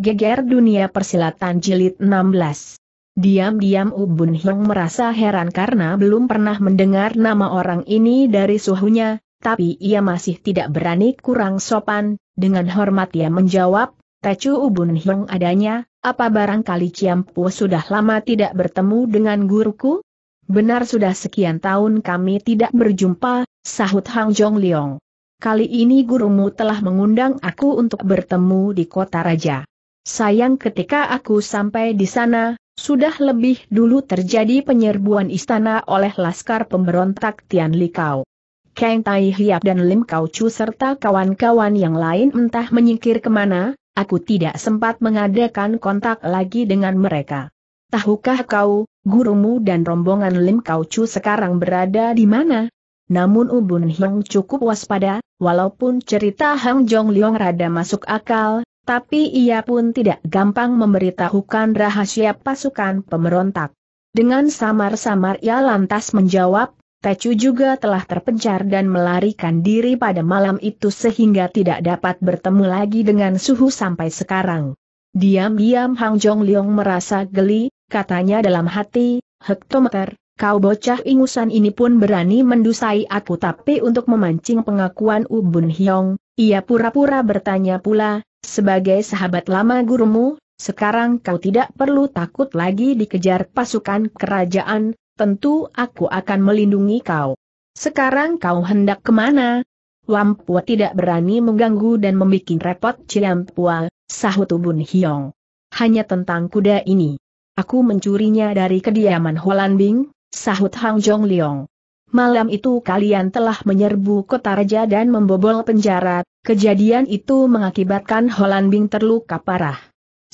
Geger Dunia Persilatan Jilid 16 Diam-diam Ubun Hong merasa heran karena belum pernah mendengar nama orang ini dari suhunya, tapi ia masih tidak berani kurang sopan, dengan hormat ia menjawab, Tecu Ubun Hong adanya, apa barangkali Ciampu sudah lama tidak bertemu dengan guruku? Benar sudah sekian tahun kami tidak berjumpa, sahut Hang Jong Leong. Kali ini gurumu telah mengundang aku untuk bertemu di kota raja. Sayang ketika aku sampai di sana, sudah lebih dulu terjadi penyerbuan istana oleh laskar pemberontak Tian Likau. Kang Tai Hiap dan Lim Kau Chu serta kawan-kawan yang lain entah menyingkir kemana, aku tidak sempat mengadakan kontak lagi dengan mereka. Tahukah kau, gurumu dan rombongan Lim Kau Chu sekarang berada di mana? Namun Ubun Hyung cukup waspada, walaupun cerita Hang Jong Liong rada masuk akal, tapi ia pun tidak gampang memberitahukan rahasia pasukan pemberontak. Dengan samar-samar ia lantas menjawab, Tecu juga telah terpencar dan melarikan diri pada malam itu sehingga tidak dapat bertemu lagi dengan suhu sampai sekarang. Diam-diam Hang Jong Leong merasa geli, katanya dalam hati, hektometer, kau bocah ingusan ini pun berani mendusai aku tapi untuk memancing pengakuan Ubun Hyong, ia pura-pura bertanya pula, sebagai sahabat lama gurumu, sekarang kau tidak perlu takut lagi dikejar pasukan kerajaan, tentu aku akan melindungi kau. Sekarang kau hendak kemana? Wampua tidak berani mengganggu dan membuat repot Ciampua, sahut Ubun Hiong. Hanya tentang kuda ini. Aku mencurinya dari kediaman Holanbing, sahut Hang Jong Liong. Malam itu kalian telah menyerbu kota raja dan membobol penjara, kejadian itu mengakibatkan Holanbing terluka parah.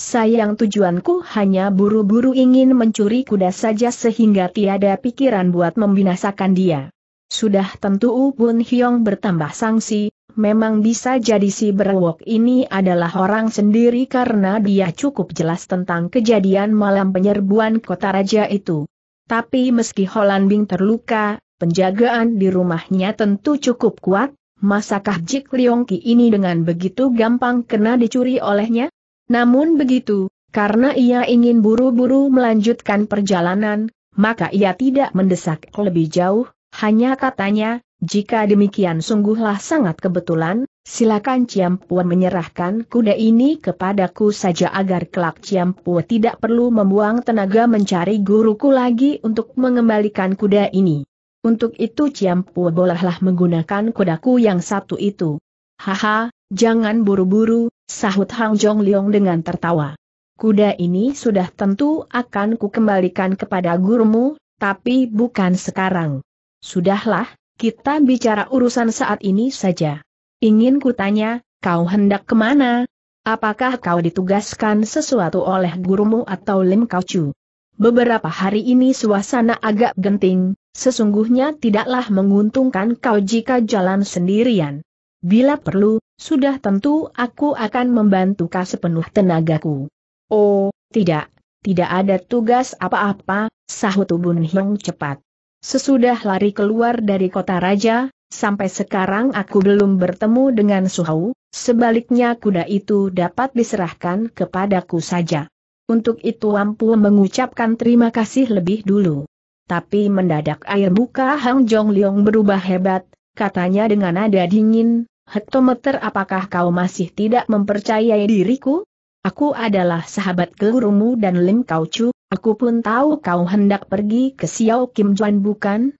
Sayang tujuanku hanya buru-buru ingin mencuri kuda saja sehingga tiada pikiran buat membinasakan dia. Sudah tentu U Bun Hyong bertambah sanksi. memang bisa jadi si berwok ini adalah orang sendiri karena dia cukup jelas tentang kejadian malam penyerbuan kota raja itu. Tapi meski Holanbing terluka, penjagaan di rumahnya tentu cukup kuat, masakah Jik Leong ini dengan begitu gampang kena dicuri olehnya? Namun begitu, karena ia ingin buru-buru melanjutkan perjalanan, maka ia tidak mendesak lebih jauh, hanya katanya, jika demikian sungguhlah sangat kebetulan, silakan Ciampuan menyerahkan kuda ini kepadaku saja agar kelak Ciampuan tidak perlu membuang tenaga mencari guruku lagi untuk mengembalikan kuda ini. Untuk itu Ciampu bolehlah menggunakan kudaku yang satu itu. Haha, jangan buru-buru, sahut Hang Jong Leong dengan tertawa. Kuda ini sudah tentu akan kukembalikan kepada gurumu, tapi bukan sekarang. Sudahlah, kita bicara urusan saat ini saja. Ingin kutanya, kau hendak kemana? Apakah kau ditugaskan sesuatu oleh gurumu atau Lim Kau Chu? Beberapa hari ini suasana agak genting, Sesungguhnya tidaklah menguntungkan kau jika jalan sendirian. Bila perlu, sudah tentu aku akan membantu kau sepenuh tenagaku. Oh, tidak, tidak ada tugas apa-apa, sahut Bun Hiong cepat. Sesudah lari keluar dari kota raja, sampai sekarang aku belum bertemu dengan Suhau, sebaliknya kuda itu dapat diserahkan kepadaku saja. Untuk itu ampuh mengucapkan terima kasih lebih dulu. Tapi mendadak air muka Hang Jong Leong berubah hebat, katanya dengan nada dingin, Hektometer apakah kau masih tidak mempercayai diriku? Aku adalah sahabat gurumu dan Lim Kau Chu, aku pun tahu kau hendak pergi ke Xiao Kim Juan bukan?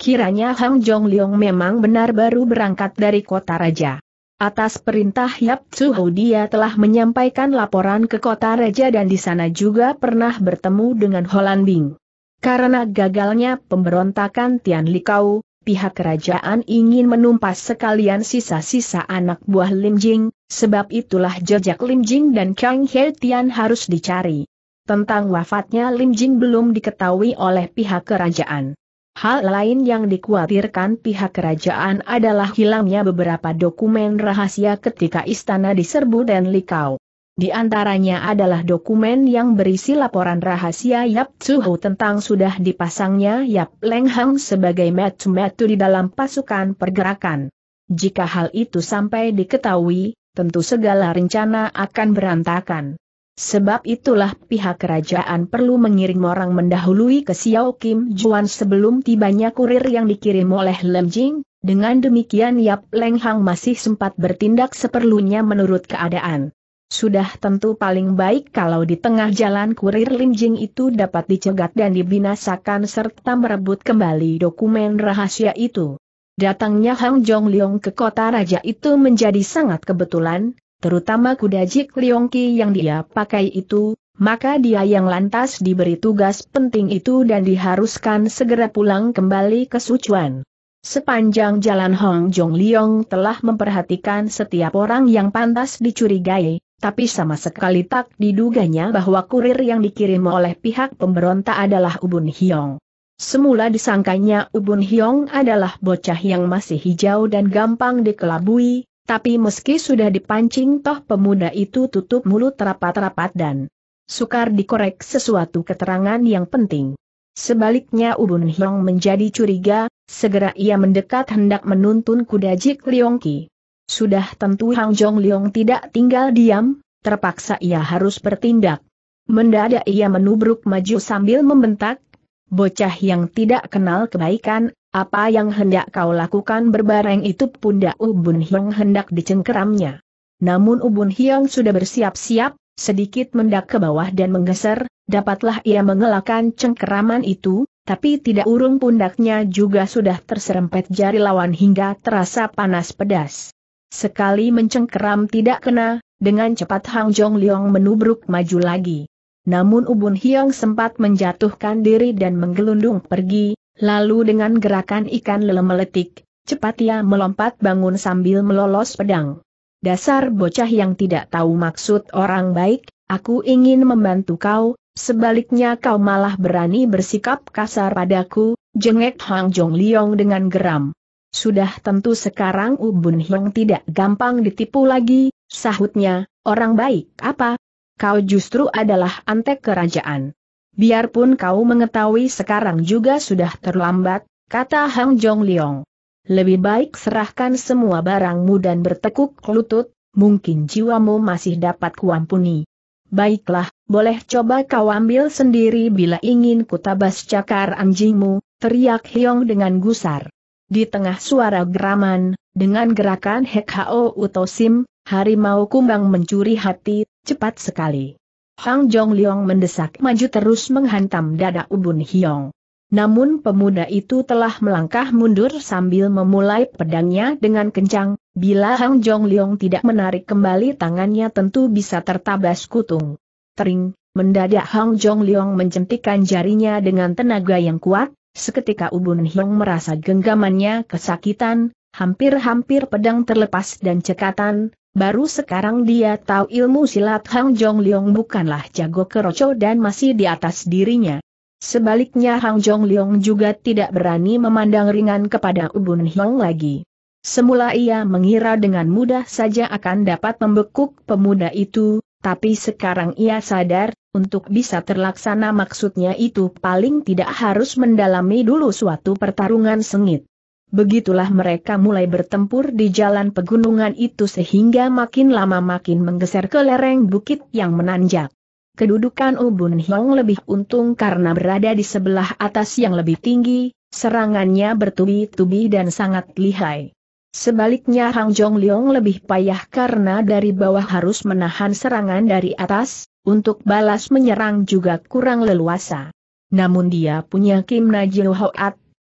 Kiranya Hang Jong Leong memang benar baru berangkat dari kota raja. Atas perintah Yap Tsu dia telah menyampaikan laporan ke kota raja dan di sana juga pernah bertemu dengan Holan Bing. Karena gagalnya pemberontakan Tian Likau, pihak kerajaan ingin menumpas sekalian sisa-sisa anak buah Lim Jing, sebab itulah jejak Lim Jing dan Kang He Tian harus dicari. Tentang wafatnya Lim Jing belum diketahui oleh pihak kerajaan. Hal lain yang dikhawatirkan pihak kerajaan adalah hilangnya beberapa dokumen rahasia ketika istana diserbu dan Likau. Di antaranya adalah dokumen yang berisi laporan rahasia Yap Tsuho tentang sudah dipasangnya Yap Leng Hang sebagai metu-metu di dalam pasukan pergerakan. Jika hal itu sampai diketahui, tentu segala rencana akan berantakan. Sebab itulah pihak kerajaan perlu mengirim orang mendahului ke Xiao Kim Juan sebelum tibanya kurir yang dikirim oleh Lem Jing, dengan demikian Yap Leng Hang masih sempat bertindak seperlunya menurut keadaan. Sudah tentu paling baik kalau di tengah jalan kurir linjing itu dapat dicegat dan dibinasakan serta merebut kembali dokumen rahasia itu. Datangnya Hang Jong Leong ke kota raja itu menjadi sangat kebetulan, terutama kuda Jik Leong Ki yang dia pakai itu, maka dia yang lantas diberi tugas penting itu dan diharuskan segera pulang kembali ke Sucuan. Sepanjang jalan Hang Jong Leong telah memperhatikan setiap orang yang pantas dicurigai, tapi sama sekali tak diduganya bahwa kurir yang dikirim oleh pihak pemberontak adalah Ubun Hiong. Semula disangkanya Ubun Hiong adalah bocah yang masih hijau dan gampang dikelabui, tapi meski sudah dipancing toh pemuda itu tutup mulut rapat-rapat dan sukar dikorek sesuatu keterangan yang penting. Sebaliknya Ubun Hiong menjadi curiga, segera ia mendekat hendak menuntun kuda Jik Ki. Sudah tentu Hang Jong Leong tidak tinggal diam, terpaksa ia harus bertindak. Mendadak ia menubruk maju sambil membentak, bocah yang tidak kenal kebaikan, apa yang hendak kau lakukan berbareng itu pundak Ubun Hyong hendak dicengkeramnya. Namun Ubun Hyong sudah bersiap-siap, sedikit mendak ke bawah dan menggeser, dapatlah ia mengelakkan cengkeraman itu, tapi tidak urung pundaknya juga sudah terserempet jari lawan hingga terasa panas pedas. Sekali mencengkeram tidak kena, dengan cepat Hang Jong Leong menubruk maju lagi. Namun Ubun Hiong sempat menjatuhkan diri dan menggelundung pergi, lalu dengan gerakan ikan lele meletik, cepat ia melompat bangun sambil melolos pedang. Dasar bocah yang tidak tahu maksud orang baik, aku ingin membantu kau, sebaliknya kau malah berani bersikap kasar padaku, jengek Hang Jong Leong dengan geram. Sudah tentu sekarang Ubun Hiong tidak gampang ditipu lagi, sahutnya, orang baik apa? Kau justru adalah antek kerajaan. Biarpun kau mengetahui sekarang juga sudah terlambat, kata Hang Jong Leong. Lebih baik serahkan semua barangmu dan bertekuk lutut, mungkin jiwamu masih dapat kuampuni. Baiklah, boleh coba kau ambil sendiri bila ingin kutabas cakar anjingmu, teriak Hiong dengan gusar. Di tengah suara geraman, dengan gerakan Hekhao Utosim, harimau kumbang mencuri hati, cepat sekali. Hang Jong Liong mendesak maju terus menghantam dada Ubun Hiong. Namun pemuda itu telah melangkah mundur sambil memulai pedangnya dengan kencang, bila Hang Jong Liong tidak menarik kembali tangannya tentu bisa tertabas kutung. Tering, mendadak Hang Jong Liong mencentikan jarinya dengan tenaga yang kuat, Seketika Ubun Hiong merasa genggamannya kesakitan, hampir-hampir pedang terlepas dan cekatan, baru sekarang dia tahu ilmu silat Hang Jong Leong bukanlah jago keroco dan masih di atas dirinya. Sebaliknya Hang Jong Leong juga tidak berani memandang ringan kepada Ubun Hiong lagi. Semula ia mengira dengan mudah saja akan dapat membekuk pemuda itu, tapi sekarang ia sadar, untuk bisa terlaksana maksudnya itu paling tidak harus mendalami dulu suatu pertarungan sengit. Begitulah mereka mulai bertempur di jalan pegunungan itu sehingga makin lama makin menggeser ke lereng bukit yang menanjak. Kedudukan Ubun Hiong lebih untung karena berada di sebelah atas yang lebih tinggi, serangannya bertubi-tubi dan sangat lihai. Sebaliknya Hang Jong Leong lebih payah karena dari bawah harus menahan serangan dari atas, untuk balas menyerang juga kurang leluasa. Namun dia punya Kim Najil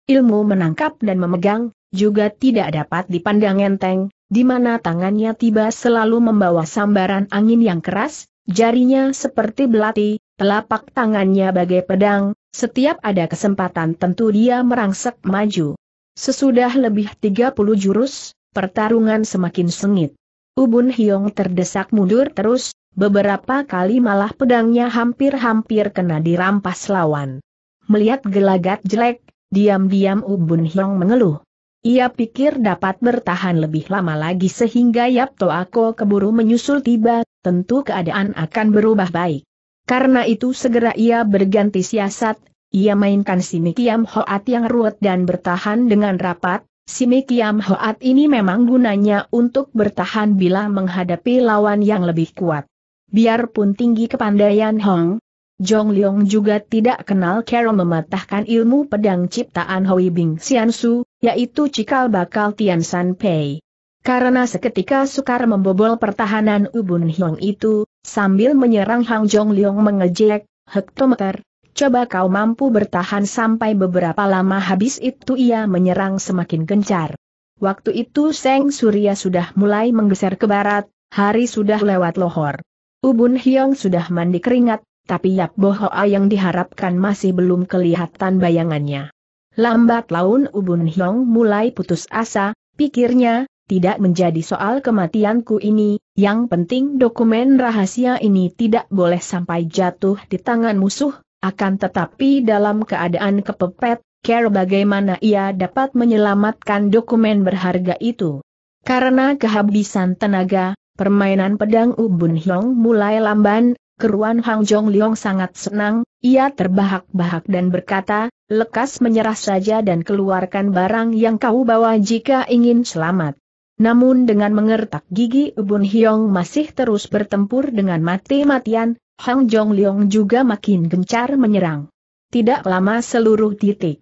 ilmu menangkap dan memegang, juga tidak dapat dipandang enteng, di mana tangannya tiba selalu membawa sambaran angin yang keras, jarinya seperti belati, telapak tangannya bagai pedang, setiap ada kesempatan tentu dia merangsek maju. Sesudah lebih 30 jurus, pertarungan semakin sengit. Ubun Hiong terdesak mundur terus, Beberapa kali malah pedangnya hampir-hampir kena dirampas lawan. Melihat gelagat jelek, diam-diam Ubun Hyong mengeluh. Ia pikir dapat bertahan lebih lama lagi sehingga Yap Toako keburu menyusul tiba, tentu keadaan akan berubah baik. Karena itu segera ia berganti siasat, ia mainkan si mikiam Hoat yang ruwet dan bertahan dengan rapat, Si mikiam Hoat ini memang gunanya untuk bertahan bila menghadapi lawan yang lebih kuat. Biarpun tinggi kepandaian Hong, Jong Leong juga tidak kenal cara mematahkan ilmu pedang ciptaan Hui Bing Xiansu, yaitu cikal bakal Tian San Pei. Karena seketika sukar membobol pertahanan Ubun Hong itu, sambil menyerang Hang Jong Leong mengejek, hektometer, coba kau mampu bertahan sampai beberapa lama habis itu ia menyerang semakin gencar. Waktu itu Seng Surya sudah mulai menggeser ke barat, hari sudah lewat lohor. Ubun Hyong sudah mandi keringat, tapi Yap Bohoa yang diharapkan masih belum kelihatan bayangannya. Lambat laun Ubun Hyong mulai putus asa, pikirnya, tidak menjadi soal kematianku ini, yang penting dokumen rahasia ini tidak boleh sampai jatuh di tangan musuh, akan tetapi dalam keadaan kepepet, care bagaimana ia dapat menyelamatkan dokumen berharga itu. Karena kehabisan tenaga, Permainan pedang Ubun Hyong mulai lamban, keruan Hang Jong Liong sangat senang, ia terbahak-bahak dan berkata, lekas menyerah saja dan keluarkan barang yang kau bawa jika ingin selamat. Namun dengan mengertak gigi Ubun Hyong masih terus bertempur dengan mati-matian, Hang Jong Liong juga makin gencar menyerang. Tidak lama seluruh titik.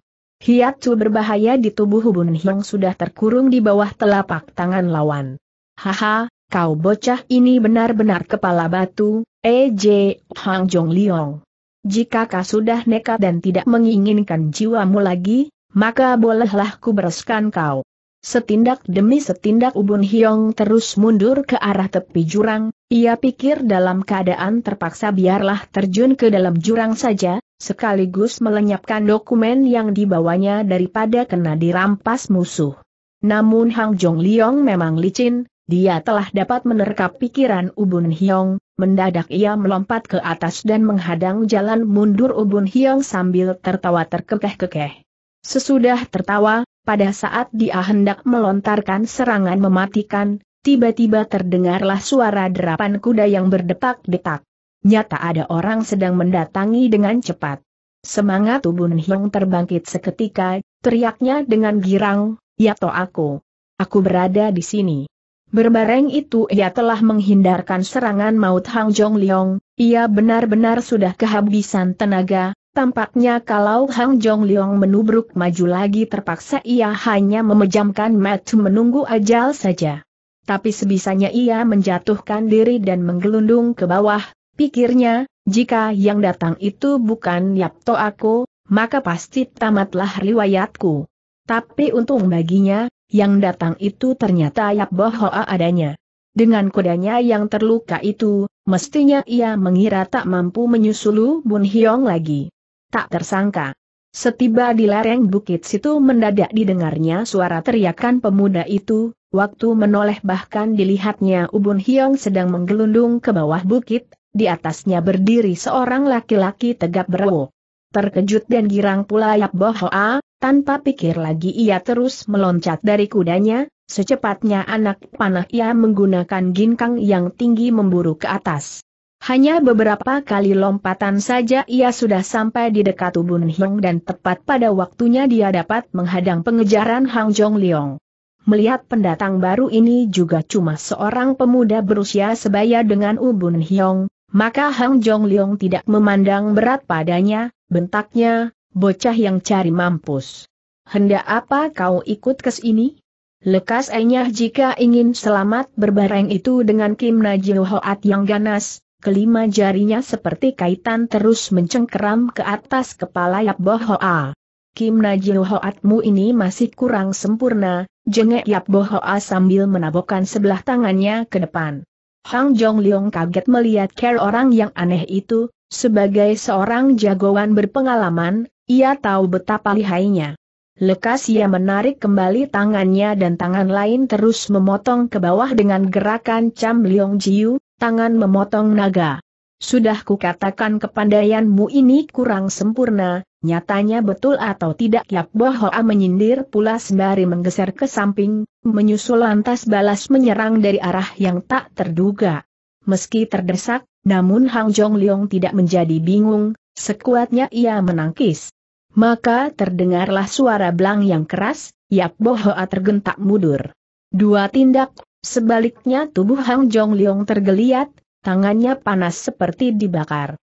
Chu berbahaya di tubuh Ubun Hyong sudah terkurung di bawah telapak tangan lawan. Haha, kau bocah ini benar-benar kepala batu, E.J. Eh, Hang Jong Liong. Jika kau sudah nekat dan tidak menginginkan jiwamu lagi, maka bolehlah ku bereskan kau. Setindak demi setindak Ubun Hiong terus mundur ke arah tepi jurang, ia pikir dalam keadaan terpaksa biarlah terjun ke dalam jurang saja, sekaligus melenyapkan dokumen yang dibawanya daripada kena dirampas musuh. Namun Hang Jong Liong memang licin, dia telah dapat menerkap pikiran Ubun Hyong, mendadak ia melompat ke atas dan menghadang jalan mundur Ubun Hyong sambil tertawa terkekeh-kekeh. Sesudah tertawa, pada saat dia hendak melontarkan serangan mematikan, tiba-tiba terdengarlah suara derapan kuda yang berdetak-detak. Nyata ada orang sedang mendatangi dengan cepat. Semangat Ubun Hyong terbangkit seketika, teriaknya dengan girang, Yato aku. Aku berada di sini. Berbareng itu ia telah menghindarkan serangan maut Hang Jong Leong, ia benar-benar sudah kehabisan tenaga, tampaknya kalau Hang Jong Leong menubruk maju lagi terpaksa ia hanya memejamkan mata menunggu ajal saja. Tapi sebisanya ia menjatuhkan diri dan menggelundung ke bawah, pikirnya, jika yang datang itu bukan Yapto aku, maka pasti tamatlah riwayatku. Tapi untung baginya, yang datang itu ternyata Yap Bohoa adanya. Dengan kudanya yang terluka itu, mestinya ia mengira tak mampu menyusulu Bun Hiong lagi. Tak tersangka. Setiba di lereng bukit situ mendadak didengarnya suara teriakan pemuda itu, waktu menoleh bahkan dilihatnya Ubun Hiong sedang menggelundung ke bawah bukit, di atasnya berdiri seorang laki-laki tegap berwo. Terkejut dan girang pula Yap Bohoa, tanpa pikir lagi ia terus meloncat dari kudanya, secepatnya anak panah ia menggunakan ginkang yang tinggi memburu ke atas. Hanya beberapa kali lompatan saja ia sudah sampai di dekat Ubun Hong dan tepat pada waktunya dia dapat menghadang pengejaran Hang Jong Leong. Melihat pendatang baru ini juga cuma seorang pemuda berusia sebaya dengan Ubun Hyong, maka Hang Jong Leong tidak memandang berat padanya, bentaknya, Bocah yang cari mampus. Hendak apa kau ikut ke sini? Lekas enyah jika ingin selamat berbareng itu dengan Kim Najil Hoat yang ganas, kelima jarinya seperti kaitan terus mencengkeram ke atas kepala Bo Hoa. Kim Najil Hoatmu ini masih kurang sempurna, jengek Bo Hoa sambil menabokkan sebelah tangannya ke depan. Hang Jong Leong kaget melihat care orang yang aneh itu, sebagai seorang jagoan berpengalaman, ia tahu betapa lihainya. Lekas ia menarik kembali tangannya dan tangan lain terus memotong ke bawah dengan gerakan Cham Leong Jiu, tangan memotong naga. Sudah kukatakan kepandaianmu ini kurang sempurna, nyatanya betul atau tidak Yap Bohoa menyindir pula sembari menggeser ke samping, menyusul lantas balas menyerang dari arah yang tak terduga. Meski terdesak, namun Hang Jong Leong tidak menjadi bingung, sekuatnya ia menangkis. Maka terdengarlah suara belang yang keras, Yap Bohoa tergentak mundur. Dua tindak, sebaliknya tubuh Hang Jong Leong tergeliat, tangannya panas seperti dibakar.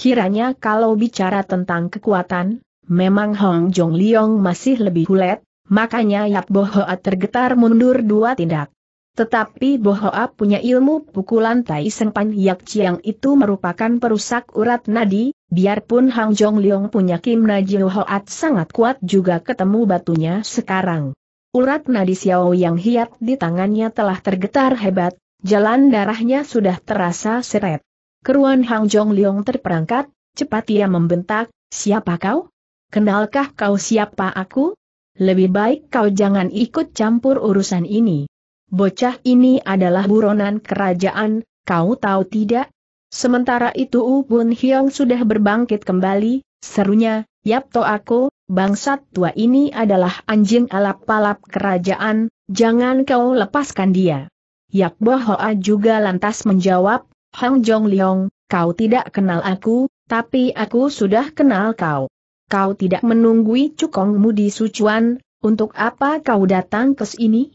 Kiranya kalau bicara tentang kekuatan, memang Hong Jong Leong masih lebih kulet, makanya Yap Bohoa tergetar mundur dua tindak. Tetapi Hoa punya ilmu pukulan Tai Sengpan Yak Chiang itu merupakan perusak urat nadi, biarpun Hang Jong Leong punya Kim Jiu Hoat sangat kuat juga ketemu batunya sekarang. Urat nadi Xiao yang hiat di tangannya telah tergetar hebat, jalan darahnya sudah terasa seret. Keruan Hang Jong Leong terperangkat, cepat ia membentak, siapa kau? Kenalkah kau siapa aku? Lebih baik kau jangan ikut campur urusan ini. Bocah ini adalah buronan kerajaan, kau tahu tidak? Sementara itu U Bun sudah berbangkit kembali, serunya, Yap To aku, bangsat tua ini adalah anjing alap-alap kerajaan, jangan kau lepaskan dia. Yap Hoa juga lantas menjawab, Hang Jong Leong, kau tidak kenal aku, tapi aku sudah kenal kau. Kau tidak menunggui cukongmu di Sucuan, untuk apa kau datang ke sini?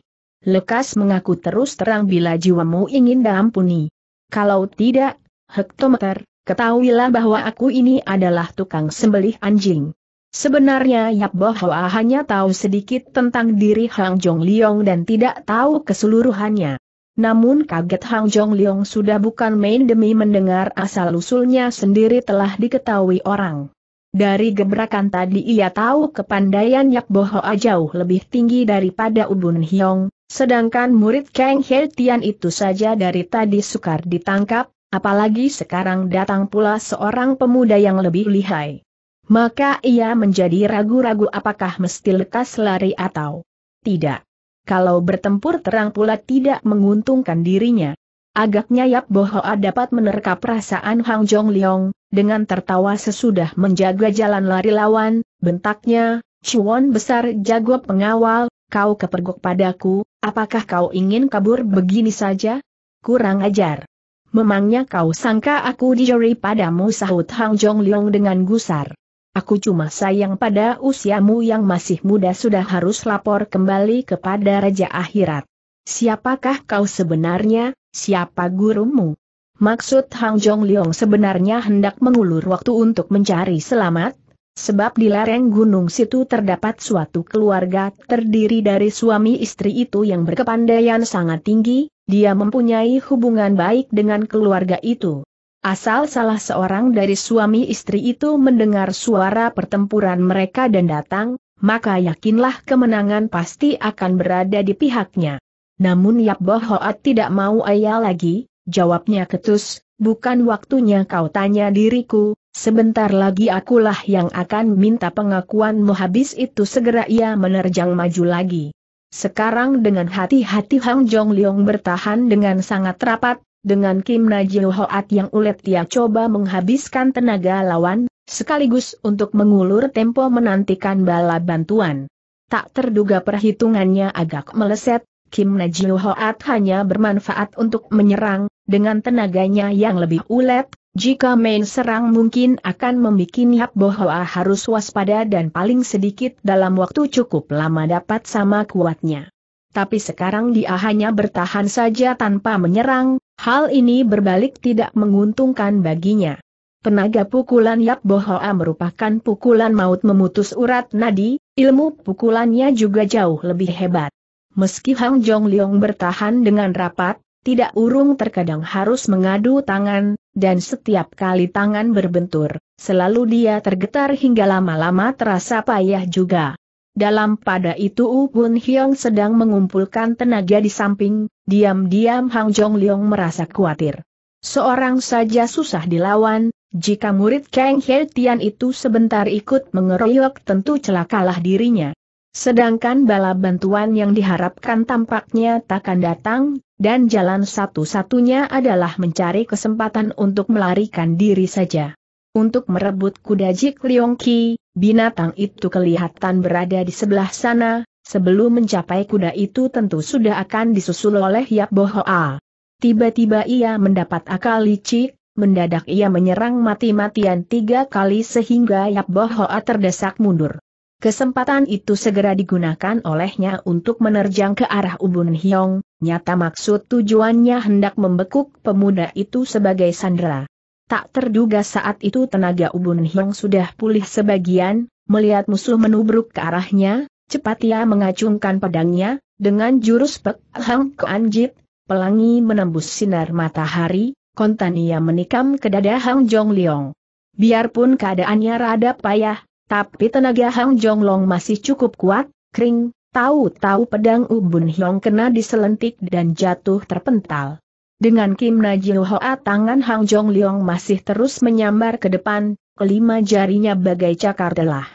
Lekas mengaku terus terang bila jiwamu ingin diampuni. Kalau tidak, hektometer, ketahuilah bahwa aku ini adalah tukang sembelih anjing. Sebenarnya Yap Bohwa hanya tahu sedikit tentang diri Hang Jong Liong dan tidak tahu keseluruhannya. Namun kaget Hang Jong Liong sudah bukan main demi mendengar asal-usulnya sendiri telah diketahui orang. Dari gebrakan tadi ia tahu kepandaian Yak Bohoa jauh lebih tinggi daripada Ubun Hiong, Sedangkan murid Kang He Tian itu saja dari tadi sukar ditangkap, apalagi sekarang datang pula seorang pemuda yang lebih lihai. Maka ia menjadi ragu-ragu apakah mesti lekas lari atau tidak. Kalau bertempur terang pula tidak menguntungkan dirinya. Agaknya Yap Bohoa dapat menerka perasaan Hang Jong Leong, dengan tertawa sesudah menjaga jalan lari lawan, bentaknya, Chuan besar jago pengawal, kau kepergok padaku, Apakah kau ingin kabur begini saja? Kurang ajar. Memangnya kau sangka aku dijeri padamu sahut Hang Jong Leong dengan gusar. Aku cuma sayang pada usiamu yang masih muda sudah harus lapor kembali kepada Raja Akhirat. Siapakah kau sebenarnya, siapa gurumu? Maksud Hang Jong Leong sebenarnya hendak mengulur waktu untuk mencari selamat, Sebab di lereng gunung situ terdapat suatu keluarga terdiri dari suami istri itu yang berkepandaian sangat tinggi, dia mempunyai hubungan baik dengan keluarga itu. Asal salah seorang dari suami istri itu mendengar suara pertempuran mereka dan datang, maka yakinlah kemenangan pasti akan berada di pihaknya. Namun Yap Bohoat tidak mau ayah lagi, jawabnya ketus, bukan waktunya kau tanya diriku, Sebentar lagi akulah yang akan minta pengakuanmu habis itu segera ia menerjang maju lagi. Sekarang dengan hati-hati Hang Jong Leong bertahan dengan sangat rapat, dengan Kim Najil Hoat yang ulet ia coba menghabiskan tenaga lawan, sekaligus untuk mengulur tempo menantikan bala bantuan. Tak terduga perhitungannya agak meleset, Kim Najil Hoat hanya bermanfaat untuk menyerang, dengan tenaganya yang lebih ulet, jika main serang mungkin akan membuat Bohoa harus waspada dan paling sedikit dalam waktu cukup lama dapat sama kuatnya. Tapi sekarang dia hanya bertahan saja tanpa menyerang, hal ini berbalik tidak menguntungkan baginya. Tenaga pukulan Yap Bohoa merupakan pukulan maut memutus urat nadi, ilmu pukulannya juga jauh lebih hebat. Meski Hang Jong Leong bertahan dengan rapat, tidak urung terkadang harus mengadu tangan, dan setiap kali tangan berbentur, selalu dia tergetar hingga lama-lama terasa payah juga. Dalam pada itu U Bun Hyong sedang mengumpulkan tenaga di samping, diam-diam Hang Jong Leong merasa khawatir. Seorang saja susah dilawan, jika murid Kang He Tian itu sebentar ikut mengeroyok tentu celakalah dirinya. Sedangkan bala bantuan yang diharapkan tampaknya takkan datang, dan jalan satu-satunya adalah mencari kesempatan untuk melarikan diri saja. Untuk merebut kuda Jik Liong Ki, binatang itu kelihatan berada di sebelah sana, sebelum mencapai kuda itu tentu sudah akan disusul oleh Yap Bo Hoa. Tiba-tiba ia mendapat akal licik, mendadak ia menyerang mati-matian tiga kali sehingga Yap Bo Hoa terdesak mundur. Kesempatan itu segera digunakan olehnya untuk menerjang ke arah Ubun Hiong, nyata maksud tujuannya hendak membekuk pemuda itu sebagai sandera. Tak terduga saat itu tenaga Ubun Hiong sudah pulih sebagian, melihat musuh menubruk ke arahnya, cepat ia mengacungkan pedangnya, dengan jurus Pek Hang Anjit, pelangi menembus sinar matahari, kontan ia menikam ke dada Hang Jong Leong. Biarpun keadaannya rada payah, tapi tenaga Hang Jong Long masih cukup kuat, kering, tahu-tahu pedang Ubun Hyong kena diselentik dan jatuh terpental. Dengan Kim Najil Hoa tangan Hang Jong Leong masih terus menyambar ke depan, kelima jarinya bagai cakar delah,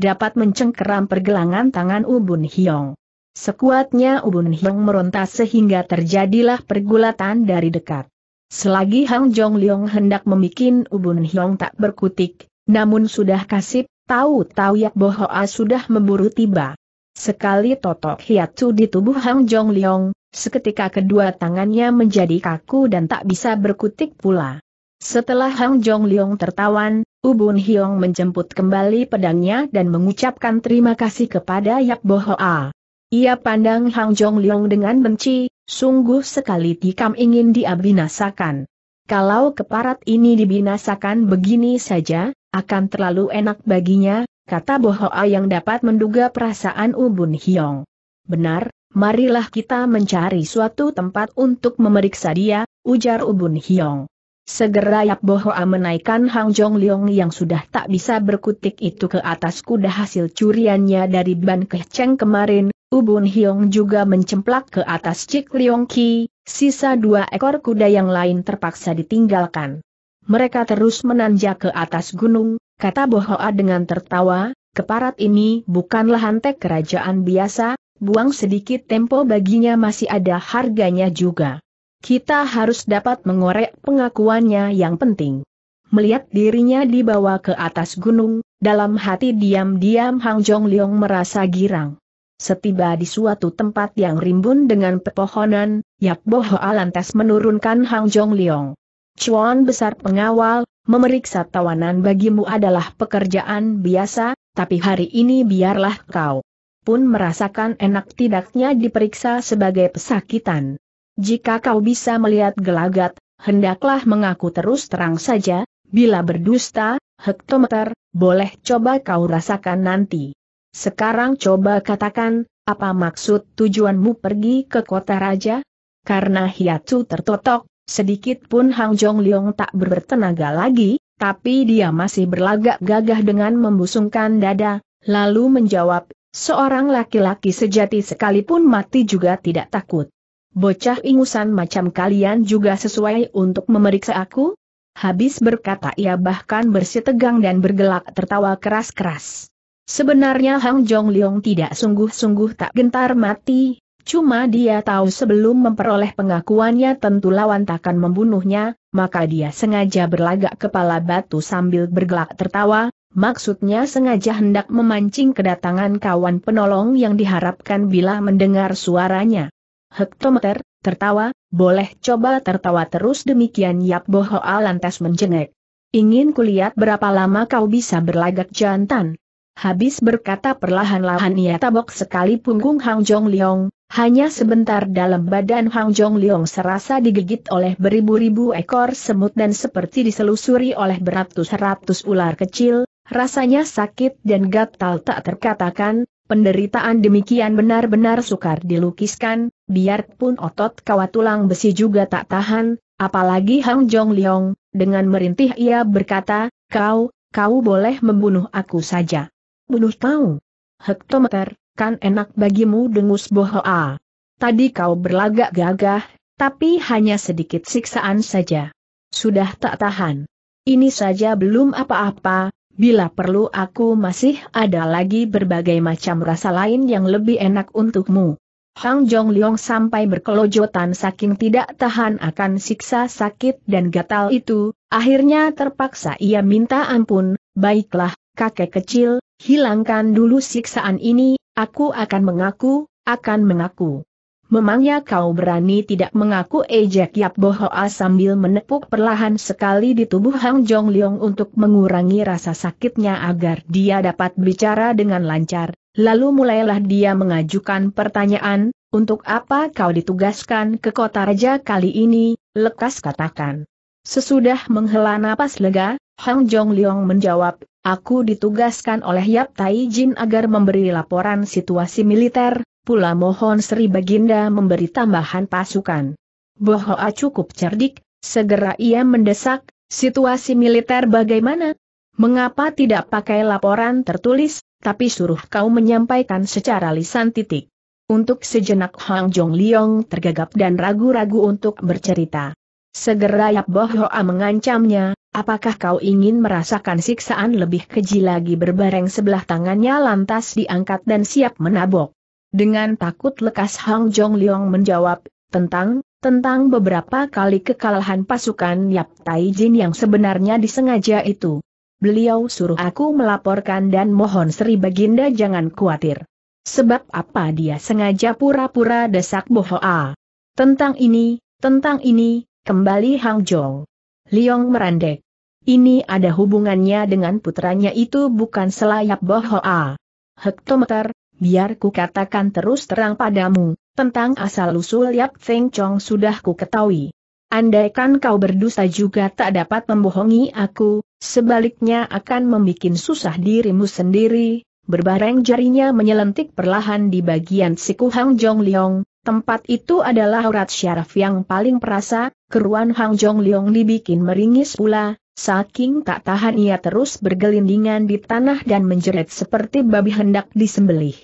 Dapat mencengkeram pergelangan tangan Ubun Hyong. Sekuatnya Ubun Hyong meronta sehingga terjadilah pergulatan dari dekat. Selagi Hang Jong Leong hendak memikin Ubun Hyong tak berkutik, namun sudah kasip, Tahu-tahu Yak Bohoa sudah memburu tiba. Sekali totok hiatsu di tubuh Hang Jong Leong, seketika kedua tangannya menjadi kaku dan tak bisa berkutik pula. Setelah Hang Jong Leong tertawan, Ubun Hiong menjemput kembali pedangnya dan mengucapkan terima kasih kepada Yak Bohoa. Ia pandang Hang Jong Leong dengan benci, sungguh sekali tikam ingin diabinasakan. Kalau keparat ini dibinasakan begini saja, akan terlalu enak baginya, kata Bohoa yang dapat menduga perasaan Ubun Hiong. Benar, marilah kita mencari suatu tempat untuk memeriksa dia, ujar Ubun Hiong. Segera Yap Bohoa menaikkan Hang Jong Leong yang sudah tak bisa berkutik itu ke atas kuda hasil curiannya dari Ban keceng kemarin, Ubun Hiong juga mencemplak ke atas Cik Leong Ki, sisa dua ekor kuda yang lain terpaksa ditinggalkan. Mereka terus menanjak ke atas gunung, kata Bohoa dengan tertawa, keparat ini bukanlah antek kerajaan biasa, buang sedikit tempo baginya masih ada harganya juga. Kita harus dapat mengorek pengakuannya yang penting. Melihat dirinya dibawa ke atas gunung, dalam hati diam-diam Hang Jong Leong merasa girang. Setiba di suatu tempat yang rimbun dengan pepohonan, Yap Bohoa lantas menurunkan Hang Jong Leong. Cuan besar pengawal, memeriksa tawanan bagimu adalah pekerjaan biasa, tapi hari ini biarlah kau pun merasakan enak tidaknya diperiksa sebagai pesakitan. Jika kau bisa melihat gelagat, hendaklah mengaku terus terang saja, bila berdusta, hektometer, boleh coba kau rasakan nanti. Sekarang coba katakan, apa maksud tujuanmu pergi ke kota raja? Karena hiatu tertotok, Sedikit pun Hang Jong Leong tak bertenaga lagi, tapi dia masih berlagak gagah dengan membusungkan dada, lalu menjawab, seorang laki-laki sejati sekalipun mati juga tidak takut. Bocah ingusan macam kalian juga sesuai untuk memeriksa aku? Habis berkata ia bahkan bersitegang dan bergelak tertawa keras-keras. Sebenarnya Hang Jong Leong tidak sungguh-sungguh tak gentar mati, Cuma dia tahu sebelum memperoleh pengakuannya tentu lawan takkan membunuhnya, maka dia sengaja berlagak kepala batu sambil bergelak tertawa, maksudnya sengaja hendak memancing kedatangan kawan penolong yang diharapkan bila mendengar suaranya. Hektometer, tertawa, boleh coba tertawa terus demikian Yap Boho lantas menjengek. Ingin kulihat berapa lama kau bisa berlagak jantan. Habis berkata perlahan-lahan ia tabok sekali punggung Hang Jong Leong, hanya sebentar dalam badan Hang Jong Leong serasa digigit oleh beribu-ribu ekor semut dan seperti diselusuri oleh beratus-ratus ular kecil, rasanya sakit dan gatal tak terkatakan, penderitaan demikian benar-benar sukar dilukiskan, biarpun otot kawat tulang besi juga tak tahan, apalagi Hang Jong Leong, dengan merintih ia berkata, kau, kau boleh membunuh aku saja. Bunuh kau. Hektometer, kan enak bagimu dengus bohoa. Tadi kau berlagak gagah, tapi hanya sedikit siksaan saja. Sudah tak tahan. Ini saja belum apa-apa, bila perlu aku masih ada lagi berbagai macam rasa lain yang lebih enak untukmu. Hang Jong Leong sampai berkelojotan saking tidak tahan akan siksa sakit dan gatal itu, akhirnya terpaksa ia minta ampun, baiklah, kakek kecil, hilangkan dulu siksaan ini, Aku akan mengaku, akan mengaku. Memangnya kau berani tidak mengaku ejek eh, Yap Bohoa sambil menepuk perlahan sekali di tubuh Hang Jong Leong untuk mengurangi rasa sakitnya agar dia dapat bicara dengan lancar. Lalu mulailah dia mengajukan pertanyaan, untuk apa kau ditugaskan ke kota raja kali ini, lekas katakan. Sesudah menghela napas lega, Hang Jong Leong menjawab, Aku ditugaskan oleh Yap Tai Jin agar memberi laporan situasi militer, pula mohon Sri Baginda memberi tambahan pasukan. Bohoa cukup cerdik, segera ia mendesak, situasi militer bagaimana? Mengapa tidak pakai laporan tertulis, tapi suruh kau menyampaikan secara lisan titik. Untuk sejenak Hang Jong Liong tergagap dan ragu-ragu untuk bercerita. Segera Yap Bohoa mengancamnya, Apakah kau ingin merasakan siksaan lebih keji lagi berbareng sebelah tangannya lantas diangkat dan siap menabok? Dengan takut lekas Hang Jong Leong menjawab, tentang, tentang beberapa kali kekalahan pasukan Yap Tai Jin yang sebenarnya disengaja itu. Beliau suruh aku melaporkan dan mohon Sri Baginda jangan khawatir. Sebab apa dia sengaja pura-pura desak Bohoa. Tentang ini, tentang ini, kembali Hang Jong. Liong merandek. Ini ada hubungannya dengan putranya itu bukan selayap bohoa. Hektometer, biar ku katakan terus terang padamu, tentang asal-usul Yap Feng Chong sudah ku ketahui. Andaikan kau berdusta juga tak dapat membohongi aku, sebaliknya akan membuat susah dirimu sendiri, Berbareng jarinya menyelentik perlahan di bagian siku Hang Jong Leong, tempat itu adalah urat syaraf yang paling perasa, keruan Hang Jong Leong dibikin meringis pula, Saking tak tahan ia terus bergelindingan di tanah dan menjerit seperti babi hendak disembelih.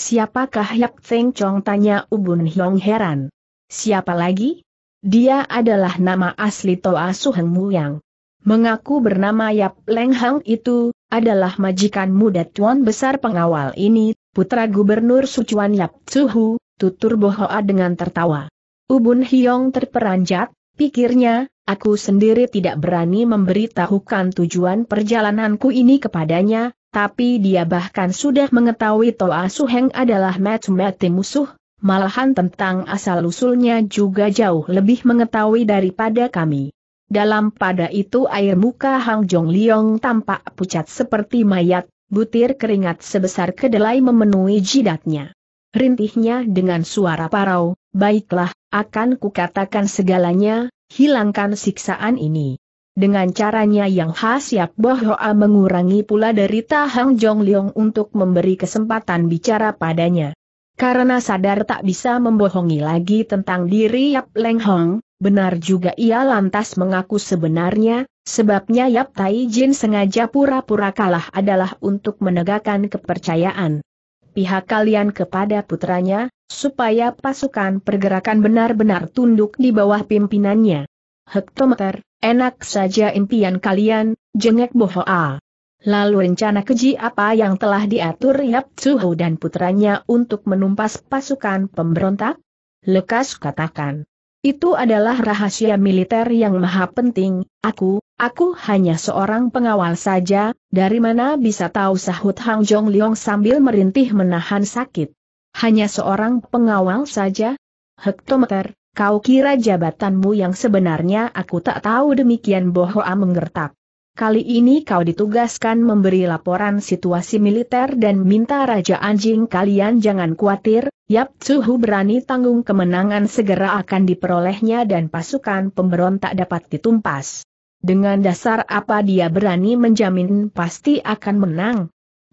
Siapakah Yap Teng Chong tanya Ubun Hyong heran. Siapa lagi? Dia adalah nama asli Toa Suheng yang Mengaku bernama Yap Leng Hang itu, adalah majikan muda tuan besar pengawal ini, putra gubernur Sucuan Yap Tsuhu, tutur Bohoa dengan tertawa. Ubun Hyong terperanjat, Pikirnya, aku sendiri tidak berani memberitahukan tujuan perjalananku ini kepadanya, tapi dia bahkan sudah mengetahui Toa Suheng adalah mati-mati musuh, malahan tentang asal-usulnya juga jauh lebih mengetahui daripada kami. Dalam pada itu air muka Hang Jong Liong tampak pucat seperti mayat, butir keringat sebesar kedelai memenuhi jidatnya. Rintihnya dengan suara parau, baiklah, akan kukatakan segalanya, hilangkan siksaan ini. Dengan caranya yang khas Yap Bohoa mengurangi pula derita Hang Jong Leong untuk memberi kesempatan bicara padanya. Karena sadar tak bisa membohongi lagi tentang diri Yap Leng Hong, benar juga ia lantas mengaku sebenarnya, sebabnya Yap Tai Jin sengaja pura-pura kalah adalah untuk menegakkan kepercayaan pihak kalian kepada putranya, supaya pasukan pergerakan benar-benar tunduk di bawah pimpinannya. Hektometer, enak saja impian kalian, jengek Bohoa. Lalu rencana keji apa yang telah diatur Yap Tsuho dan putranya untuk menumpas pasukan pemberontak? Lekas katakan. Itu adalah rahasia militer yang maha penting, aku, aku hanya seorang pengawal saja, dari mana bisa tahu sahut Hang Jong Leong sambil merintih menahan sakit. Hanya seorang pengawal saja? Hektometer, kau kira jabatanmu yang sebenarnya aku tak tahu demikian Bohoa menggertak. Kali ini kau ditugaskan memberi laporan situasi militer dan minta Raja Anjing kalian jangan khawatir, Yap Tsuhu berani tanggung kemenangan segera akan diperolehnya dan pasukan pemberontak dapat ditumpas. Dengan dasar apa dia berani menjamin pasti akan menang?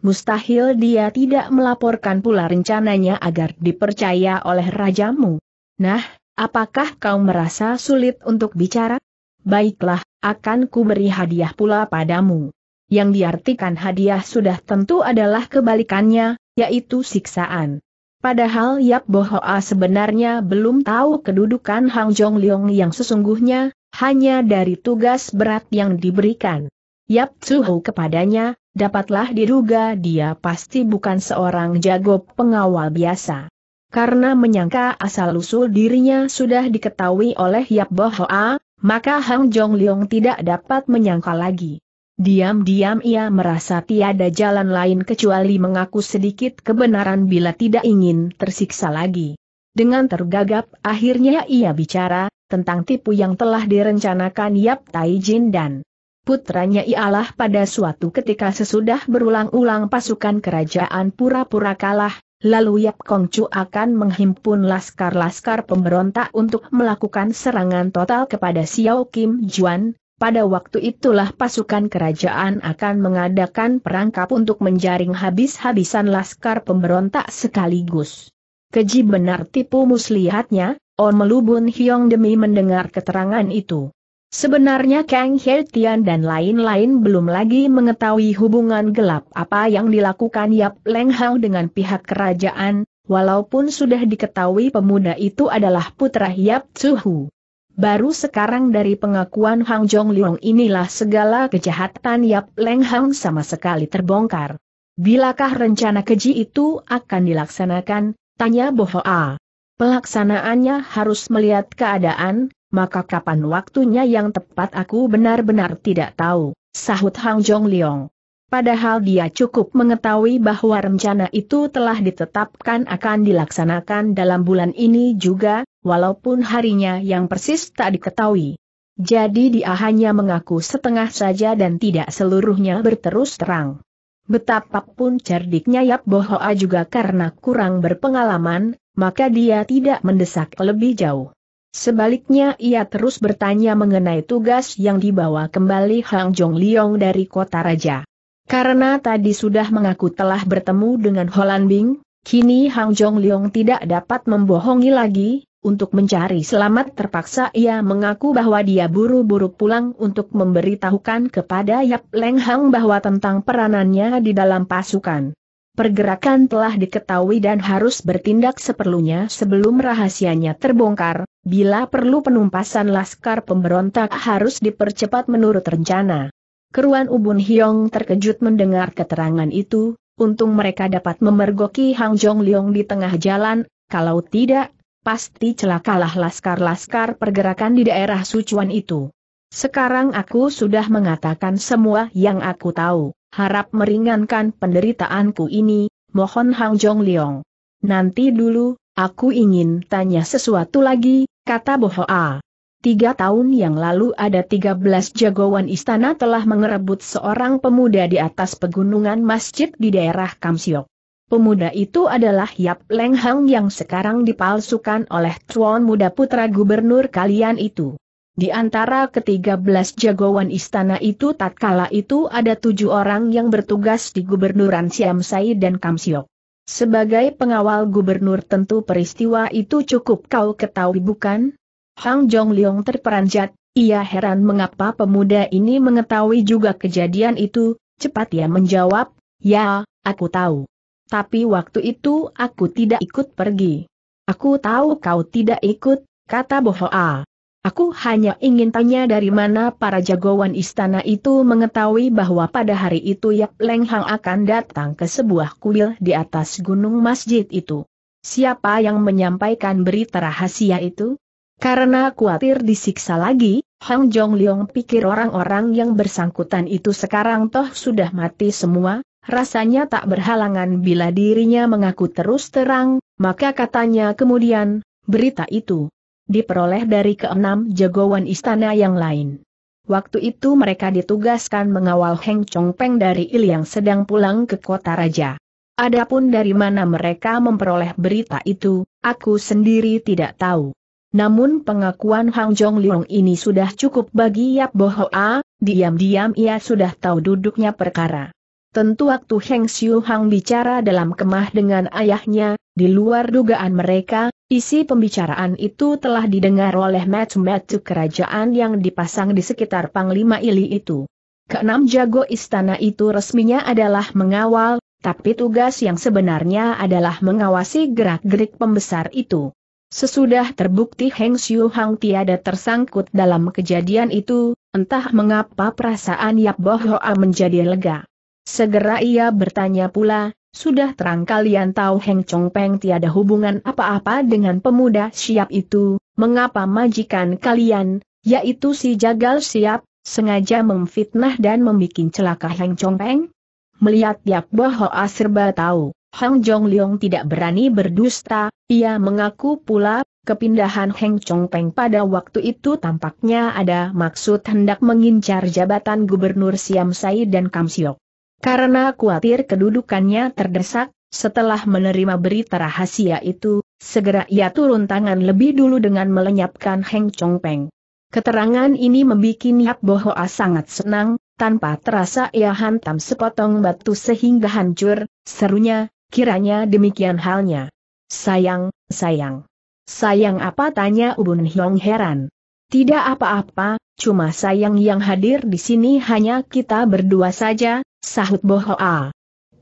Mustahil dia tidak melaporkan pula rencananya agar dipercaya oleh rajamu. Nah, apakah kau merasa sulit untuk bicara? Baiklah, akan ku beri hadiah pula padamu. Yang diartikan hadiah sudah tentu adalah kebalikannya, yaitu siksaan. Padahal Yap Bohoa sebenarnya belum tahu kedudukan Hang Jong Leong yang sesungguhnya, hanya dari tugas berat yang diberikan. Yap Tsuhu kepadanya, dapatlah diduga dia pasti bukan seorang jago pengawal biasa. Karena menyangka asal-usul dirinya sudah diketahui oleh Yap Bohoa, maka Hang Jong Leong tidak dapat menyangka lagi. Diam-diam ia merasa tiada jalan lain kecuali mengaku sedikit kebenaran bila tidak ingin tersiksa lagi. Dengan tergagap akhirnya ia bicara, tentang tipu yang telah direncanakan Yap Jin dan putranya ialah pada suatu ketika sesudah berulang-ulang pasukan kerajaan pura-pura kalah, lalu Yap Chu akan menghimpun laskar-laskar pemberontak untuk melakukan serangan total kepada Xiao Kim Juan, pada waktu itulah pasukan kerajaan akan mengadakan perangkap untuk menjaring habis-habisan laskar pemberontak sekaligus. Keji benar tipu muslihatnya, On oh Melubun Hyong demi mendengar keterangan itu. Sebenarnya Kang Hertian dan lain-lain belum lagi mengetahui hubungan gelap apa yang dilakukan Yap Leng Hao dengan pihak kerajaan, walaupun sudah diketahui pemuda itu adalah putra Yap Hu. Baru sekarang dari pengakuan Hang Jong Leong inilah segala kejahatan Yap Leng Hang sama sekali terbongkar. Bilakah rencana keji itu akan dilaksanakan? Tanya Bohoa. Pelaksanaannya harus melihat keadaan, maka kapan waktunya yang tepat aku benar-benar tidak tahu, sahut Hang Jong Leong. Padahal dia cukup mengetahui bahwa rencana itu telah ditetapkan akan dilaksanakan dalam bulan ini juga, walaupun harinya yang persis tak diketahui. Jadi dia hanya mengaku setengah saja dan tidak seluruhnya berterus terang. Betapapun cerdiknya Yap Bohoa juga karena kurang berpengalaman, maka dia tidak mendesak lebih jauh. Sebaliknya ia terus bertanya mengenai tugas yang dibawa kembali Hang Jong Liong dari kota raja. Karena tadi sudah mengaku telah bertemu dengan Holan Bing, kini Hang Jong Leong tidak dapat membohongi lagi, untuk mencari selamat terpaksa ia mengaku bahwa dia buru-buru pulang untuk memberitahukan kepada Yap Leng Hang bahwa tentang peranannya di dalam pasukan. Pergerakan telah diketahui dan harus bertindak seperlunya sebelum rahasianya terbongkar, bila perlu penumpasan laskar pemberontak harus dipercepat menurut rencana. Keruan Ubun Hyong terkejut mendengar keterangan itu, untung mereka dapat memergoki Hang Jong Leong di tengah jalan, kalau tidak, pasti celakalah laskar-laskar pergerakan di daerah Sucuan itu. Sekarang aku sudah mengatakan semua yang aku tahu, harap meringankan penderitaanku ini, mohon Hang Jong Leong. Nanti dulu, aku ingin tanya sesuatu lagi, kata Bohoa. Tiga tahun yang lalu ada 13 jagoan istana telah mengerebut seorang pemuda di atas pegunungan masjid di daerah Kamsiok. Pemuda itu adalah Yap Leng Hang yang sekarang dipalsukan oleh tuan muda putra gubernur kalian itu. Di antara ketiga belas jagoan istana itu tatkala itu ada tujuh orang yang bertugas di gubernuran Siam Sai dan Kamsiok. Sebagai pengawal gubernur tentu peristiwa itu cukup kau ketahui bukan? Hang Jong Leong terperanjat, ia heran mengapa pemuda ini mengetahui juga kejadian itu, cepat ia menjawab, ya, aku tahu. Tapi waktu itu aku tidak ikut pergi. Aku tahu kau tidak ikut, kata Bohoa. Aku hanya ingin tanya dari mana para jagoan istana itu mengetahui bahwa pada hari itu Yap Leng Hang akan datang ke sebuah kuil di atas gunung masjid itu. Siapa yang menyampaikan berita rahasia itu? Karena khawatir disiksa lagi, Hang Jong Leong pikir orang-orang yang bersangkutan itu sekarang toh sudah mati semua, rasanya tak berhalangan bila dirinya mengaku terus terang, maka katanya kemudian, berita itu diperoleh dari keenam jagoan istana yang lain. Waktu itu mereka ditugaskan mengawal Heng Chong Peng dari Il yang sedang pulang ke kota raja. Adapun dari mana mereka memperoleh berita itu, aku sendiri tidak tahu. Namun pengakuan Hang Jong Leong ini sudah cukup bagi Yap Bo Hoa, diam-diam ia sudah tahu duduknya perkara. Tentu waktu Heng Xiu Hang bicara dalam kemah dengan ayahnya, di luar dugaan mereka, isi pembicaraan itu telah didengar oleh metu-metu kerajaan yang dipasang di sekitar Panglima Ili itu. Keenam jago istana itu resminya adalah mengawal, tapi tugas yang sebenarnya adalah mengawasi gerak-gerik pembesar itu. Sesudah terbukti Heng Xiu Hang tiada tersangkut dalam kejadian itu, entah mengapa perasaan Yap Bo Hoa menjadi lega. Segera ia bertanya pula, sudah terang kalian tahu Heng Chong Peng tiada hubungan apa-apa dengan pemuda siap itu, mengapa majikan kalian, yaitu si Jagal siap, sengaja memfitnah dan membuat celaka Heng Chong Peng? Melihat Yap Bo Hoa serba tahu. Hang Jong Leong tidak berani berdusta, ia mengaku pula, kepindahan Heng Chong Peng pada waktu itu tampaknya ada maksud hendak mengincar jabatan gubernur Siam Sai dan Kam Siok. Karena khawatir kedudukannya terdesak, setelah menerima berita rahasia itu, segera ia turun tangan lebih dulu dengan melenyapkan Heng Chong Peng. Keterangan ini membuat Yap Bohoa sangat senang, tanpa terasa ia hantam sepotong batu sehingga hancur, serunya, Kiranya demikian halnya. Sayang, sayang. Sayang apa tanya Ubun Hyong heran. Tidak apa-apa, cuma sayang yang hadir di sini hanya kita berdua saja, sahut Bohoa.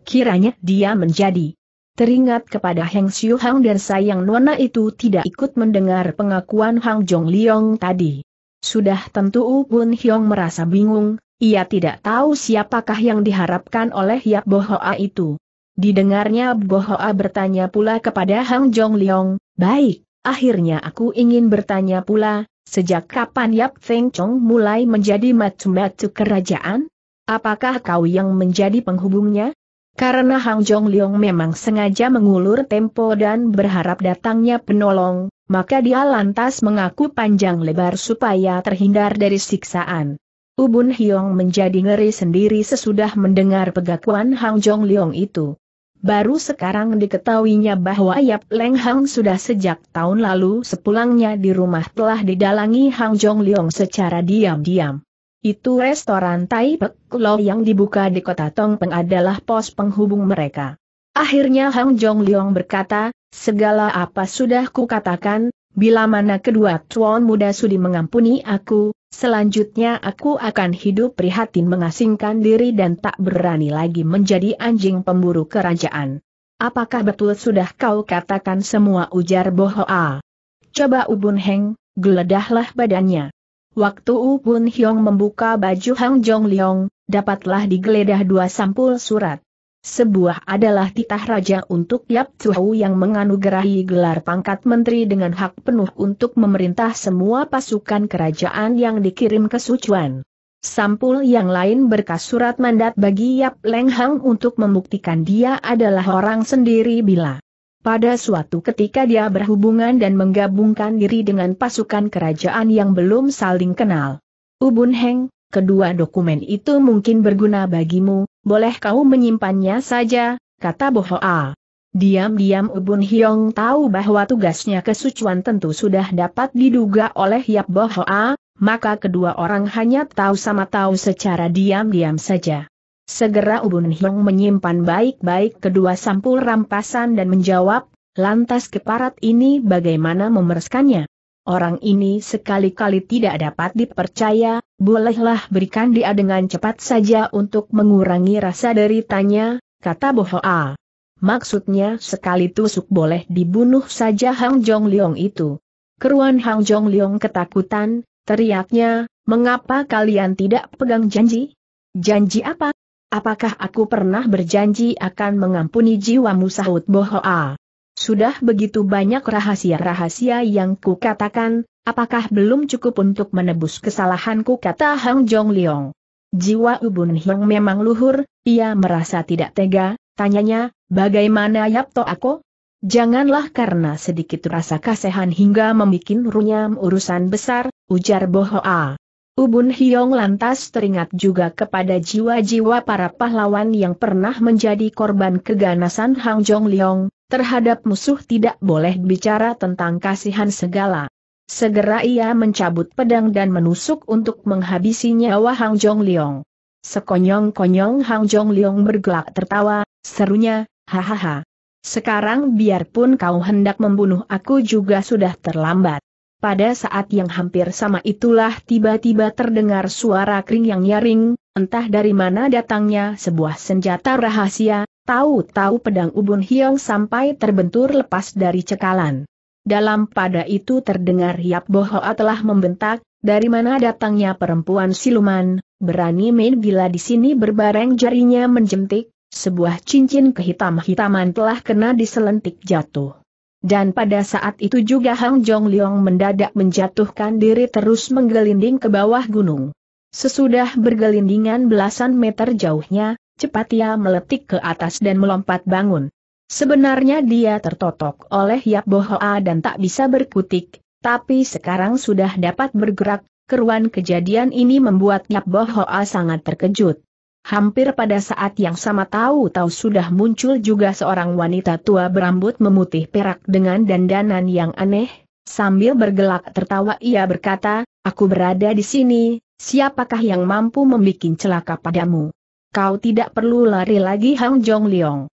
Kiranya dia menjadi teringat kepada Heng Xiu Hang dan sayang Nona itu tidak ikut mendengar pengakuan Hang Jong Liong tadi. Sudah tentu Ubun Hyong merasa bingung, ia tidak tahu siapakah yang diharapkan oleh Yak Bohoa itu. Didengarnya Bohoa bertanya pula kepada Hang Jong Leong, baik, akhirnya aku ingin bertanya pula, sejak kapan Yap Feng Chong mulai menjadi matu-matu kerajaan? Apakah kau yang menjadi penghubungnya? Karena Hang Jong Leong memang sengaja mengulur tempo dan berharap datangnya penolong, maka dia lantas mengaku panjang lebar supaya terhindar dari siksaan. Ubun Hyong menjadi ngeri sendiri sesudah mendengar pegakuan Hang Jong Leong itu. Baru sekarang diketahuinya bahwa Yap Leng Hang sudah sejak tahun lalu sepulangnya di rumah telah didalangi Hang Jong Leong secara diam-diam. Itu restoran Tai Pek Lo yang dibuka di kota Tong Tongpeng adalah pos penghubung mereka. Akhirnya Hang Jong Leong berkata, segala apa sudah kukatakan, Bila mana kedua tuan muda sudi mengampuni aku, selanjutnya aku akan hidup prihatin mengasingkan diri dan tak berani lagi menjadi anjing pemburu kerajaan. Apakah betul sudah kau katakan semua ujar Bohoa? Coba Ubun Heng, geledahlah badannya. Waktu Ubun Hyong membuka baju Hang Jong Leong, dapatlah digeledah dua sampul surat. Sebuah adalah titah raja untuk Yap Tsuhu yang menganugerahi gelar pangkat menteri dengan hak penuh untuk memerintah semua pasukan kerajaan yang dikirim ke Sichuan. Sampul yang lain berkas surat mandat bagi Yap Leng Hang untuk membuktikan dia adalah orang sendiri bila pada suatu ketika dia berhubungan dan menggabungkan diri dengan pasukan kerajaan yang belum saling kenal. Ubun Heng, kedua dokumen itu mungkin berguna bagimu, boleh kau menyimpannya saja, kata Bohoa. Diam-diam Ubun Hyong tahu bahwa tugasnya kesucuan tentu sudah dapat diduga oleh Yap Bohoa, maka kedua orang hanya tahu sama tahu secara diam-diam saja. Segera Ubun Hyong menyimpan baik-baik kedua sampul rampasan dan menjawab, lantas keparat ini bagaimana memereskannya? Orang ini sekali-kali tidak dapat dipercaya, bolehlah berikan dia dengan cepat saja untuk mengurangi rasa deritanya, kata Bohoa. Maksudnya sekali tusuk boleh dibunuh saja Hang Jong Leong itu. Keruan Hang Jong Leong ketakutan, teriaknya, mengapa kalian tidak pegang janji? Janji apa? Apakah aku pernah berjanji akan mengampuni jiwamu sahut Bohoa? Sudah begitu banyak rahasia-rahasia yang kukatakan, apakah belum cukup untuk menebus kesalahanku kata Hang Jong Leong. Jiwa Ubun Hyong memang luhur, ia merasa tidak tega, tanyanya, bagaimana yapto aku? Janganlah karena sedikit rasa kasihan hingga membuat runyam urusan besar, ujar Bohoa. Ubun Hyong lantas teringat juga kepada jiwa-jiwa para pahlawan yang pernah menjadi korban keganasan Hang Jong Leong, Terhadap musuh tidak boleh bicara tentang kasihan segala. Segera ia mencabut pedang dan menusuk untuk menghabisi nyawa Hang Jong Leong. Sekonyong-konyong Hang Jong Leong bergelak tertawa, serunya, hahaha. Sekarang biarpun kau hendak membunuh aku juga sudah terlambat. Pada saat yang hampir sama itulah tiba-tiba terdengar suara kering yang nyaring, entah dari mana datangnya sebuah senjata rahasia, Tahu-tahu pedang Ubun Hiong sampai terbentur lepas dari cekalan. Dalam pada itu terdengar Yap Bohoa telah membentak, dari mana datangnya perempuan siluman, berani main bila di sini berbareng jarinya menjentik, sebuah cincin kehitam-hitaman telah kena diselentik jatuh. Dan pada saat itu juga Hang Jong Leong mendadak menjatuhkan diri terus menggelinding ke bawah gunung. Sesudah bergelindingan belasan meter jauhnya, cepat ia meletik ke atas dan melompat bangun. Sebenarnya dia tertotok oleh Yap Bohoa dan tak bisa berkutik, tapi sekarang sudah dapat bergerak, keruan kejadian ini membuat Yap Bohoa sangat terkejut. Hampir pada saat yang sama tahu-tahu sudah muncul juga seorang wanita tua berambut memutih perak dengan dandanan yang aneh, sambil bergelak tertawa ia berkata, aku berada di sini, siapakah yang mampu membuat celaka padamu? kau tidak perlu lari lagi Hang Jong Leong.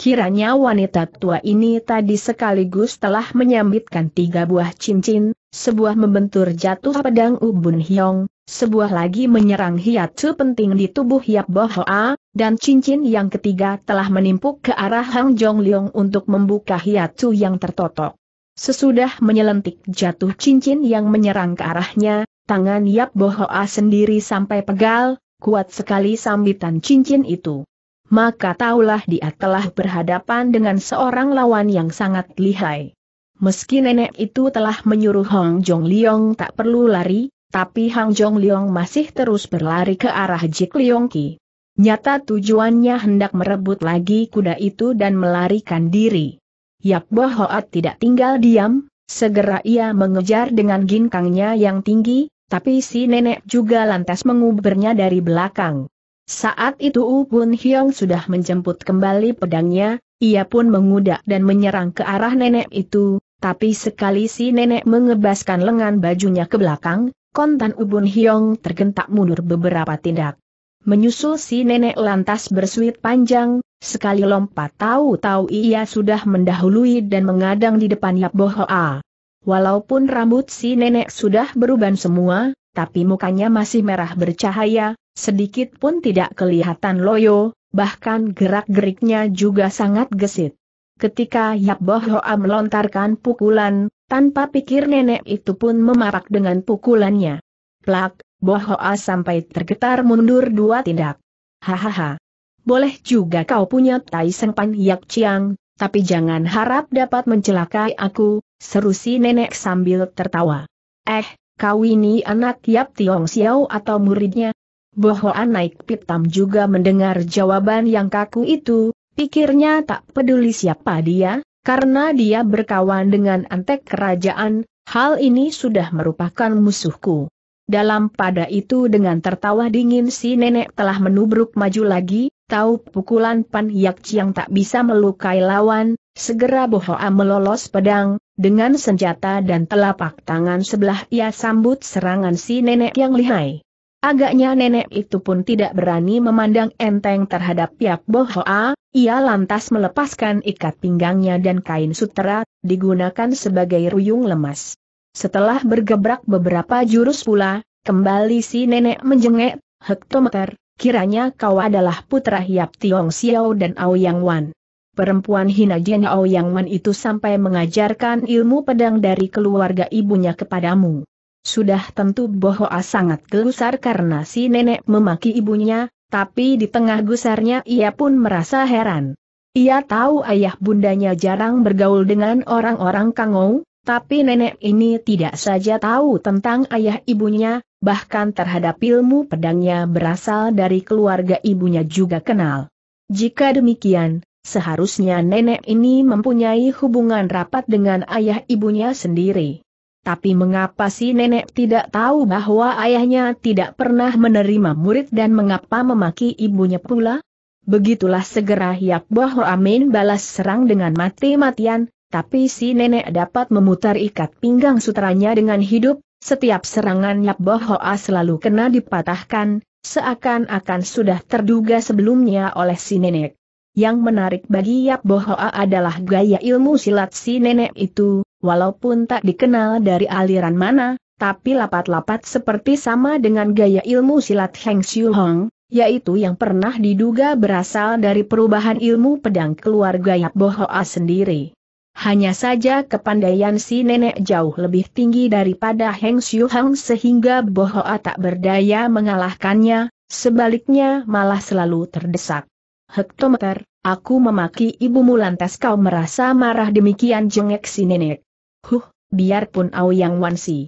Kiranya wanita tua ini tadi sekaligus telah menyambitkan tiga buah cincin, sebuah membentur jatuh pedang Ubun Hyong, sebuah lagi menyerang hiatsu penting di tubuh Yap Bo Hoa, dan cincin yang ketiga telah menimpuk ke arah Hang Jong Leong untuk membuka hiatsu yang tertotok. Sesudah menyelentik jatuh cincin yang menyerang ke arahnya, tangan Yap Bo Hoa sendiri sampai pegal, Kuat sekali sambitan cincin itu. Maka taulah dia telah berhadapan dengan seorang lawan yang sangat lihai. Meski nenek itu telah menyuruh Hong Jong Liong tak perlu lari, tapi Hang Jong Liong masih terus berlari ke arah Jik Liong Ki. Nyata tujuannya hendak merebut lagi kuda itu dan melarikan diri. Yap Bo Hoat tidak tinggal diam, segera ia mengejar dengan ginkangnya yang tinggi, tapi si nenek juga lantas mengubernya dari belakang. Saat itu U Bun Hyong sudah menjemput kembali pedangnya, ia pun mengudak dan menyerang ke arah nenek itu, tapi sekali si nenek mengebaskan lengan bajunya ke belakang, kontan U Bun Hyong tergentak mundur beberapa tindak. Menyusul si nenek lantas bersuit panjang, sekali lompat tahu-tahu ia sudah mendahului dan mengadang di depan Yap Bohoa. Walaupun rambut si nenek sudah beruban semua, tapi mukanya masih merah bercahaya, sedikit pun tidak kelihatan loyo, bahkan gerak-geriknya juga sangat gesit. Ketika Yap Bohoa melontarkan pukulan, tanpa pikir nenek itu pun memarak dengan pukulannya. Plak, Bohoa sampai tergetar mundur dua tindak. Hahaha. Boleh juga kau punya tai Pan Yak Chiang, tapi jangan harap dapat mencelakai aku, seru si nenek sambil tertawa. Eh, kau ini anak Yap Tiong Xiao atau muridnya? Bohoan naik pitam juga mendengar jawaban yang kaku itu, pikirnya tak peduli siapa dia, karena dia berkawan dengan antek kerajaan, hal ini sudah merupakan musuhku. Dalam pada itu dengan tertawa dingin si nenek telah menubruk maju lagi, Tahu pukulan Pan Yak Chiang tak bisa melukai lawan, segera Bohoa melolos pedang, dengan senjata dan telapak tangan sebelah ia sambut serangan si nenek yang lihai. Agaknya nenek itu pun tidak berani memandang enteng terhadap Yak Bohoa, ia lantas melepaskan ikat pinggangnya dan kain sutera, digunakan sebagai ruyung lemas. Setelah bergebrak beberapa jurus pula, kembali si nenek menjengek, hektometer, kiranya kau adalah putra Hiap Tiong Xiao dan Aoyang Wan. Perempuan hina Jian Aoyang Wan itu sampai mengajarkan ilmu pedang dari keluarga ibunya kepadamu. Sudah tentu Bohoa sangat gelusar karena si nenek memaki ibunya, tapi di tengah gusarnya ia pun merasa heran. Ia tahu ayah bundanya jarang bergaul dengan orang-orang Kangou, tapi nenek ini tidak saja tahu tentang ayah ibunya, bahkan terhadap ilmu pedangnya berasal dari keluarga ibunya juga kenal. Jika demikian, seharusnya nenek ini mempunyai hubungan rapat dengan ayah ibunya sendiri. Tapi mengapa si nenek tidak tahu bahwa ayahnya tidak pernah menerima murid dan mengapa memaki ibunya pula? Begitulah segera Yap Boho Amin balas serang dengan mati-matian, tapi si nenek dapat memutar ikat pinggang sutranya dengan hidup, setiap serangan Yap Bohoa selalu kena dipatahkan, seakan-akan sudah terduga sebelumnya oleh si nenek. Yang menarik bagi Yap Bohoa adalah gaya ilmu silat si nenek itu, walaupun tak dikenal dari aliran mana, tapi lapat-lapat seperti sama dengan gaya ilmu silat Heng Siu Hong, yaitu yang pernah diduga berasal dari perubahan ilmu pedang keluarga Yap Bohoa sendiri. Hanya saja kepandaian si nenek jauh lebih tinggi daripada Heng Xiu Hang sehingga Bohoa tak berdaya mengalahkannya, sebaliknya malah selalu terdesak. Hektometer, aku memaki ibumu lantas kau merasa marah demikian jengek si nenek. Huh, biarpun Au Yang Wansi.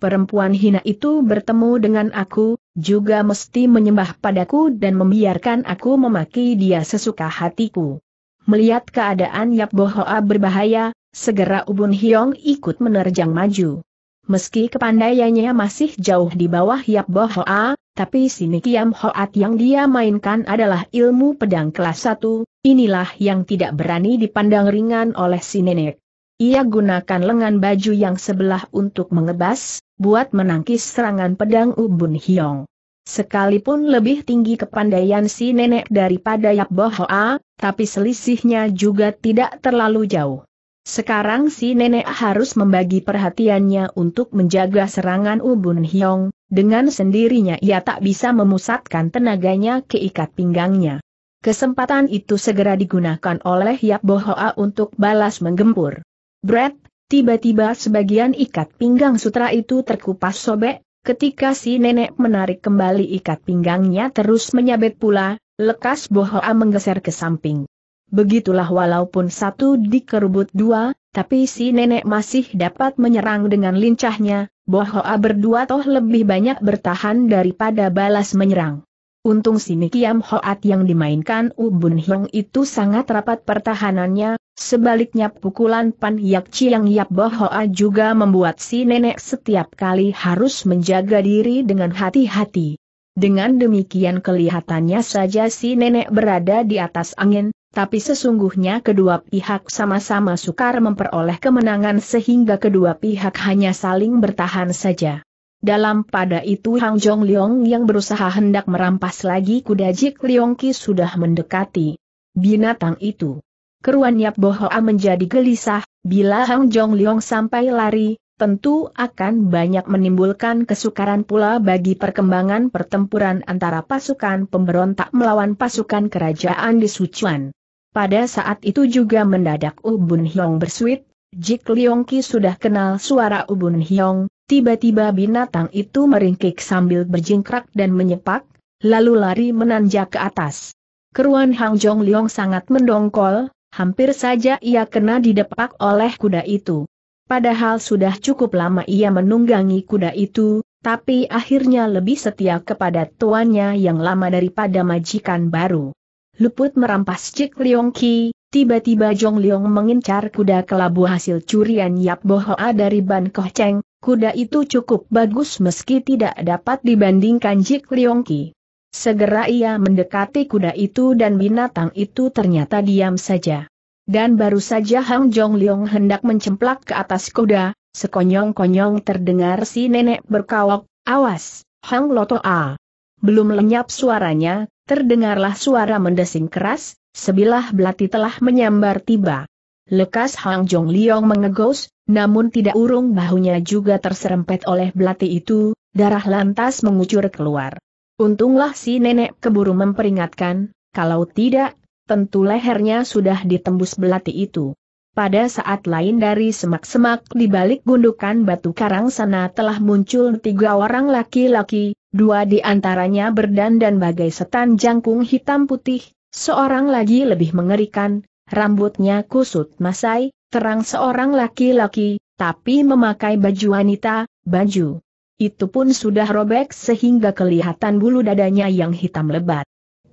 Perempuan hina itu bertemu dengan aku, juga mesti menyembah padaku dan membiarkan aku memaki dia sesuka hatiku. Melihat keadaan Yap Bohoa berbahaya, segera Ubun Hiong ikut menerjang maju. Meski kepandaiannya masih jauh di bawah Yap Bohoa, tapi sini Hoat yang dia mainkan adalah ilmu pedang kelas 1, inilah yang tidak berani dipandang ringan oleh si nenek. Ia gunakan lengan baju yang sebelah untuk mengebas, buat menangkis serangan pedang Ubun Hiong. Sekalipun lebih tinggi kepandaian si nenek daripada Yap Bohoa, tapi selisihnya juga tidak terlalu jauh. Sekarang si nenek harus membagi perhatiannya untuk menjaga serangan Ubun Hyong, dengan sendirinya ia tak bisa memusatkan tenaganya ke ikat pinggangnya. Kesempatan itu segera digunakan oleh Yap Bohoa untuk balas menggempur. Brett, tiba-tiba sebagian ikat pinggang sutra itu terkupas sobek, Ketika si nenek menarik kembali ikat pinggangnya terus menyabet pula, lekas Bohoa menggeser ke samping. Begitulah walaupun satu dikerubut dua, tapi si nenek masih dapat menyerang dengan lincahnya, Bohoa berdua toh lebih banyak bertahan daripada balas menyerang. Untung si Mikiam Hoat yang dimainkan Ubun Hiong itu sangat rapat pertahanannya, Sebaliknya pukulan Pan Yak Chiang Yap Bohoa juga membuat si nenek setiap kali harus menjaga diri dengan hati-hati. Dengan demikian kelihatannya saja si nenek berada di atas angin, tapi sesungguhnya kedua pihak sama-sama sukar memperoleh kemenangan sehingga kedua pihak hanya saling bertahan saja. Dalam pada itu Hang Jong Leong yang berusaha hendak merampas lagi kuda Jik Leong Ki sudah mendekati binatang itu. Keruan Yap Bohoa menjadi gelisah, bila Hang Jong Liong sampai lari, tentu akan banyak menimbulkan kesukaran pula bagi perkembangan pertempuran antara pasukan pemberontak melawan pasukan kerajaan di Sichuan. Pada saat itu juga mendadak Ubun Hyong bersuit, Jik Liong Ki sudah kenal suara Ubun Hyong, tiba-tiba binatang itu meringkik sambil berjingkrak dan menyepak, lalu lari menanjak ke atas. Keruan Hang Jong Liong sangat mendongkol, hampir saja ia kena didepak oleh kuda itu. Padahal sudah cukup lama ia menunggangi kuda itu, tapi akhirnya lebih setia kepada tuannya yang lama daripada majikan baru. Luput merampas Cik Leong Ki, tiba-tiba Jong Leong mengincar kuda kelabu hasil curian Yap Bohoa dari Ban Koh Cheng, kuda itu cukup bagus meski tidak dapat dibandingkan Cik Leong Ki. Segera ia mendekati kuda itu dan binatang itu ternyata diam saja. Dan baru saja Hang Jong Leong hendak mencemplak ke atas kuda, sekonyong-konyong terdengar si nenek berkawok, awas, Hang Loto A. Belum lenyap suaranya, terdengarlah suara mendesing keras, sebilah belati telah menyambar tiba. Lekas Hang Jong Leong mengegos, namun tidak urung bahunya juga terserempet oleh belati itu, darah lantas mengucur keluar. Untunglah si nenek keburu memperingatkan, kalau tidak, tentu lehernya sudah ditembus belati itu. Pada saat lain dari semak-semak di balik gundukan batu karang sana telah muncul tiga orang laki-laki, dua di antaranya berdandan bagai setan jangkung hitam putih, seorang lagi lebih mengerikan, rambutnya kusut masai, terang seorang laki-laki, tapi memakai baju wanita, baju itu pun sudah robek sehingga kelihatan bulu dadanya yang hitam lebat.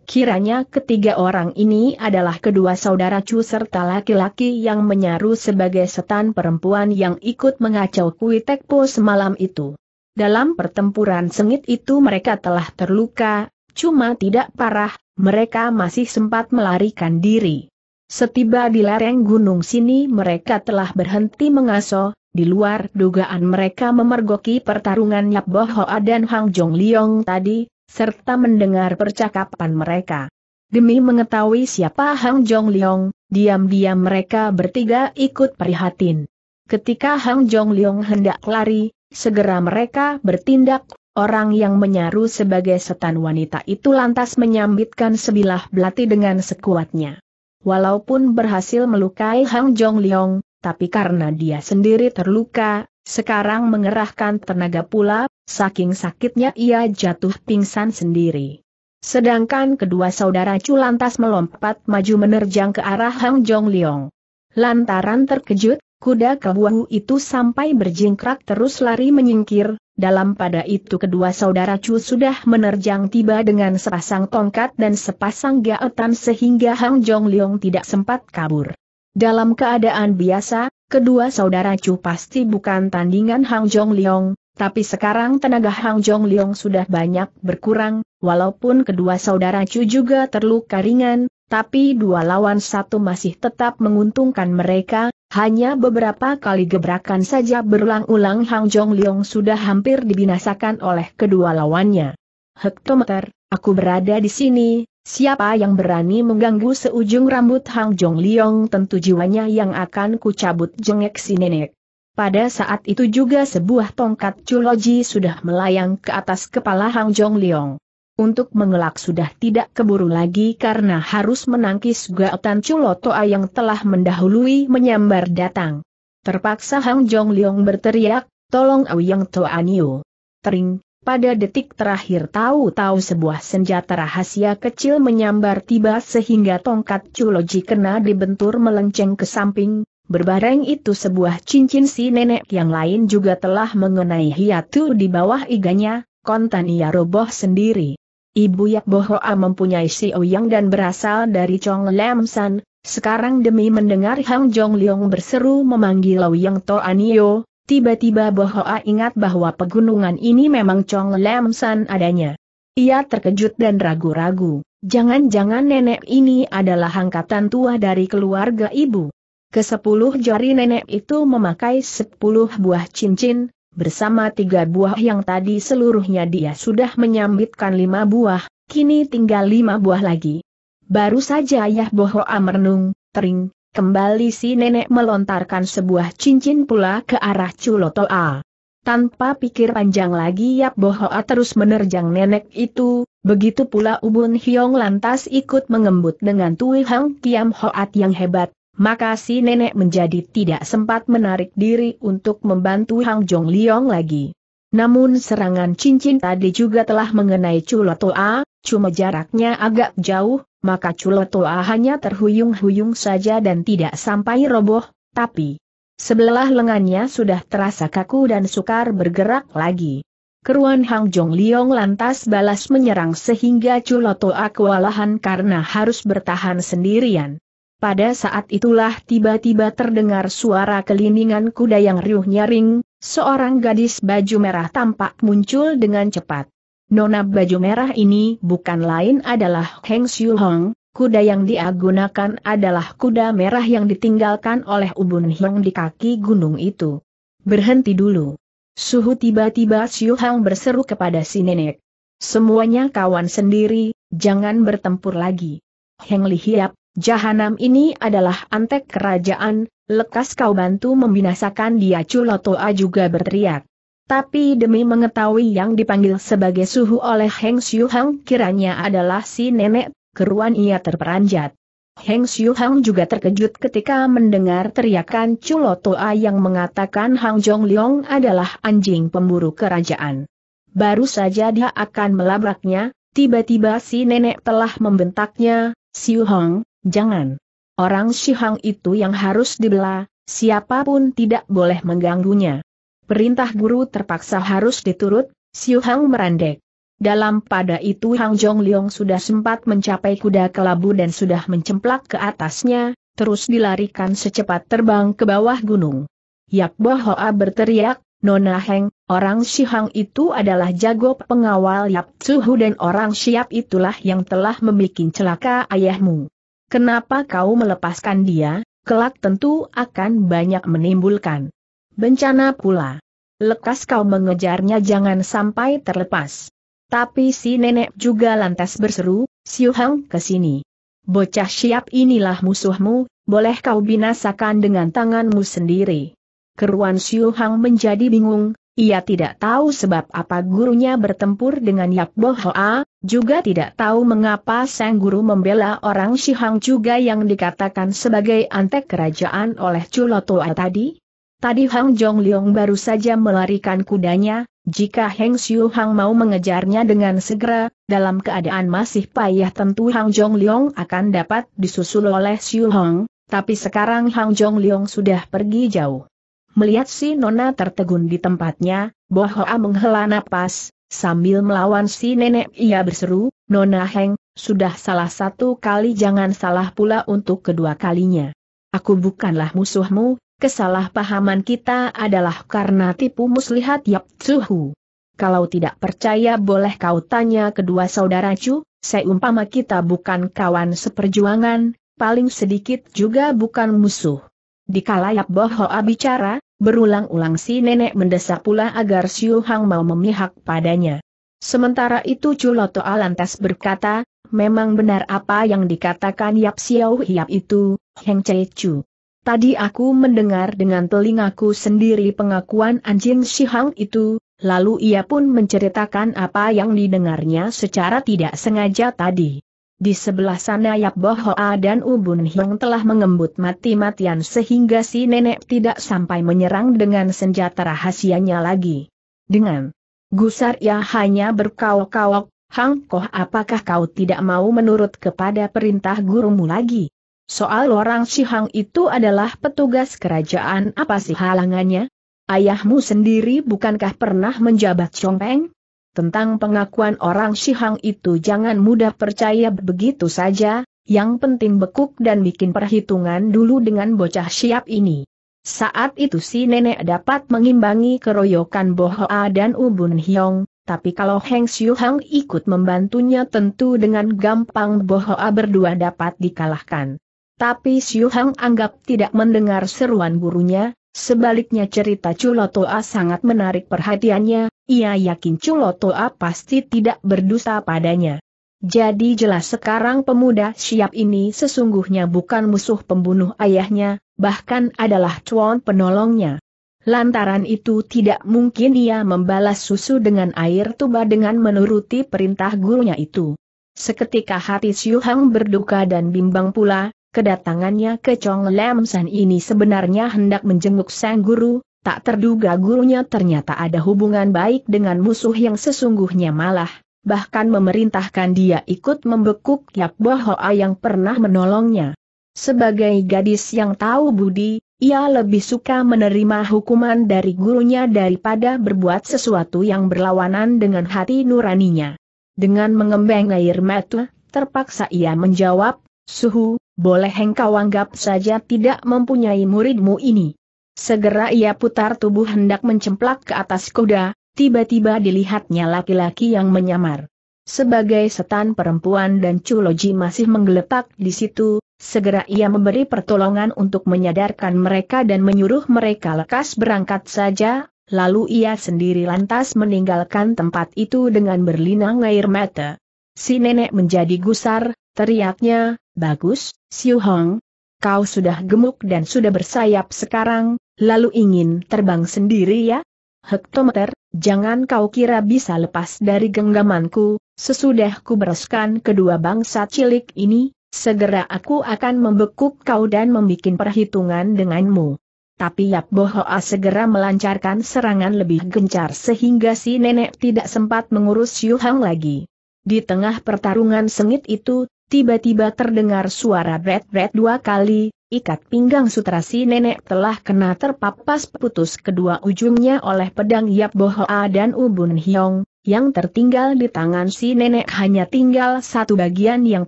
Kiranya ketiga orang ini adalah kedua saudara Chu serta laki-laki yang menyaru sebagai setan perempuan yang ikut mengacau Kui Tekpo semalam itu. Dalam pertempuran sengit itu mereka telah terluka, cuma tidak parah, mereka masih sempat melarikan diri. Setiba di lereng gunung sini mereka telah berhenti mengaso, di luar dugaan mereka memergoki pertarungan Yap Hoa dan Hang Jong Liong tadi, serta mendengar percakapan mereka. Demi mengetahui siapa Hang Jong Liong, diam-diam mereka bertiga ikut prihatin. Ketika Hang Jong Liong hendak lari, segera mereka bertindak Orang yang menyaru sebagai setan wanita itu lantas menyambitkan sebilah belati dengan sekuatnya. Walaupun berhasil melukai Hang Jong Liong, tapi karena dia sendiri terluka, sekarang mengerahkan tenaga pula, saking sakitnya ia jatuh pingsan sendiri. Sedangkan kedua saudara Chu lantas melompat maju menerjang ke arah Hang Jong Leong. Lantaran terkejut, kuda kebuahu itu sampai berjingkrak terus lari menyingkir, dalam pada itu kedua saudara Chu sudah menerjang tiba dengan sepasang tongkat dan sepasang gaetan sehingga Hang Jong Leong tidak sempat kabur. Dalam keadaan biasa, kedua saudara Chu pasti bukan tandingan Hang Jong Leong, tapi sekarang tenaga Hang Jong Leong sudah banyak berkurang, walaupun kedua saudara Chu juga terluka ringan, tapi dua lawan satu masih tetap menguntungkan mereka, hanya beberapa kali gebrakan saja berulang-ulang Hang Jong Leong sudah hampir dibinasakan oleh kedua lawannya. Hektometer Aku berada di sini, siapa yang berani mengganggu seujung rambut Hang Jong Liong tentu jiwanya yang akan kucabut jengek si nenek. Pada saat itu juga sebuah tongkat culoji sudah melayang ke atas kepala Hang Jong Liong. Untuk mengelak sudah tidak keburu lagi karena harus menangkis gaetan culotoa yang telah mendahului menyambar datang. Terpaksa Hang Jong Liong berteriak, tolong Auyang Toa Niu. Tering, pada detik terakhir tahu-tahu sebuah senjata rahasia kecil menyambar tiba sehingga tongkat culoji kena dibentur melenceng ke samping, berbareng itu sebuah cincin si nenek yang lain juga telah mengenai hiatu di bawah iganya, kontan ia roboh sendiri. Ibu Yak Bohoa mempunyai si Ouyang dan berasal dari Chong Lam San, sekarang demi mendengar Hang Jong Leong berseru memanggil Ouyang To Anio, Tiba-tiba Bohoa ingat bahwa pegunungan ini memang Chong Lam San adanya. Ia terkejut dan ragu-ragu, jangan-jangan nenek ini adalah angkatan tua dari keluarga ibu. Kesepuluh jari nenek itu memakai sepuluh buah cincin, bersama tiga buah yang tadi seluruhnya dia sudah menyambitkan lima buah, kini tinggal lima buah lagi. Baru saja ayah Bohoa merenung, tering, Kembali si nenek melontarkan sebuah cincin pula ke arah Culotoa. Tanpa pikir panjang lagi Yap Bohoa terus menerjang nenek itu, begitu pula Ubun Hyong lantas ikut mengembut dengan Tui Hang Kiam Hoat yang hebat, maka si nenek menjadi tidak sempat menarik diri untuk membantu Hang Jong Liong lagi. Namun serangan cincin tadi juga telah mengenai Culotoa, cuma jaraknya agak jauh, maka Culotoa hanya terhuyung-huyung saja dan tidak sampai roboh, tapi sebelah lengannya sudah terasa kaku dan sukar bergerak lagi. Keruan Hang Jong Liong lantas balas menyerang sehingga Culotoa kewalahan karena harus bertahan sendirian. Pada saat itulah tiba-tiba terdengar suara keliningan kuda yang riuh nyaring, seorang gadis baju merah tampak muncul dengan cepat. Nona baju merah ini bukan lain adalah Heng Xiu Hong, kuda yang dia gunakan adalah kuda merah yang ditinggalkan oleh Ubun Hong di kaki gunung itu. Berhenti dulu. Suhu tiba-tiba Xiu Hong berseru kepada si nenek. Semuanya kawan sendiri, jangan bertempur lagi. Heng Li Hiap, Jahanam ini adalah antek kerajaan, lekas kau bantu membinasakan dia Culotoa juga berteriak. Tapi demi mengetahui yang dipanggil sebagai suhu oleh Heng Hang kiranya adalah si nenek, keruan ia terperanjat. Heng Hang juga terkejut ketika mendengar teriakan Chulo Toa yang mengatakan Hang Jong Leong adalah anjing pemburu kerajaan. Baru saja dia akan melabraknya, tiba-tiba si nenek telah membentaknya, Siu Hang, jangan. Orang Hang itu yang harus dibela, siapapun tidak boleh mengganggunya. Perintah guru terpaksa harus diturut, Siu Hang merandek. Dalam pada itu Hang Jong Leong sudah sempat mencapai kuda kelabu dan sudah mencemplak ke atasnya, terus dilarikan secepat terbang ke bawah gunung. Yak Bo Hoa berteriak, Nona Heng, orang Hang itu adalah jago pengawal Yap Tsuhu dan orang Siap itulah yang telah membuat celaka ayahmu. Kenapa kau melepaskan dia, kelak tentu akan banyak menimbulkan Bencana pula. Lekas kau mengejarnya jangan sampai terlepas. Tapi si nenek juga lantas berseru, Siu Hang ke sini. Bocah siap inilah musuhmu, boleh kau binasakan dengan tanganmu sendiri. Keruan Siu Hang menjadi bingung, ia tidak tahu sebab apa gurunya bertempur dengan Yap Bo Hoa, juga tidak tahu mengapa sang guru membela orang Siu Hang juga yang dikatakan sebagai antek kerajaan oleh Chulotua tadi. Tadi Hang Jong Leong baru saja melarikan kudanya, jika Heng Xiu Hang mau mengejarnya dengan segera, dalam keadaan masih payah tentu Hang Jong Leong akan dapat disusul oleh Xiu Hang, tapi sekarang Hang Jong Leong sudah pergi jauh. Melihat si Nona tertegun di tempatnya, Bo Hoa menghela napas, sambil melawan si nenek ia berseru, Nona Heng, sudah salah satu kali jangan salah pula untuk kedua kalinya. Aku bukanlah musuhmu, Kesalahpahaman kita adalah karena tipu muslihat Yap Tsuhu. Kalau tidak percaya boleh kau tanya kedua saudara Chu, seumpama kita bukan kawan seperjuangan, paling sedikit juga bukan musuh. Di kala Yap Bohoa bicara, berulang-ulang si nenek mendesak pula agar Siu Hang mau memihak padanya. Sementara itu Loto Toalantas berkata, memang benar apa yang dikatakan Yap Xiao Hiap itu, Heng Chu. Tadi aku mendengar dengan telingaku sendiri pengakuan anjing Shihang itu, lalu ia pun menceritakan apa yang didengarnya secara tidak sengaja tadi. Di sebelah sana Yap Bohoa dan Ubun Hiang telah mengembut mati-matian sehingga si nenek tidak sampai menyerang dengan senjata rahasianya lagi. Dengan gusar ia hanya berkau-kau. Hang Koh apakah kau tidak mau menurut kepada perintah gurumu lagi? Soal orang Shihang itu adalah petugas kerajaan apa sih halangannya? Ayahmu sendiri bukankah pernah menjabat Chongpeng? Tentang pengakuan orang Shihang itu jangan mudah percaya begitu saja, yang penting bekuk dan bikin perhitungan dulu dengan bocah siap ini. Saat itu si nenek dapat mengimbangi keroyokan Bohoa dan Ubun Hyong, tapi kalau Heng Hang ikut membantunya tentu dengan gampang Bohoa berdua dapat dikalahkan. Tapi Xiu Hang anggap tidak mendengar seruan gurunya, sebaliknya cerita Culotoa sangat menarik perhatiannya, ia yakin Culotoa pasti tidak berdosa padanya. Jadi jelas sekarang pemuda siap ini sesungguhnya bukan musuh pembunuh ayahnya, bahkan adalah cuan penolongnya. Lantaran itu tidak mungkin ia membalas susu dengan air tuba dengan menuruti perintah gurunya itu. Seketika hati Siu Hang berduka dan bimbang pula, Kedatangannya ke Chong Lam San ini sebenarnya hendak menjenguk sang guru, tak terduga gurunya ternyata ada hubungan baik dengan musuh yang sesungguhnya malah, bahkan memerintahkan dia ikut membekuk Yap Hoa yang pernah menolongnya. Sebagai gadis yang tahu budi, ia lebih suka menerima hukuman dari gurunya daripada berbuat sesuatu yang berlawanan dengan hati nuraninya. Dengan mengembang air mata, terpaksa ia menjawab, Suhu, boleh engkau anggap saja tidak mempunyai muridmu ini. Segera ia putar tubuh hendak mencemplak ke atas kuda, tiba-tiba dilihatnya laki-laki yang menyamar. Sebagai setan perempuan dan culoji masih menggeletak di situ, segera ia memberi pertolongan untuk menyadarkan mereka dan menyuruh mereka lekas berangkat saja, lalu ia sendiri lantas meninggalkan tempat itu dengan berlinang air mata. Si nenek menjadi gusar, Teriaknya, bagus, Siu Hong. Kau sudah gemuk dan sudah bersayap sekarang, lalu ingin terbang sendiri ya? Hektometer, jangan kau kira bisa lepas dari genggamanku, sesudah ku bereskan kedua bangsa cilik ini, segera aku akan membekuk kau dan membuat perhitungan denganmu. Tapi Yap Bohoa segera melancarkan serangan lebih gencar sehingga si nenek tidak sempat mengurus Yuhang lagi. Di tengah pertarungan sengit itu, Tiba-tiba terdengar suara bret-bret dua kali, ikat pinggang sutra si nenek telah kena terpapas putus kedua ujungnya oleh pedang Yap Bohoa dan Ubun Hyong, yang tertinggal di tangan si nenek hanya tinggal satu bagian yang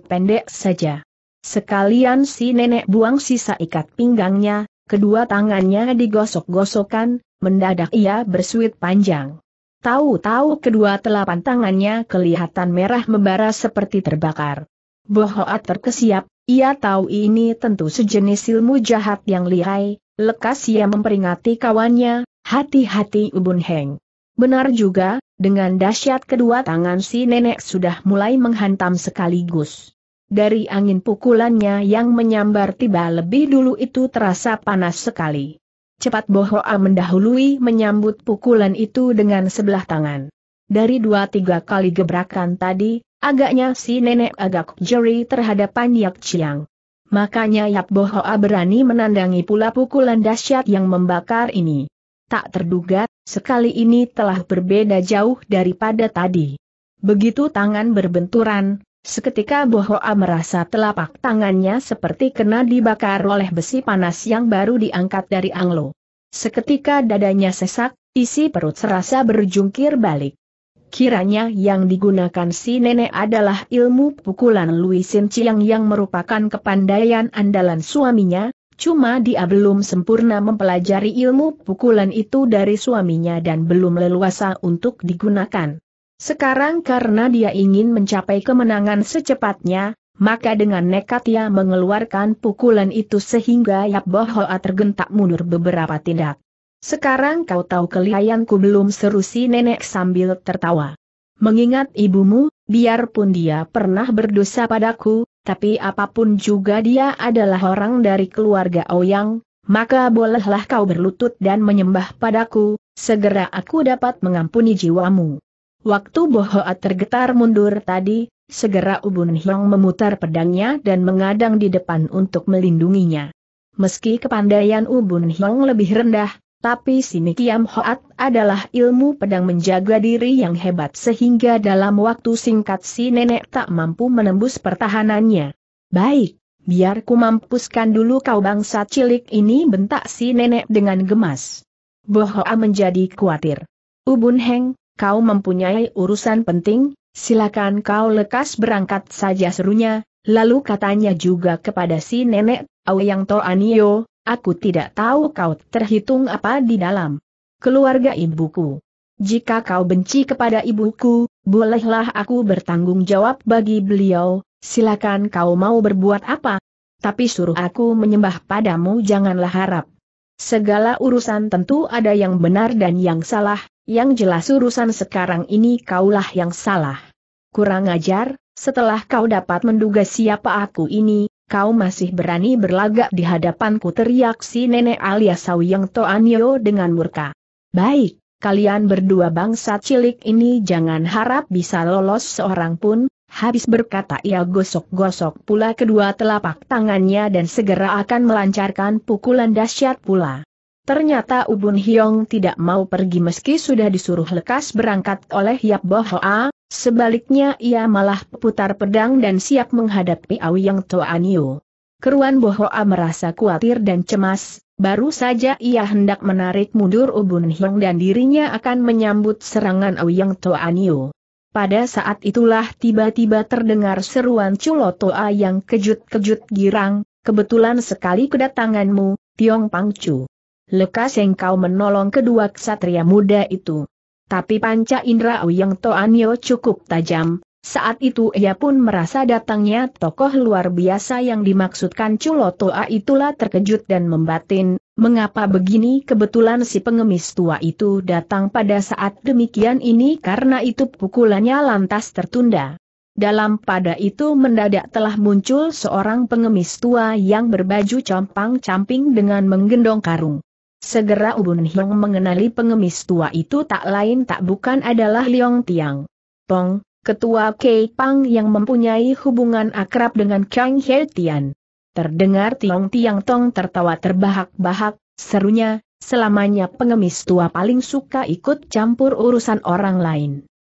pendek saja. Sekalian si nenek buang sisa ikat pinggangnya, kedua tangannya digosok-gosokkan, mendadak ia bersuit panjang. Tahu-tahu kedua telapan tangannya kelihatan merah membara seperti terbakar. Bohoat terkesiap, ia tahu ini tentu sejenis ilmu jahat yang lihai, lekas ia memperingati kawannya, hati-hati Ubun Heng. Benar juga, dengan dahsyat kedua tangan si nenek sudah mulai menghantam sekaligus. Dari angin pukulannya yang menyambar tiba lebih dulu itu terasa panas sekali. Cepat Bohoa mendahului menyambut pukulan itu dengan sebelah tangan. Dari dua tiga kali gebrakan tadi, Agaknya si nenek agak jeri terhadap Yak Chiang. Makanya Yap Bohoa berani menandangi pula pukulan dahsyat yang membakar ini. Tak terduga, sekali ini telah berbeda jauh daripada tadi. Begitu tangan berbenturan, seketika Bohoa merasa telapak tangannya seperti kena dibakar oleh besi panas yang baru diangkat dari anglo. Seketika dadanya sesak, isi perut serasa berjungkir balik. Kiranya yang digunakan si nenek adalah ilmu pukulan Luisin Chiang yang merupakan kepandaian andalan suaminya, cuma dia belum sempurna mempelajari ilmu pukulan itu dari suaminya dan belum leluasa untuk digunakan. Sekarang karena dia ingin mencapai kemenangan secepatnya, maka dengan nekat ia mengeluarkan pukulan itu sehingga Yap Bohoa tergentak mundur beberapa tindak. Sekarang kau tahu kelihayanku belum seru si nenek sambil tertawa. Mengingat ibumu, biarpun dia pernah berdosa padaku, tapi apapun juga dia adalah orang dari keluarga Ouyang, maka bolehlah kau berlutut dan menyembah padaku, segera aku dapat mengampuni jiwamu. Waktu Bohoat tergetar mundur tadi, segera Ubun Hyong memutar pedangnya dan mengadang di depan untuk melindunginya. Meski kepandaian Ubun Hyong lebih rendah, tapi sini Kiam Hoat adalah ilmu pedang menjaga diri yang hebat sehingga dalam waktu singkat si nenek tak mampu menembus pertahanannya. Baik, biar ku mampuskan dulu kau bangsa cilik ini bentak si nenek dengan gemas. Bohoa menjadi khawatir. Ubun Heng, kau mempunyai urusan penting, silakan kau lekas berangkat saja serunya, lalu katanya juga kepada si nenek, Aoyang Anio, Aku tidak tahu kau terhitung apa di dalam keluarga ibuku. Jika kau benci kepada ibuku, bolehlah aku bertanggung jawab bagi beliau, silakan kau mau berbuat apa. Tapi suruh aku menyembah padamu janganlah harap. Segala urusan tentu ada yang benar dan yang salah, yang jelas urusan sekarang ini kaulah yang salah. Kurang ajar, setelah kau dapat menduga siapa aku ini, kau masih berani berlagak di hadapanku teriak si nenek alias Sawiyang Toanyo dengan murka. Baik, kalian berdua bangsa cilik ini jangan harap bisa lolos seorang pun, habis berkata ia gosok-gosok pula kedua telapak tangannya dan segera akan melancarkan pukulan dahsyat pula. Ternyata Ubun Hiong tidak mau pergi meski sudah disuruh lekas berangkat oleh Yap Bohoa, Sebaliknya ia malah putar pedang dan siap menghadapi Auyang Toanio. Keruan Bohoa merasa khawatir dan cemas, baru saja ia hendak menarik mundur Ubun Hiong dan dirinya akan menyambut serangan Auyang Toanio. Pada saat itulah tiba-tiba terdengar seruan Culotoa yang kejut-kejut girang, kebetulan sekali kedatanganmu, Tiong Pangcu. Lekas engkau menolong kedua ksatria muda itu. Tapi panca indera Yang Toanio cukup tajam, saat itu ia pun merasa datangnya tokoh luar biasa yang dimaksudkan Culo Toa itulah terkejut dan membatin, mengapa begini kebetulan si pengemis tua itu datang pada saat demikian ini karena itu pukulannya lantas tertunda. Dalam pada itu mendadak telah muncul seorang pengemis tua yang berbaju compang-camping dengan menggendong karung. Segera Ubun Hiong mengenali pengemis tua itu tak lain tak bukan adalah Liong Tiang. Tong, ketua Kei Pang yang mempunyai hubungan akrab dengan Kang He Tian. Terdengar Tiong Tiang Tong tertawa terbahak-bahak, serunya, selamanya pengemis tua paling suka ikut campur urusan orang lain.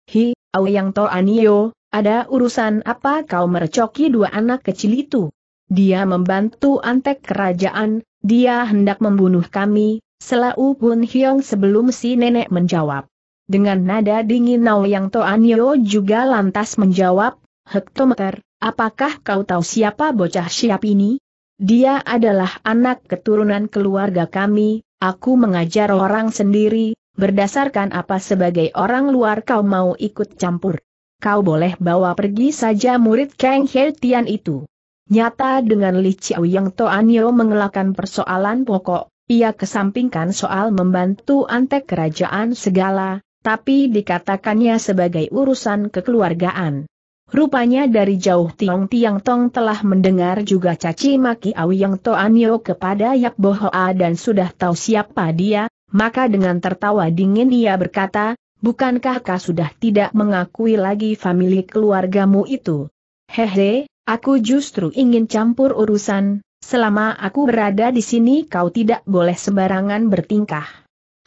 Hi, yang To Anio, ada urusan apa kau merecoki dua anak kecil itu? Dia membantu antek kerajaan, dia hendak membunuh kami, Selau pun Hyong sebelum si nenek menjawab. Dengan nada dingin Nao Yang Toan juga lantas menjawab, Hektometer, apakah kau tahu siapa bocah siap ini? Dia adalah anak keturunan keluarga kami, aku mengajar orang sendiri, berdasarkan apa sebagai orang luar kau mau ikut campur. Kau boleh bawa pergi saja murid Kang He Tian itu. Nyata dengan Li Chiao yang Toanyo mengelakkan persoalan pokok, ia kesampingkan soal membantu antek kerajaan segala, tapi dikatakannya sebagai urusan kekeluargaan. Rupanya dari jauh Tiong Tiang Tong telah mendengar juga caci maki yang Toanyo kepada Yak Bohoa dan sudah tahu siapa dia, maka dengan tertawa dingin ia berkata, Bukankah kau sudah tidak mengakui lagi famili keluargamu itu? Hehe, Aku justru ingin campur urusan, selama aku berada di sini kau tidak boleh sembarangan bertingkah.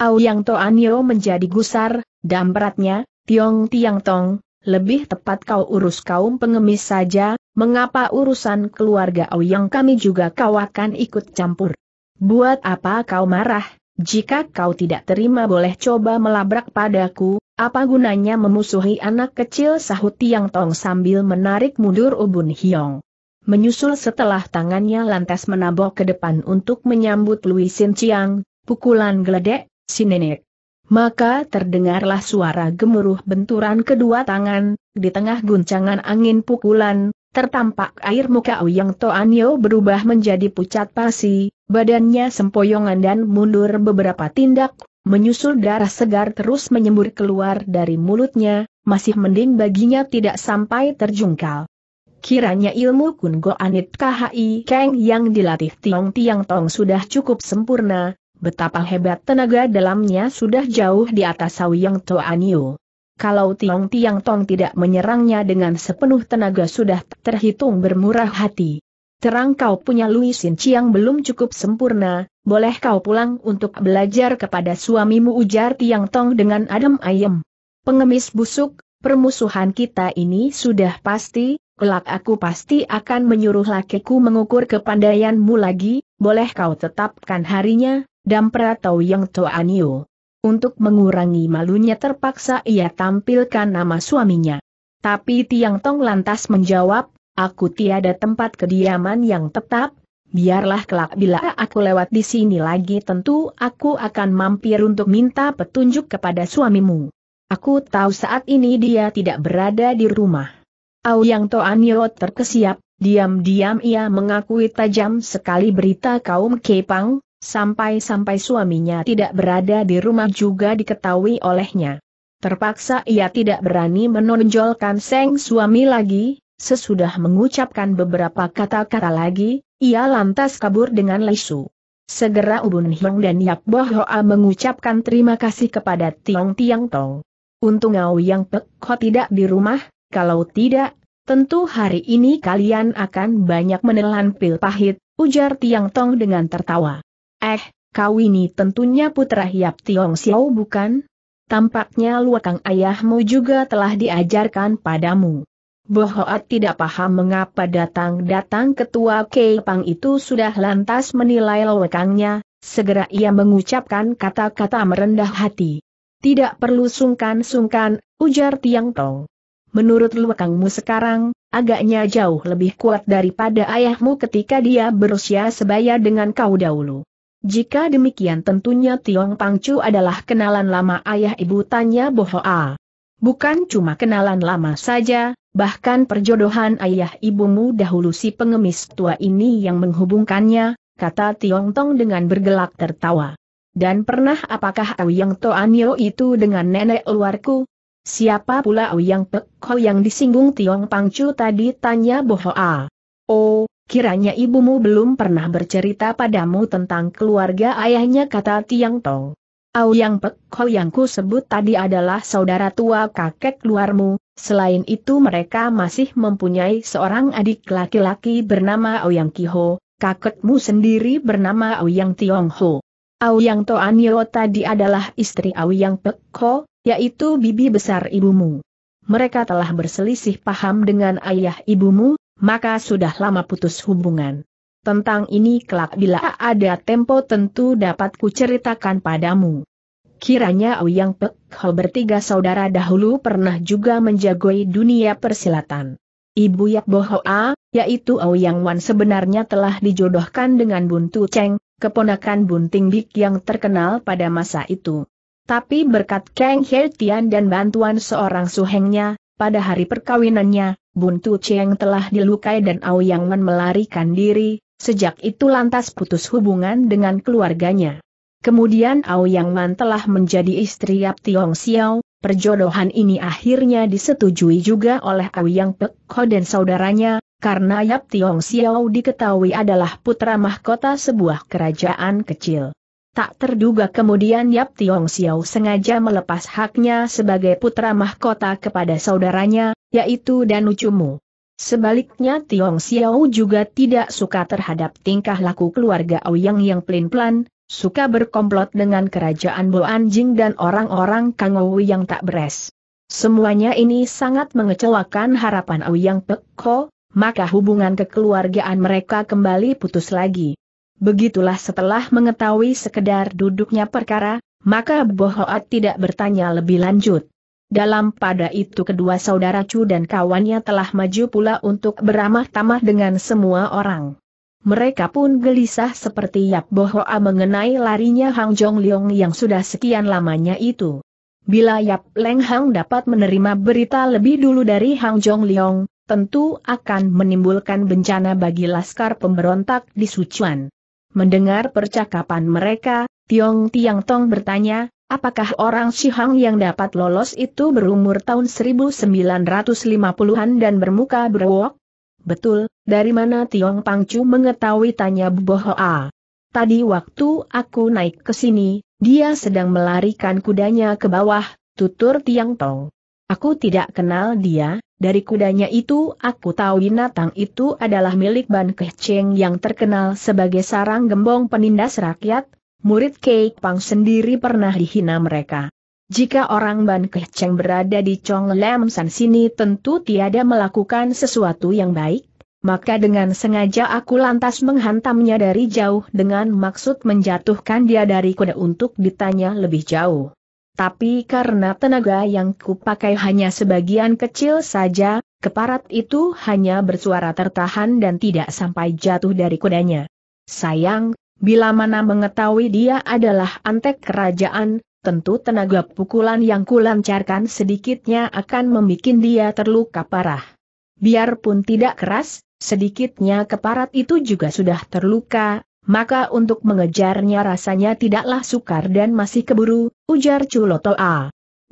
Yang Toanyo menjadi gusar, dan beratnya, Tiong Tiang Tong, lebih tepat kau urus kaum pengemis saja, mengapa urusan keluarga Yang kami juga kau akan ikut campur. Buat apa kau marah, jika kau tidak terima boleh coba melabrak padaku, apa gunanya memusuhi anak kecil sahut Tiang Tong sambil menarik mundur Ubun Hiong. Menyusul setelah tangannya lantas menabok ke depan untuk menyambut Lui Sin Chiang, pukulan geledek, si nenek. Maka terdengarlah suara gemuruh benturan kedua tangan, di tengah guncangan angin pukulan, tertampak air muka Uyang Toanyo berubah menjadi pucat pasi, badannya sempoyongan dan mundur beberapa tindak, Menyusul darah segar terus menyembur keluar dari mulutnya, masih mending baginya tidak sampai terjungkal. Kiranya ilmu Kun Go Anit KHI Kang yang dilatih Tiong Tiang Tong sudah cukup sempurna, betapa hebat tenaga dalamnya sudah jauh di atas Sawiang Toanio. Kalau Tiong Tiang Tong tidak menyerangnya dengan sepenuh tenaga sudah terhitung bermurah hati. Terang kau punya Luisin Chiang belum cukup sempurna, boleh kau pulang untuk belajar kepada suamimu ujar Tiang Tong dengan adem ayem. Pengemis busuk, permusuhan kita ini sudah pasti, kelak aku pasti akan menyuruh lakiku mengukur kepandaianmu lagi, boleh kau tetapkan harinya, dan peratau Yang Toanio. Untuk mengurangi malunya terpaksa ia tampilkan nama suaminya. Tapi Tiang Tong lantas menjawab, Aku tiada tempat kediaman yang tetap, biarlah kelak bila aku lewat di sini lagi tentu aku akan mampir untuk minta petunjuk kepada suamimu. Aku tahu saat ini dia tidak berada di rumah. Yang Auyang Toanyo terkesiap, diam-diam ia mengakui tajam sekali berita kaum Kepang, sampai-sampai suaminya tidak berada di rumah juga diketahui olehnya. Terpaksa ia tidak berani menonjolkan seng suami lagi, Sesudah mengucapkan beberapa kata-kata lagi, ia lantas kabur dengan lesu. Segera Ubun Hiong dan Yap Bo Hoa mengucapkan terima kasih kepada Tiong Tiang Tong. Untung Yang Pek Ho tidak di rumah, kalau tidak, tentu hari ini kalian akan banyak menelan pil pahit, ujar Tiang Tong dengan tertawa. Eh, kau ini tentunya putra Yap Tiong Xiao bukan? Tampaknya luakang ayahmu juga telah diajarkan padamu. Bohoat tidak paham mengapa datang-datang ketua Keipang itu sudah lantas menilai lowekangnya, segera ia mengucapkan kata-kata merendah hati. Tidak perlu sungkan-sungkan, ujar Tiang Tong. Menurut lowekangmu sekarang, agaknya jauh lebih kuat daripada ayahmu ketika dia berusia sebaya dengan kau dahulu. Jika demikian tentunya Tiong Pangcu adalah kenalan lama ayah ibu tanya Bohoa. Bukan cuma kenalan lama saja, bahkan perjodohan ayah ibumu dahulu si pengemis tua ini yang menghubungkannya, kata Tiong Tong dengan bergelak tertawa. Dan pernah apakah Auyang Toanio itu dengan nenek luarku? Siapa pula Auyang Pek kau yang disinggung Tiong Pangcu tadi tanya Bohoa. Oh, kiranya ibumu belum pernah bercerita padamu tentang keluarga ayahnya kata Tiong Tong. Auyang Pek kau yang ku sebut tadi adalah saudara tua kakek luarmu, Selain itu mereka masih mempunyai seorang adik laki-laki bernama Ouyang Kiho, kakekmu sendiri bernama Ouyang Tiongho. Auyang Toanyo tadi adalah istri Auyang Pekho, yaitu bibi besar ibumu. Mereka telah berselisih paham dengan ayah ibumu, maka sudah lama putus hubungan. Tentang ini kelak bila ada tempo tentu dapat kuceritakan padamu. Kiranya Ouyang Pek Ho bertiga saudara dahulu pernah juga menjagoi dunia persilatan. Ibu Yak Bohoa, yaitu Ouyang Wan sebenarnya telah dijodohkan dengan Buntu Cheng, keponakan Bunting Bik yang terkenal pada masa itu. Tapi berkat Kang He Tian dan bantuan seorang suhengnya, pada hari perkawinannya, Buntu Cheng telah dilukai dan Ouyang Wan melarikan diri, sejak itu lantas putus hubungan dengan keluarganya. Kemudian Ao Yang Man telah menjadi istri Yap Tiong Xiao, perjodohan ini akhirnya disetujui juga oleh Ao Yang Pek Ho dan saudaranya, karena Yap Tiong Xiao diketahui adalah putra mahkota sebuah kerajaan kecil. Tak terduga kemudian Yap Tiong Xiao sengaja melepas haknya sebagai putra mahkota kepada saudaranya, yaitu Danu Cumu. Sebaliknya Tiong Xiao juga tidak suka terhadap tingkah laku keluarga Yang yang pelin-pelan, Suka berkomplot dengan kerajaan Bo Anjing dan orang-orang Kang yang tak beres. Semuanya ini sangat mengecewakan harapan Ouyang Pekko, maka hubungan kekeluargaan mereka kembali putus lagi. Begitulah setelah mengetahui sekedar duduknya perkara, maka Bohoat tidak bertanya lebih lanjut. Dalam pada itu kedua saudara Chu dan kawannya telah maju pula untuk beramah tamah dengan semua orang. Mereka pun gelisah seperti Yap Bohoa mengenai larinya Hang Jong Leong yang sudah sekian lamanya itu. Bila Yap Leng Hang dapat menerima berita lebih dulu dari Hang Jong Leong, tentu akan menimbulkan bencana bagi laskar pemberontak di Sichuan. Mendengar percakapan mereka, Tiong Tiang Tong bertanya, apakah orang Shihang yang dapat lolos itu berumur tahun 1950-an dan bermuka berwok? Betul, dari mana Tiong Pangcu mengetahui tanya Bohoa. Tadi waktu aku naik ke sini, dia sedang melarikan kudanya ke bawah, tutur Tiang Tong. Aku tidak kenal dia, dari kudanya itu aku tahu binatang itu adalah milik Ban Kecheng yang terkenal sebagai sarang gembong penindas rakyat, murid Keik Pang sendiri pernah dihina mereka. Jika orang Ban Kehceng berada di Chong Lam San sini tentu tiada melakukan sesuatu yang baik, maka dengan sengaja aku lantas menghantamnya dari jauh dengan maksud menjatuhkan dia dari kuda untuk ditanya lebih jauh. Tapi karena tenaga yang kupakai hanya sebagian kecil saja, keparat itu hanya bersuara tertahan dan tidak sampai jatuh dari kudanya. Sayang, bila mana mengetahui dia adalah antek kerajaan, tentu tenaga pukulan yang kulancarkan sedikitnya akan membuat dia terluka parah. Biarpun tidak keras, sedikitnya keparat itu juga sudah terluka, maka untuk mengejarnya rasanya tidaklah sukar dan masih keburu, ujar Culoto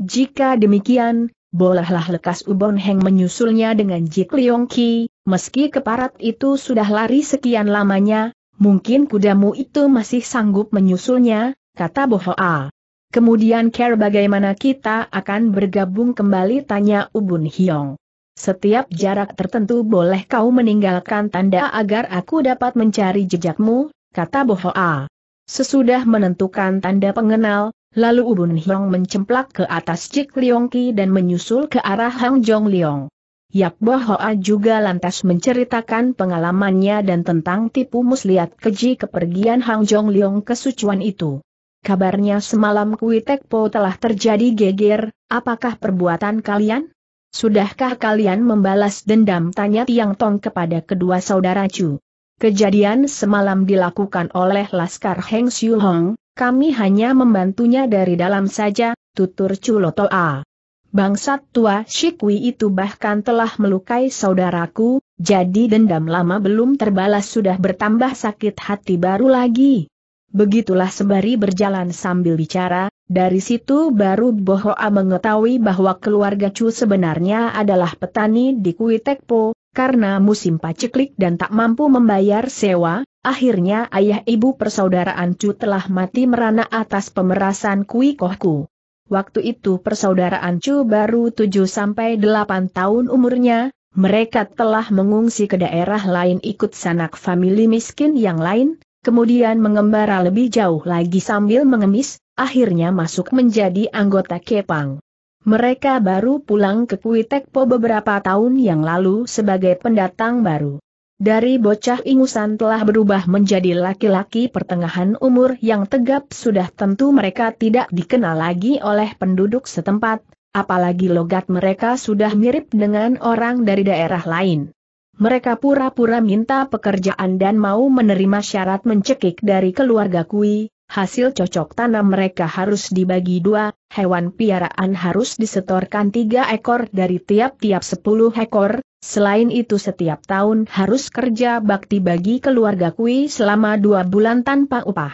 Jika demikian, bolehlah lekas Ubon Heng menyusulnya dengan Jik Leong Ki, meski keparat itu sudah lari sekian lamanya, mungkin kudamu itu masih sanggup menyusulnya, kata Bohoa. Kemudian care bagaimana kita akan bergabung kembali tanya Ubun Hiong. Setiap jarak tertentu boleh kau meninggalkan tanda agar aku dapat mencari jejakmu, kata Bohoa. Sesudah menentukan tanda pengenal, lalu Ubun Hiong mencemplak ke atas Cik Liong Ki dan menyusul ke arah Hang Jong Liong. Yak Bohoa juga lantas menceritakan pengalamannya dan tentang tipu muslihat keji kepergian Hang Jong Liong ke Sucuan itu. Kabarnya semalam Kuitekpo telah terjadi geger, apakah perbuatan kalian? Sudahkah kalian membalas dendam tanya Tiang Tong kepada kedua saudara Chu? Kejadian semalam dilakukan oleh Laskar Heng Xiu Hong, kami hanya membantunya dari dalam saja, tutur Chu Loto A. Bangsat tua Shikui itu bahkan telah melukai saudaraku, jadi dendam lama belum terbalas sudah bertambah sakit hati baru lagi. Begitulah sembari berjalan sambil bicara, dari situ baru Bohoa mengetahui bahwa keluarga Chu sebenarnya adalah petani di Kuitekpo, karena musim paceklik dan tak mampu membayar sewa, akhirnya ayah ibu persaudaraan Chu telah mati merana atas pemerasan Kui Kohku. Waktu itu persaudaraan Chu baru 7-8 tahun umurnya, mereka telah mengungsi ke daerah lain ikut sanak famili miskin yang lain, kemudian mengembara lebih jauh lagi sambil mengemis, akhirnya masuk menjadi anggota Kepang. Mereka baru pulang ke Kuitekpo beberapa tahun yang lalu sebagai pendatang baru. Dari bocah ingusan telah berubah menjadi laki-laki pertengahan umur yang tegap sudah tentu mereka tidak dikenal lagi oleh penduduk setempat, apalagi logat mereka sudah mirip dengan orang dari daerah lain. Mereka pura-pura minta pekerjaan dan mau menerima syarat mencekik dari keluarga Kui, hasil cocok tanam mereka harus dibagi dua, hewan piaraan harus disetorkan tiga ekor dari tiap-tiap sepuluh ekor, selain itu setiap tahun harus kerja bakti bagi keluarga Kui selama dua bulan tanpa upah.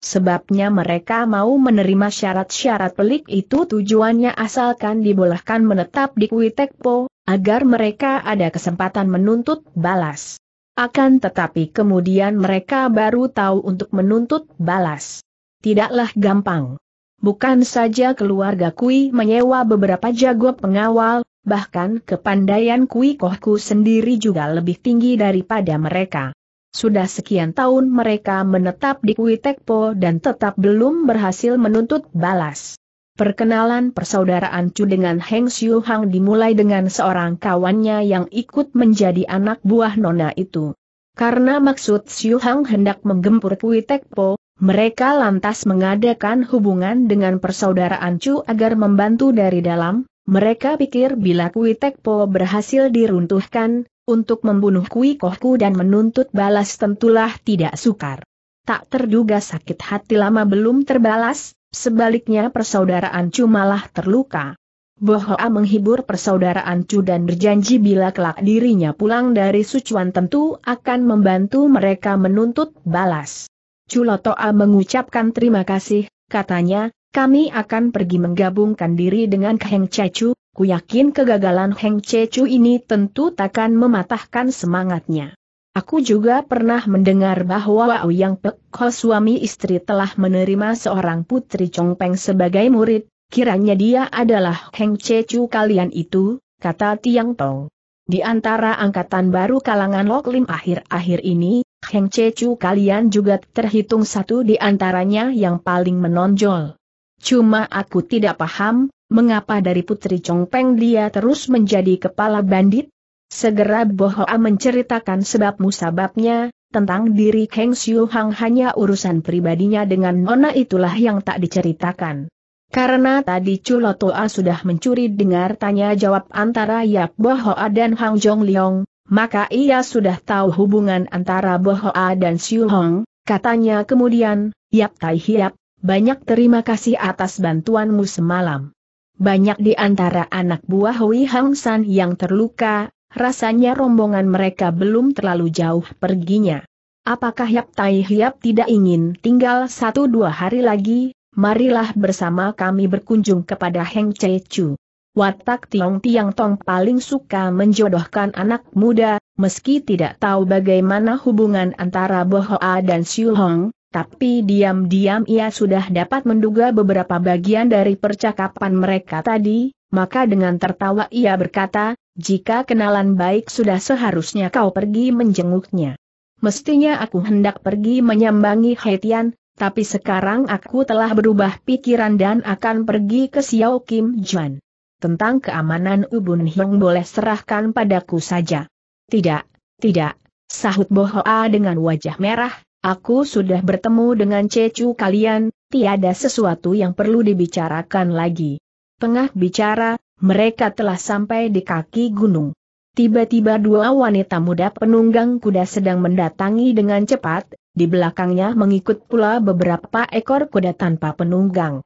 Sebabnya mereka mau menerima syarat-syarat pelik itu tujuannya asalkan dibolehkan menetap di Kui Tekpo, agar mereka ada kesempatan menuntut balas. Akan tetapi kemudian mereka baru tahu untuk menuntut balas. Tidaklah gampang. Bukan saja keluarga Kui menyewa beberapa jago pengawal, bahkan kepandaian Kui Kohku sendiri juga lebih tinggi daripada mereka. Sudah sekian tahun mereka menetap di Kui Tekpo dan tetap belum berhasil menuntut balas. Perkenalan persaudaraan Chu dengan Heng Xiu Hang dimulai dengan seorang kawannya yang ikut menjadi anak buah nona itu. Karena maksud Xiu Hang hendak menggempur Kui Tekpo, mereka lantas mengadakan hubungan dengan persaudaraan Chu agar membantu dari dalam, mereka pikir bila Kui Tekpo berhasil diruntuhkan, untuk membunuh Kui Kohku dan menuntut balas tentulah tidak sukar. Tak terduga sakit hati lama belum terbalas, Sebaliknya persaudaraan Chu malah terluka. Bohoa menghibur persaudaraan Chu dan berjanji bila kelak dirinya pulang dari Sucuan tentu akan membantu mereka menuntut balas. Lotoa mengucapkan terima kasih, katanya, kami akan pergi menggabungkan diri dengan Heng Cecu, ku yakin kegagalan Heng Cecu ini tentu takkan mematahkan semangatnya. Aku juga pernah mendengar bahwa Yang Pek Ho suami istri telah menerima seorang putri Chong Peng sebagai murid, kiranya dia adalah Heng Chu kalian itu, kata Tiang Tong. Di antara angkatan baru kalangan Lok Lim akhir-akhir ini, Heng Chu kalian juga terhitung satu di antaranya yang paling menonjol. Cuma aku tidak paham, mengapa dari Putri Chong Peng dia terus menjadi kepala bandit, Segera Bohoa menceritakan sebab musababnya, tentang diri Heng Xiu Hang hanya urusan pribadinya dengan Nona itulah yang tak diceritakan. Karena tadi Chulo Toa sudah mencuri dengar tanya jawab antara Yap Bohoa dan Hang Jong Leong, maka ia sudah tahu hubungan antara Bohoa dan Xiu Hang, katanya kemudian, Yap Tai Hiap, banyak terima kasih atas bantuanmu semalam. Banyak di antara anak buah Hui Hang San yang terluka, Rasanya rombongan mereka belum terlalu jauh perginya. Apakah Yap Tai Hiap tidak ingin tinggal satu dua hari lagi? Marilah bersama kami berkunjung kepada Heng Che Chu. Watak Tiong Tiang Tong paling suka menjodohkan anak muda, meski tidak tahu bagaimana hubungan antara Bo Hoa dan Siu Hong, tapi diam-diam ia sudah dapat menduga beberapa bagian dari percakapan mereka tadi, maka dengan tertawa ia berkata, jika kenalan baik sudah seharusnya kau pergi menjenguknya. Mestinya aku hendak pergi menyambangi Haitian, tapi sekarang aku telah berubah pikiran dan akan pergi ke Xiao Kim Juan. Tentang keamanan Ubun Hong boleh serahkan padaku saja. Tidak, tidak, sahut Bohoa dengan wajah merah, aku sudah bertemu dengan Cecu kalian, tiada sesuatu yang perlu dibicarakan lagi. Tengah bicara, mereka telah sampai di kaki gunung. Tiba-tiba dua wanita muda penunggang kuda sedang mendatangi dengan cepat, di belakangnya mengikut pula beberapa ekor kuda tanpa penunggang.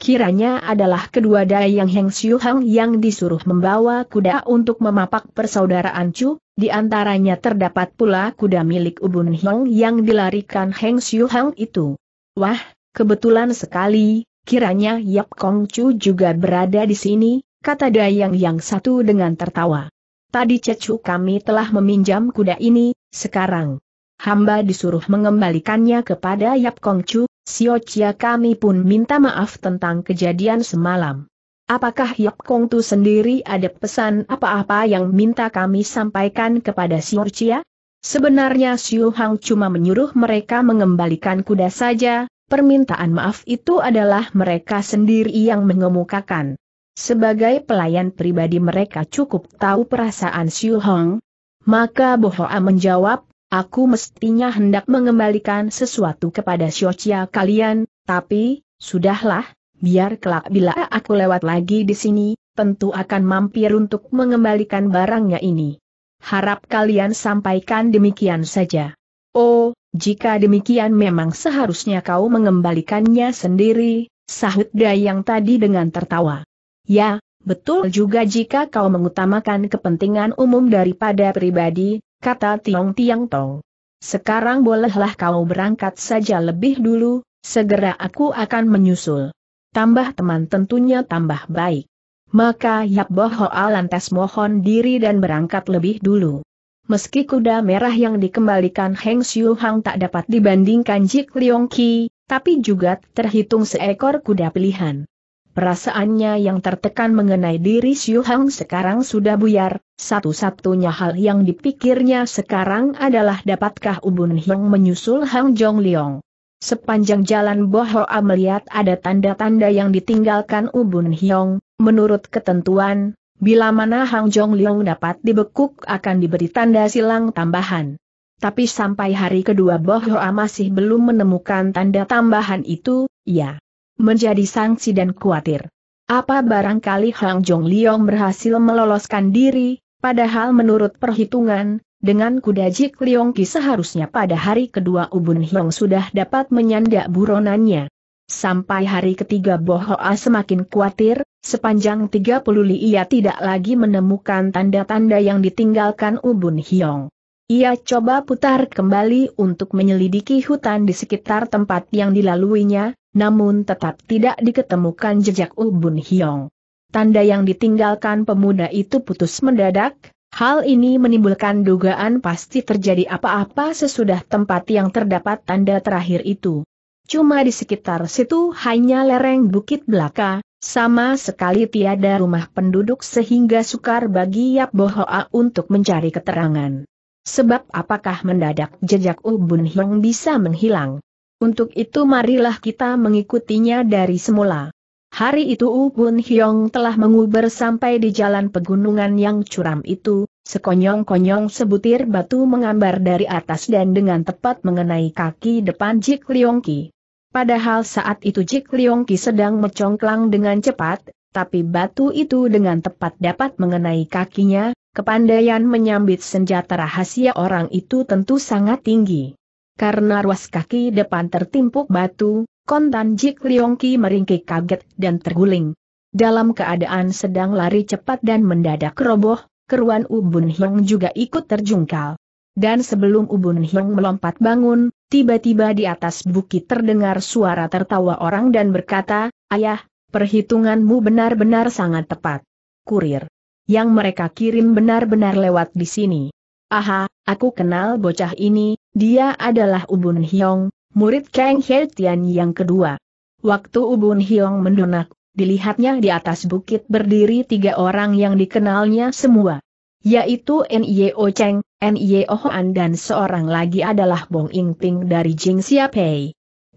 Kiranya adalah kedua Dayang yang Heng Siu Hang yang disuruh membawa kuda untuk memapak persaudaraan Chu, di antaranya terdapat pula kuda milik Ubun Hong yang dilarikan Heng Siu Hang itu. Wah, kebetulan sekali, kiranya Yap Kong Chu juga berada di sini, kata Dayang yang satu dengan tertawa. Tadi cecu kami telah meminjam kuda ini, sekarang. Hamba disuruh mengembalikannya kepada Yap Kongcu, Siocia kami pun minta maaf tentang kejadian semalam. Apakah Yap Kongtu sendiri ada pesan apa-apa yang minta kami sampaikan kepada Siocia? Sebenarnya Siu Hang cuma menyuruh mereka mengembalikan kuda saja, permintaan maaf itu adalah mereka sendiri yang mengemukakan. Sebagai pelayan pribadi mereka cukup tahu perasaan Xiu Hong. Maka Bohoa menjawab, aku mestinya hendak mengembalikan sesuatu kepada Chia kalian, tapi, sudahlah, biar kelak bila aku lewat lagi di sini, tentu akan mampir untuk mengembalikan barangnya ini. Harap kalian sampaikan demikian saja. Oh, jika demikian memang seharusnya kau mengembalikannya sendiri, sahut Dayang tadi dengan tertawa. Ya, betul juga jika kau mengutamakan kepentingan umum daripada pribadi, kata Tiong Tiang Tong. Sekarang bolehlah kau berangkat saja lebih dulu, segera aku akan menyusul. Tambah teman tentunya tambah baik. Maka Yap Bohoa lantas mohon diri dan berangkat lebih dulu. Meski kuda merah yang dikembalikan Heng Xiu Hang tak dapat dibandingkan Jik Leong Ki, tapi juga terhitung seekor kuda pilihan. Perasaannya yang tertekan mengenai diri Xiu Hang sekarang sudah buyar, satu-satunya hal yang dipikirnya sekarang adalah dapatkah Ubun Hyong menyusul Hang Jong Liong. Sepanjang jalan Bohoa melihat ada tanda-tanda yang ditinggalkan Ubun Hyong, menurut ketentuan, bila mana Hang Jong Liong dapat dibekuk akan diberi tanda silang tambahan. Tapi sampai hari kedua Bohoa masih belum menemukan tanda tambahan itu, ya menjadi sanksi dan khawatir. Apa barangkali Hang Jong Liong berhasil meloloskan diri, padahal menurut perhitungan, dengan kuda Jik Liong Ki seharusnya pada hari kedua Ubun Hiong sudah dapat menyandak buronannya. Sampai hari ketiga Bohoa semakin khawatir, sepanjang 30 li ia tidak lagi menemukan tanda-tanda yang ditinggalkan Ubun Hiong. Ia coba putar kembali untuk menyelidiki hutan di sekitar tempat yang dilaluinya, namun tetap tidak diketemukan jejak Ubun Hiong. Tanda yang ditinggalkan pemuda itu putus mendadak, hal ini menimbulkan dugaan pasti terjadi apa-apa sesudah tempat yang terdapat tanda terakhir itu. Cuma di sekitar situ hanya lereng bukit belaka, sama sekali tiada rumah penduduk sehingga sukar bagi Yap Bohoa untuk mencari keterangan. Sebab apakah mendadak jejak Ubun Hiong bisa menghilang? Untuk itu marilah kita mengikutinya dari semula. Hari itu U Bun Hyong telah menguber sampai di jalan pegunungan yang curam itu, sekonyong-konyong sebutir batu mengambar dari atas dan dengan tepat mengenai kaki depan Jik Liong Ki. Padahal saat itu Jik Liong Ki sedang mencongklang dengan cepat, tapi batu itu dengan tepat dapat mengenai kakinya, kepandaian menyambit senjata rahasia orang itu tentu sangat tinggi karena ruas kaki depan tertimpuk batu, kontan Jik Liong Ki meringkik kaget dan terguling. Dalam keadaan sedang lari cepat dan mendadak roboh, keruan Ubun Hyong juga ikut terjungkal. Dan sebelum Ubun Hyong melompat bangun, tiba-tiba di atas bukit terdengar suara tertawa orang dan berkata, Ayah, perhitunganmu benar-benar sangat tepat. Kurir yang mereka kirim benar-benar lewat di sini. Aha, aku kenal bocah ini, dia adalah Ubun Hyong, murid Kang He yang kedua. Waktu Ubun Hyong mendonak, dilihatnya di atas bukit berdiri tiga orang yang dikenalnya semua. Yaitu N.I.O. Cheng, N.I.O. Hoan dan seorang lagi adalah Bong Inting dari Jing Siapei.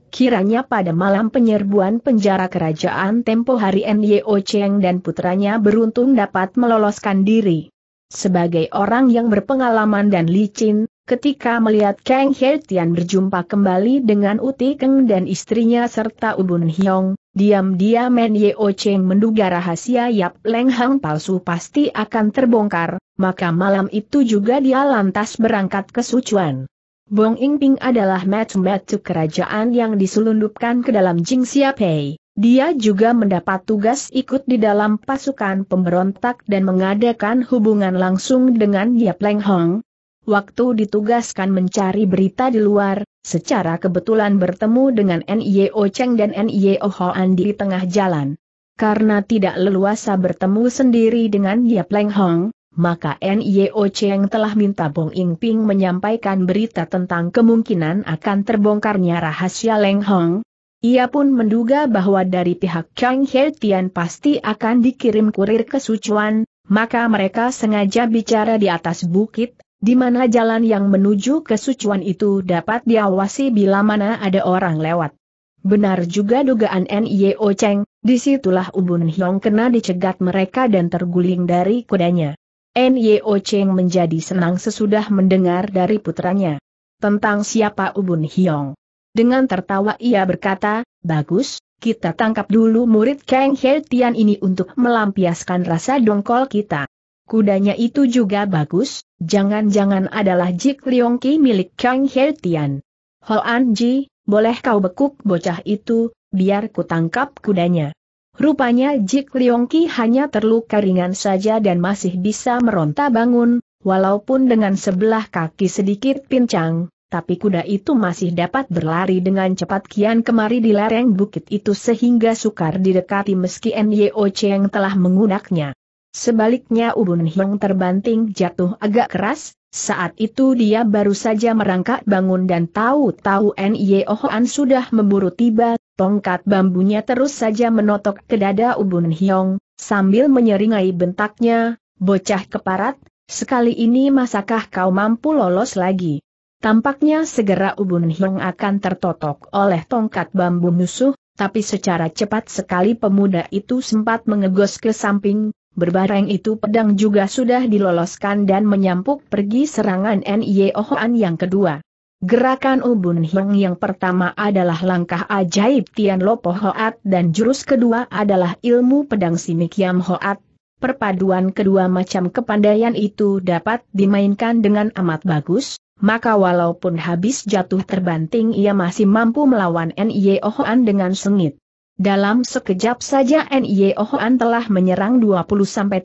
Kiranya pada malam penyerbuan penjara kerajaan tempo hari N.Y.O. Cheng dan putranya beruntung dapat meloloskan diri. Sebagai orang yang berpengalaman dan licin, Ketika melihat Kang Hertian berjumpa kembali dengan Uti Keng dan istrinya serta Ubun Hyong, diam-diam Men Yeo Cheng menduga rahasia Yap Leng Hang palsu pasti akan terbongkar, maka malam itu juga dia lantas berangkat ke Sucuan. Bong Ingping adalah metu-metu kerajaan yang diselundupkan ke dalam Jing Xiapei. Dia juga mendapat tugas ikut di dalam pasukan pemberontak dan mengadakan hubungan langsung dengan Yap Leng Hong, waktu ditugaskan mencari berita di luar, secara kebetulan bertemu dengan NIO e Cheng dan NIO e Hoan di tengah jalan. Karena tidak leluasa bertemu sendiri dengan Yap Leng Hong, maka NIO e Cheng telah minta Bong Ing Ping menyampaikan berita tentang kemungkinan akan terbongkarnya rahasia Leng Hong. Ia pun menduga bahwa dari pihak Chang He Tian pasti akan dikirim kurir ke Sichuan, maka mereka sengaja bicara di atas bukit, di mana jalan yang menuju kesucian itu dapat diawasi bila mana ada orang lewat. Benar juga dugaan O Cheng, disitulah Ubun Hyong kena dicegat mereka dan terguling dari kudanya. N.Y.O. Cheng menjadi senang sesudah mendengar dari putranya tentang siapa Ubun Hyong. Dengan tertawa ia berkata, bagus, kita tangkap dulu murid Kang He Tian ini untuk melampiaskan rasa dongkol kita. Kudanya itu juga bagus, Jangan-jangan adalah Jik Liong Ki milik Kang He Tian. Hoan Ji, boleh kau bekuk bocah itu, biar ku tangkap kudanya. Rupanya Jik Liong Ki hanya terluka ringan saja dan masih bisa meronta bangun, walaupun dengan sebelah kaki sedikit pincang, tapi kuda itu masih dapat berlari dengan cepat kian kemari di lereng bukit itu sehingga sukar didekati meski Nyo Cheng telah mengunaknya. Sebaliknya Ubun Hiong terbanting jatuh agak keras, saat itu dia baru saja merangkak bangun dan tahu-tahu N.Y. Ohoan sudah memburu tiba, tongkat bambunya terus saja menotok ke dada Ubun Hiong, sambil menyeringai bentaknya, bocah keparat, sekali ini masakah kau mampu lolos lagi? Tampaknya segera Ubun Hiong akan tertotok oleh tongkat bambu musuh, tapi secara cepat sekali pemuda itu sempat mengegos ke samping, Berbareng itu pedang juga sudah diloloskan dan menyampuk pergi serangan Nie Hoan oh yang kedua. Gerakan Ubun Heng yang pertama adalah langkah ajaib Tian Lopo Hoat dan jurus kedua adalah ilmu pedang Simikiam Hoat. Perpaduan kedua macam kepandaian itu dapat dimainkan dengan amat bagus, maka walaupun habis jatuh terbanting ia masih mampu melawan Nie Hoan oh dengan sengit. Dalam sekejap saja N.I.O. Hoan telah menyerang 20-30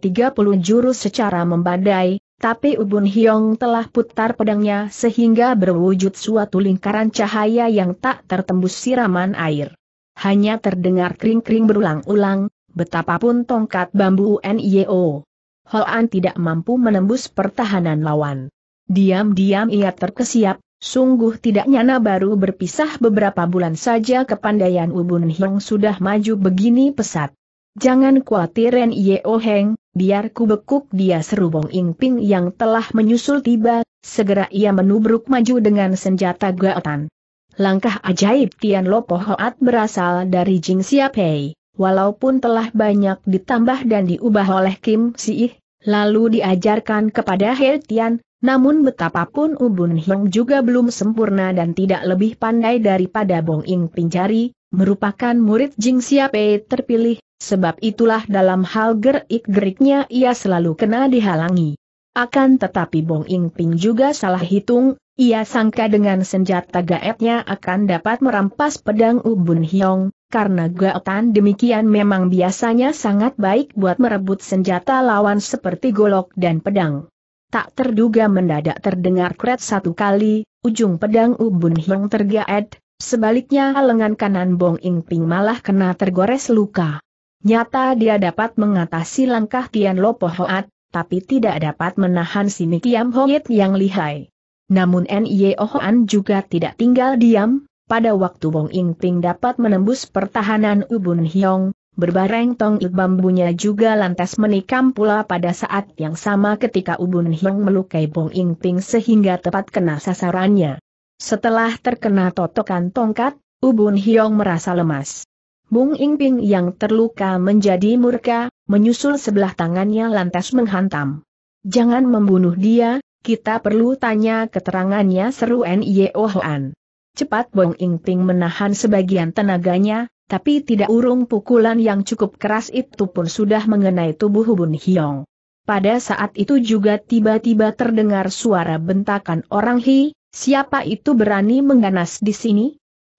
jurus secara membadai, tapi Ubun Hyong telah putar pedangnya sehingga berwujud suatu lingkaran cahaya yang tak tertembus siraman air. Hanya terdengar kring-kring berulang-ulang, betapapun tongkat bambu NIO. Hoan tidak mampu menembus pertahanan lawan. Diam-diam ia terkesiap, Sungguh tidak nyana baru berpisah beberapa bulan saja kepandaian Ubun Hiong sudah maju begini pesat. Jangan khawatir Ren Yeo oh Heng, biar ku bekuk dia seru Bong Ingping yang telah menyusul tiba, segera ia menubruk maju dengan senjata gaotan. Langkah ajaib Tian Lopo Hoat berasal dari Jing Xiapei, walaupun telah banyak ditambah dan diubah oleh Kim Ih, lalu diajarkan kepada He Tian, namun betapapun Ubun Hyong juga belum sempurna dan tidak lebih pandai daripada Bong Ing Pinjari, merupakan murid Jing Siape terpilih, sebab itulah dalam hal gerik-geriknya ia selalu kena dihalangi. Akan tetapi Bong Ing Ping juga salah hitung, ia sangka dengan senjata gaetnya akan dapat merampas pedang Ubun Hiong, karena gaetan demikian memang biasanya sangat baik buat merebut senjata lawan seperti golok dan pedang. Tak terduga mendadak terdengar kret satu kali, ujung pedang Ubun Hiong tergaet, sebaliknya lengan kanan Bong Ing Ping malah kena tergores luka. Nyata dia dapat mengatasi langkah Tian Lopo Hoat, tapi tidak dapat menahan sini Tiam Hoat yang lihai. Namun Nye Hoan juga tidak tinggal diam, pada waktu Bong Ing Ping dapat menembus pertahanan Ubun Hiong, Berbareng tong bambunya juga lantas menikam pula pada saat yang sama ketika Ubun Hiong melukai Bong Ing Ping sehingga tepat kena sasarannya. Setelah terkena totokan tongkat, Ubun Hiong merasa lemas. Bung Ingping yang terluka menjadi murka, menyusul sebelah tangannya lantas menghantam. Jangan membunuh dia, kita perlu tanya keterangannya seru Nye Cepat Bong Ingping menahan sebagian tenaganya, tapi tidak urung pukulan yang cukup keras itu pun sudah mengenai tubuh Bun Hiong. Pada saat itu juga tiba-tiba terdengar suara bentakan orang Hi, siapa itu berani mengganas di sini?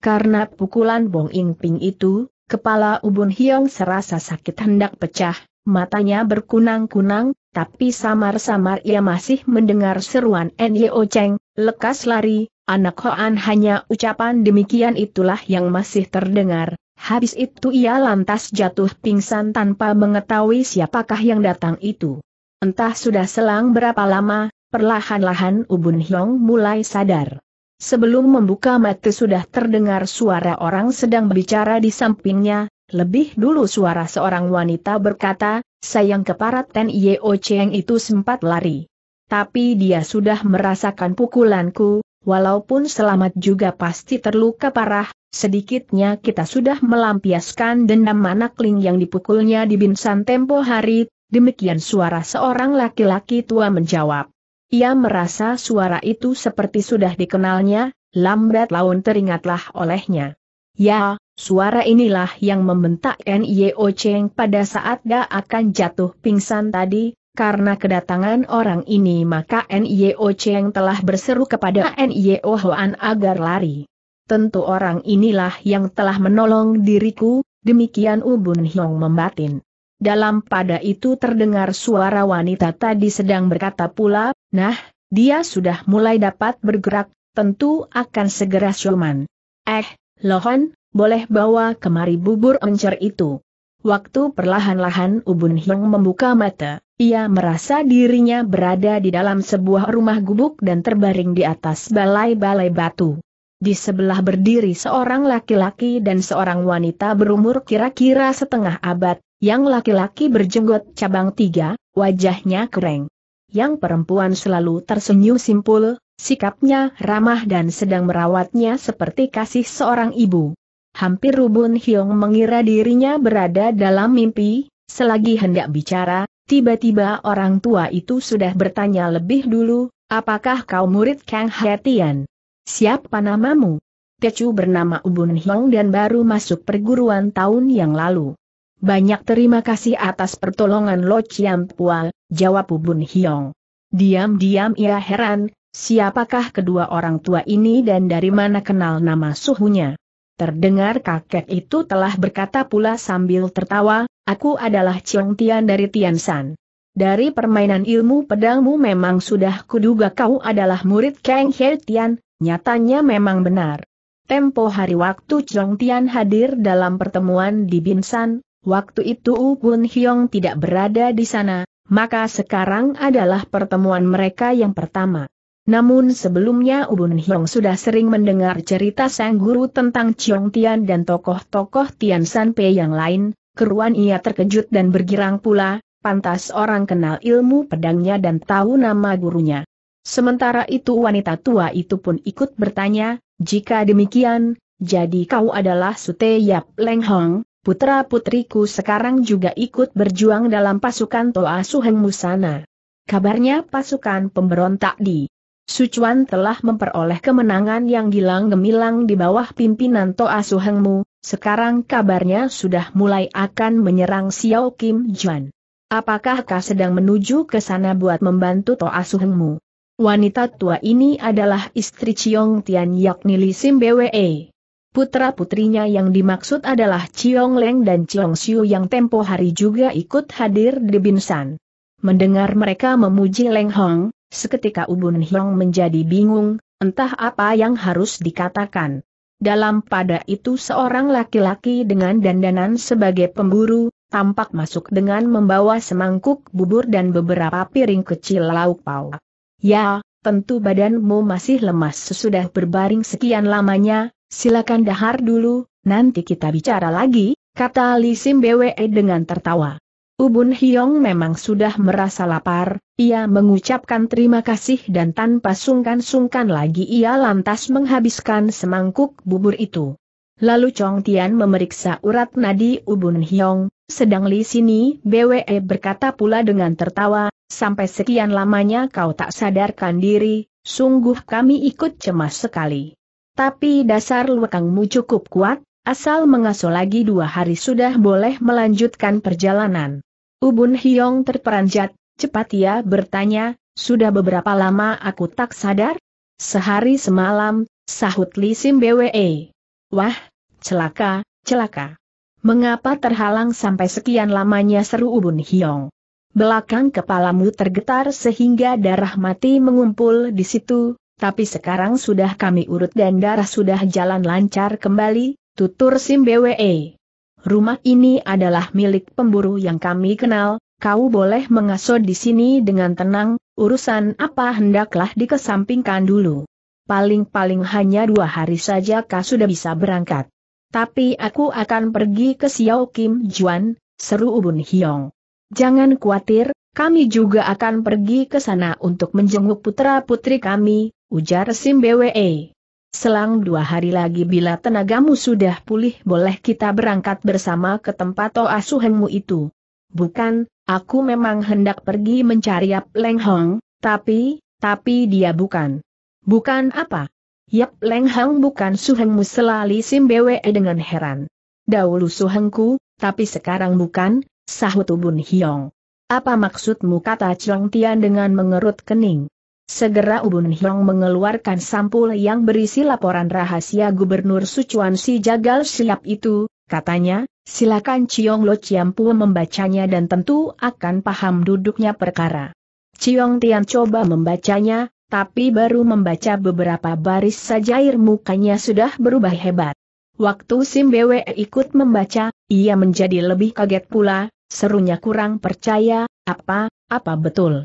Karena pukulan Bong Ing Ping itu, kepala Ubun Hiong serasa sakit hendak pecah, matanya berkunang-kunang, tapi samar-samar ia masih mendengar seruan Nyo Cheng, lekas lari, anak Hoan hanya ucapan demikian itulah yang masih terdengar, Habis itu ia lantas jatuh pingsan tanpa mengetahui siapakah yang datang itu. Entah sudah selang berapa lama, perlahan-lahan Ubun Hyong mulai sadar. Sebelum membuka mata sudah terdengar suara orang sedang berbicara di sampingnya, lebih dulu suara seorang wanita berkata, sayang keparat Ten Yeo Cheng itu sempat lari. Tapi dia sudah merasakan pukulanku, walaupun selamat juga pasti terluka parah, sedikitnya kita sudah melampiaskan dendam ling yang dipukulnya di binsan tempo hari, demikian suara seorang laki-laki tua menjawab. Ia merasa suara itu seperti sudah dikenalnya, lambat laun teringatlah olehnya. Ya, suara inilah yang membentak N.Y.O. Cheng pada saat gak akan jatuh pingsan tadi, karena kedatangan orang ini maka N.I.O. Cheng telah berseru kepada N.I.O. Hoan agar lari. Tentu orang inilah yang telah menolong diriku, demikian Ubun Hiong membatin. Dalam pada itu terdengar suara wanita tadi sedang berkata pula, nah, dia sudah mulai dapat bergerak, tentu akan segera cuman. Eh, lohan, boleh bawa kemari bubur encer itu. Waktu perlahan-lahan Ubun Hiong membuka mata. Ia merasa dirinya berada di dalam sebuah rumah gubuk dan terbaring di atas balai-balai batu. Di sebelah berdiri seorang laki-laki dan seorang wanita berumur kira-kira setengah abad, yang laki-laki berjenggot cabang tiga, wajahnya kering, Yang perempuan selalu tersenyum simpul, sikapnya ramah dan sedang merawatnya seperti kasih seorang ibu. Hampir Rubun Hyong mengira dirinya berada dalam mimpi, selagi hendak bicara, Tiba-tiba orang tua itu sudah bertanya lebih dulu, apakah kau murid Kang Hetian? Siapa namamu? Tecu bernama Ubun Hiong dan baru masuk perguruan tahun yang lalu. Banyak terima kasih atas pertolongan Lo Chiam Pual, jawab Ubun Hiong. Diam-diam ia heran, siapakah kedua orang tua ini dan dari mana kenal nama suhunya. Terdengar kakek itu telah berkata pula sambil tertawa, Aku adalah Chiong Tian dari Tian San. Dari permainan ilmu pedangmu memang sudah kuduga kau adalah murid Kang He Tian, nyatanya memang benar. Tempo hari waktu Chiong Tian hadir dalam pertemuan di Binsan, waktu itu U Bun Hyong tidak berada di sana, maka sekarang adalah pertemuan mereka yang pertama. Namun sebelumnya Bun Hyong sudah sering mendengar cerita sang guru tentang Chiong Tian dan tokoh-tokoh Tian San Pei yang lain, keruan ia terkejut dan bergirang pula, pantas orang kenal ilmu pedangnya dan tahu nama gurunya. Sementara itu wanita tua itu pun ikut bertanya, jika demikian, jadi kau adalah Sute Yap Leng Hong, putra-putriku sekarang juga ikut berjuang dalam pasukan Toa Suheng Musana. Kabarnya pasukan pemberontak di Sucuan telah memperoleh kemenangan yang gilang gemilang di bawah pimpinan Toa Suhengmu, sekarang kabarnya sudah mulai akan menyerang Xiao Kim Juan. Apakah kau sedang menuju ke sana buat membantu Toa Suhengmu? Wanita tua ini adalah istri Ciong Tian yakni Li Sim Bwe. Putra-putrinya yang dimaksud adalah Ciong Leng dan Ciong Xiu yang tempo hari juga ikut hadir di Binsan. Mendengar mereka memuji Leng Hong, Seketika Ubun Hiong menjadi bingung, entah apa yang harus dikatakan. Dalam pada itu seorang laki-laki dengan dandanan sebagai pemburu, tampak masuk dengan membawa semangkuk bubur dan beberapa piring kecil lauk pauk. Ya, tentu badanmu masih lemas sesudah berbaring sekian lamanya, silakan dahar dulu, nanti kita bicara lagi, kata Li Bwe dengan tertawa. Ubun Hyong memang sudah merasa lapar, ia mengucapkan terima kasih dan tanpa sungkan-sungkan lagi ia lantas menghabiskan semangkuk bubur itu. Lalu Chong Tian memeriksa urat nadi Ubun Hyong, sedang Li Sini BWE berkata pula dengan tertawa, sampai sekian lamanya kau tak sadarkan diri, sungguh kami ikut cemas sekali. Tapi dasar luakangmu cukup kuat, Asal mengasuh lagi dua hari sudah boleh melanjutkan perjalanan. Ubun Hiong terperanjat, cepat ia bertanya, sudah beberapa lama aku tak sadar? Sehari semalam, sahut Li Sim BWE. Wah, celaka, celaka. Mengapa terhalang sampai sekian lamanya seru Ubun Hiong? Belakang kepalamu tergetar sehingga darah mati mengumpul di situ, tapi sekarang sudah kami urut dan darah sudah jalan lancar kembali, Tutur Sim BWE. Rumah ini adalah milik pemburu yang kami kenal, kau boleh mengasuh di sini dengan tenang, urusan apa hendaklah dikesampingkan dulu. Paling-paling hanya dua hari saja kau sudah bisa berangkat. Tapi aku akan pergi ke Xiao Kim Juan, seru Ubun Hyong. Jangan khawatir, kami juga akan pergi ke sana untuk menjenguk putra-putri kami, ujar Sim BWE. Selang dua hari lagi bila tenagamu sudah pulih boleh kita berangkat bersama ke tempat toa suhengmu itu. Bukan, aku memang hendak pergi mencari Yap Leng Hong, tapi, tapi dia bukan. Bukan apa? Yap Leng Hong bukan suhengmu selali BWE dengan heran. Dahulu suhengku, tapi sekarang bukan, sahut Bun Hiong. Apa maksudmu kata Chong Tian dengan mengerut kening? Segera Ubun Hyong mengeluarkan sampul yang berisi laporan rahasia Gubernur Sichuan si Jagal Siap itu, katanya, silakan Chiong Lo Chiampu membacanya dan tentu akan paham duduknya perkara. Chiong Tian coba membacanya, tapi baru membaca beberapa baris saja air mukanya sudah berubah hebat. Waktu Sim Bwe ikut membaca, ia menjadi lebih kaget pula, serunya kurang percaya, apa, apa betul.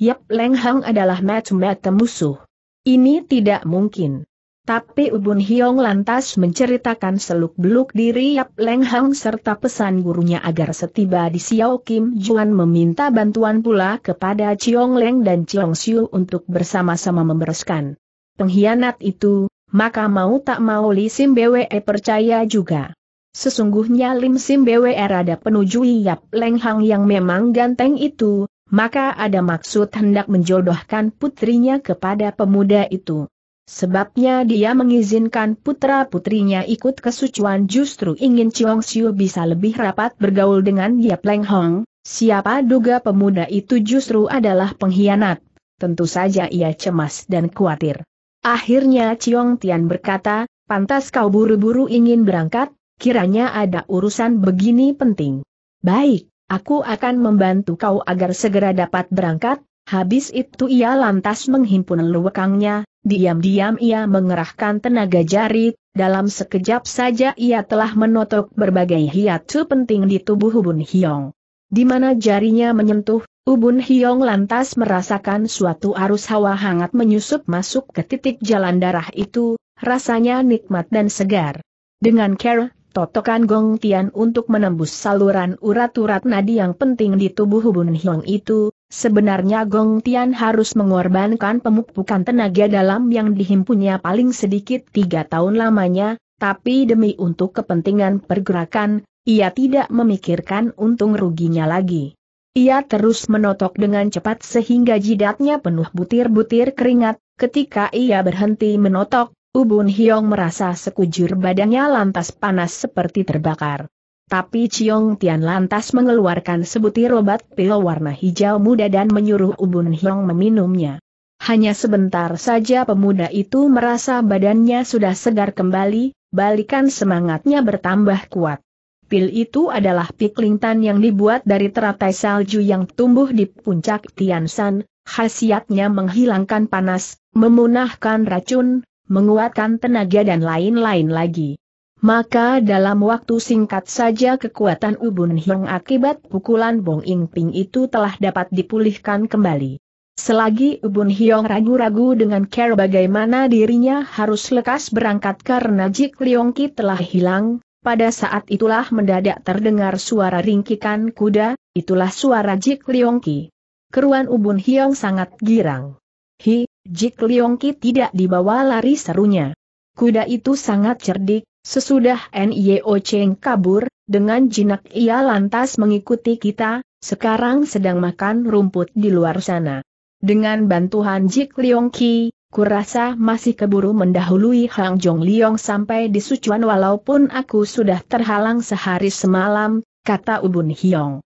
Yap Leng Hang adalah macam-macam musuh. Ini tidak mungkin. Tapi Ubun Hiong lantas menceritakan seluk-beluk diri Yap Leng Hang serta pesan gurunya agar setiba di Xiao Kim Juan meminta bantuan pula kepada Chiong Leng dan Chiong Xiu untuk bersama-sama membereskan pengkhianat itu, maka mau tak mau Li Sim Bwe percaya juga. Sesungguhnya Lim Sim Bwe rada penujui Yap Leng Hang yang memang ganteng itu, maka ada maksud hendak menjodohkan putrinya kepada pemuda itu. Sebabnya dia mengizinkan putra-putrinya ikut kesucuan justru ingin Chiong Siu bisa lebih rapat bergaul dengan Yap Leng Hong, siapa duga pemuda itu justru adalah pengkhianat. Tentu saja ia cemas dan khawatir. Akhirnya Chiong Tian berkata, pantas kau buru-buru ingin berangkat, kiranya ada urusan begini penting. Baik, Aku akan membantu kau agar segera dapat berangkat, habis itu ia lantas menghimpun luwekangnya, diam-diam ia mengerahkan tenaga jari, dalam sekejap saja ia telah menotok berbagai hiatu penting di tubuh Ubun Hiong. Di mana jarinya menyentuh, Ubun Hiong lantas merasakan suatu arus hawa hangat menyusup masuk ke titik jalan darah itu, rasanya nikmat dan segar. Dengan care, totokan Gong Tian untuk menembus saluran urat-urat nadi yang penting di tubuh Bun Hiong itu, sebenarnya Gong Tian harus mengorbankan pemupukan tenaga dalam yang dihimpunnya paling sedikit tiga tahun lamanya, tapi demi untuk kepentingan pergerakan, ia tidak memikirkan untung ruginya lagi. Ia terus menotok dengan cepat sehingga jidatnya penuh butir-butir keringat, ketika ia berhenti menotok, Ubun Hiong merasa sekujur badannya lantas panas seperti terbakar. Tapi Chiong Tian lantas mengeluarkan sebutir obat pil warna hijau muda dan menyuruh Ubun Hiong meminumnya. Hanya sebentar saja pemuda itu merasa badannya sudah segar kembali, balikan semangatnya bertambah kuat. Pil itu adalah piklingtan yang dibuat dari teratai salju yang tumbuh di puncak Tian San, khasiatnya menghilangkan panas, memunahkan racun, menguatkan tenaga dan lain-lain lagi. Maka dalam waktu singkat saja kekuatan Ubun Hyung akibat pukulan Bong Ing Ping itu telah dapat dipulihkan kembali. Selagi Ubun Hyung ragu-ragu dengan care bagaimana dirinya harus lekas berangkat karena Jik Leong Ki telah hilang, pada saat itulah mendadak terdengar suara ringkikan kuda, itulah suara Jik Leong Ki. Keruan Ubun Hyung sangat girang. Hi, Jik Leong tidak dibawa lari serunya. Kuda itu sangat cerdik, sesudah Nio Cheng kabur, dengan jinak ia lantas mengikuti kita, sekarang sedang makan rumput di luar sana. Dengan bantuan Jik Leong kurasa masih keburu mendahului Hang Jong Leong sampai di Sichuan walaupun aku sudah terhalang sehari semalam, kata Ubun Hiong.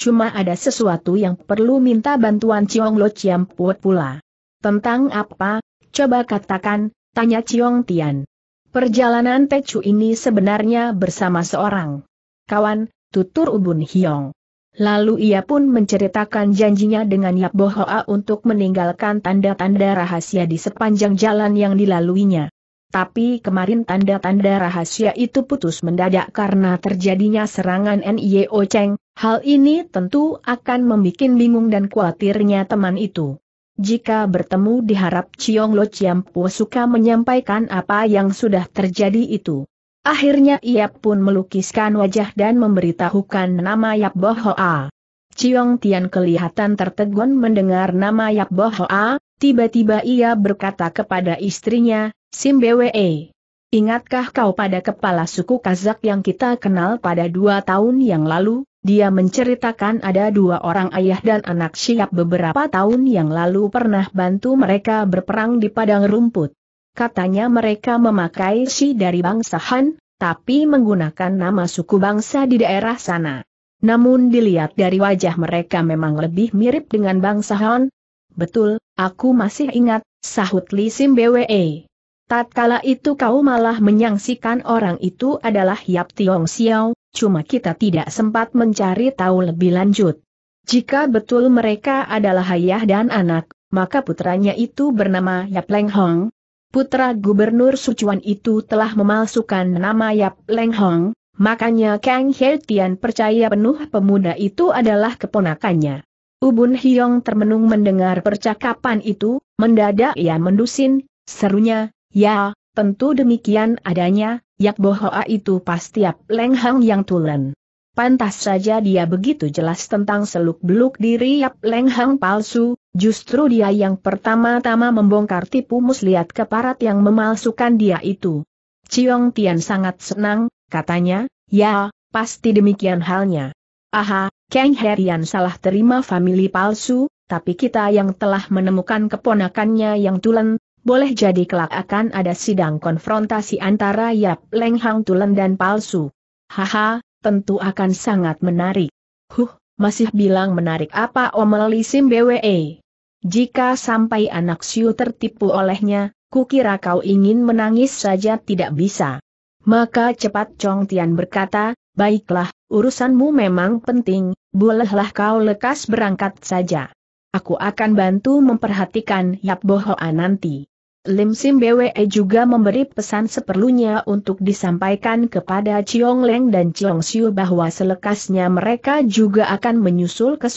Cuma ada sesuatu yang perlu minta bantuan Chiong Lo Chiam Puat pula. Tentang apa? Coba katakan, tanya Ciong Tian. Perjalanan Techu ini sebenarnya bersama seorang kawan, tutur Ubun Hiong. Lalu ia pun menceritakan janjinya dengan Yap Bohoa untuk meninggalkan tanda-tanda rahasia di sepanjang jalan yang dilaluinya. Tapi kemarin tanda-tanda rahasia itu putus mendadak karena terjadinya serangan NIO Cheng, hal ini tentu akan membuat bingung dan khawatirnya teman itu. Jika bertemu diharap Ciong Lo Chiam Pu suka menyampaikan apa yang sudah terjadi itu. Akhirnya ia pun melukiskan wajah dan memberitahukan nama Yap Bo Hoa. Ciong Tian kelihatan tertegun mendengar nama Yap Bo Hoa, tiba-tiba ia berkata kepada istrinya, Sim Bwe. Ingatkah kau pada kepala suku Kazak yang kita kenal pada dua tahun yang lalu? Dia menceritakan ada dua orang ayah dan anak siap beberapa tahun yang lalu pernah bantu mereka berperang di padang rumput. Katanya mereka memakai si dari bangsa Han, tapi menggunakan nama suku bangsa di daerah sana. Namun dilihat dari wajah mereka memang lebih mirip dengan bangsa Han. Betul, aku masih ingat, sahut Li Sim BWE. Tatkala itu kau malah menyangsikan orang itu adalah Yap Tiong Xiao, cuma kita tidak sempat mencari tahu lebih lanjut. Jika betul mereka adalah ayah dan anak, maka putranya itu bernama Yap Leng Hong. Putra Gubernur Sucuan itu telah memalsukan nama Yap Leng Hong, makanya Kang He Tian percaya penuh pemuda itu adalah keponakannya. Ubun Hyong termenung mendengar percakapan itu, mendadak ia mendusin, serunya, Ya, tentu demikian adanya, Yak Bohoa itu pasti ap lenghang yang tulen. Pantas saja dia begitu jelas tentang seluk-beluk diri Yap lenghang palsu, justru dia yang pertama-tama membongkar tipu muslihat keparat yang memalsukan dia itu. Ciong Tian sangat senang, katanya, ya, pasti demikian halnya. Aha, Kang Herian salah terima famili palsu, tapi kita yang telah menemukan keponakannya yang tulen, boleh jadi kelak akan ada sidang konfrontasi antara Yap Leng Hang Tulen dan palsu. Haha, tentu akan sangat menarik. Huh, masih bilang menarik apa Omeli Sim BWE. Jika sampai anak Siu tertipu olehnya, kukira kau ingin menangis saja tidak bisa. Maka cepat Chong Tian berkata, baiklah, urusanmu memang penting, bolehlah kau lekas berangkat saja. Aku akan bantu memperhatikan Yap Bohoa nanti. Lim Sim Bwe juga memberi pesan seperlunya untuk disampaikan kepada Chiong Leng dan Chiong Siu bahwa selekasnya mereka juga akan menyusul ke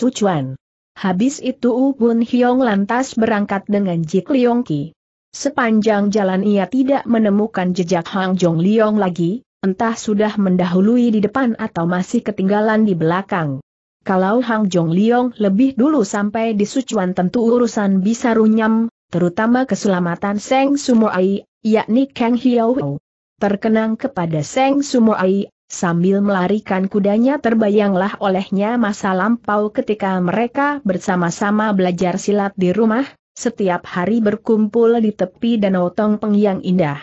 Habis itu U Bun Hiong lantas berangkat dengan Jik Liong Ki. Sepanjang jalan ia tidak menemukan jejak Hang Jong Liong lagi, entah sudah mendahului di depan atau masih ketinggalan di belakang. Kalau Hang Jong Liong lebih dulu sampai di Sichuan tentu urusan bisa runyam, terutama keselamatan Seng Sumoai, yakni Kang Hiao. Terkenang kepada Seng Sumoai, sambil melarikan kudanya terbayanglah olehnya masa lampau ketika mereka bersama-sama belajar silat di rumah, setiap hari berkumpul di tepi danau Tong Peng yang indah.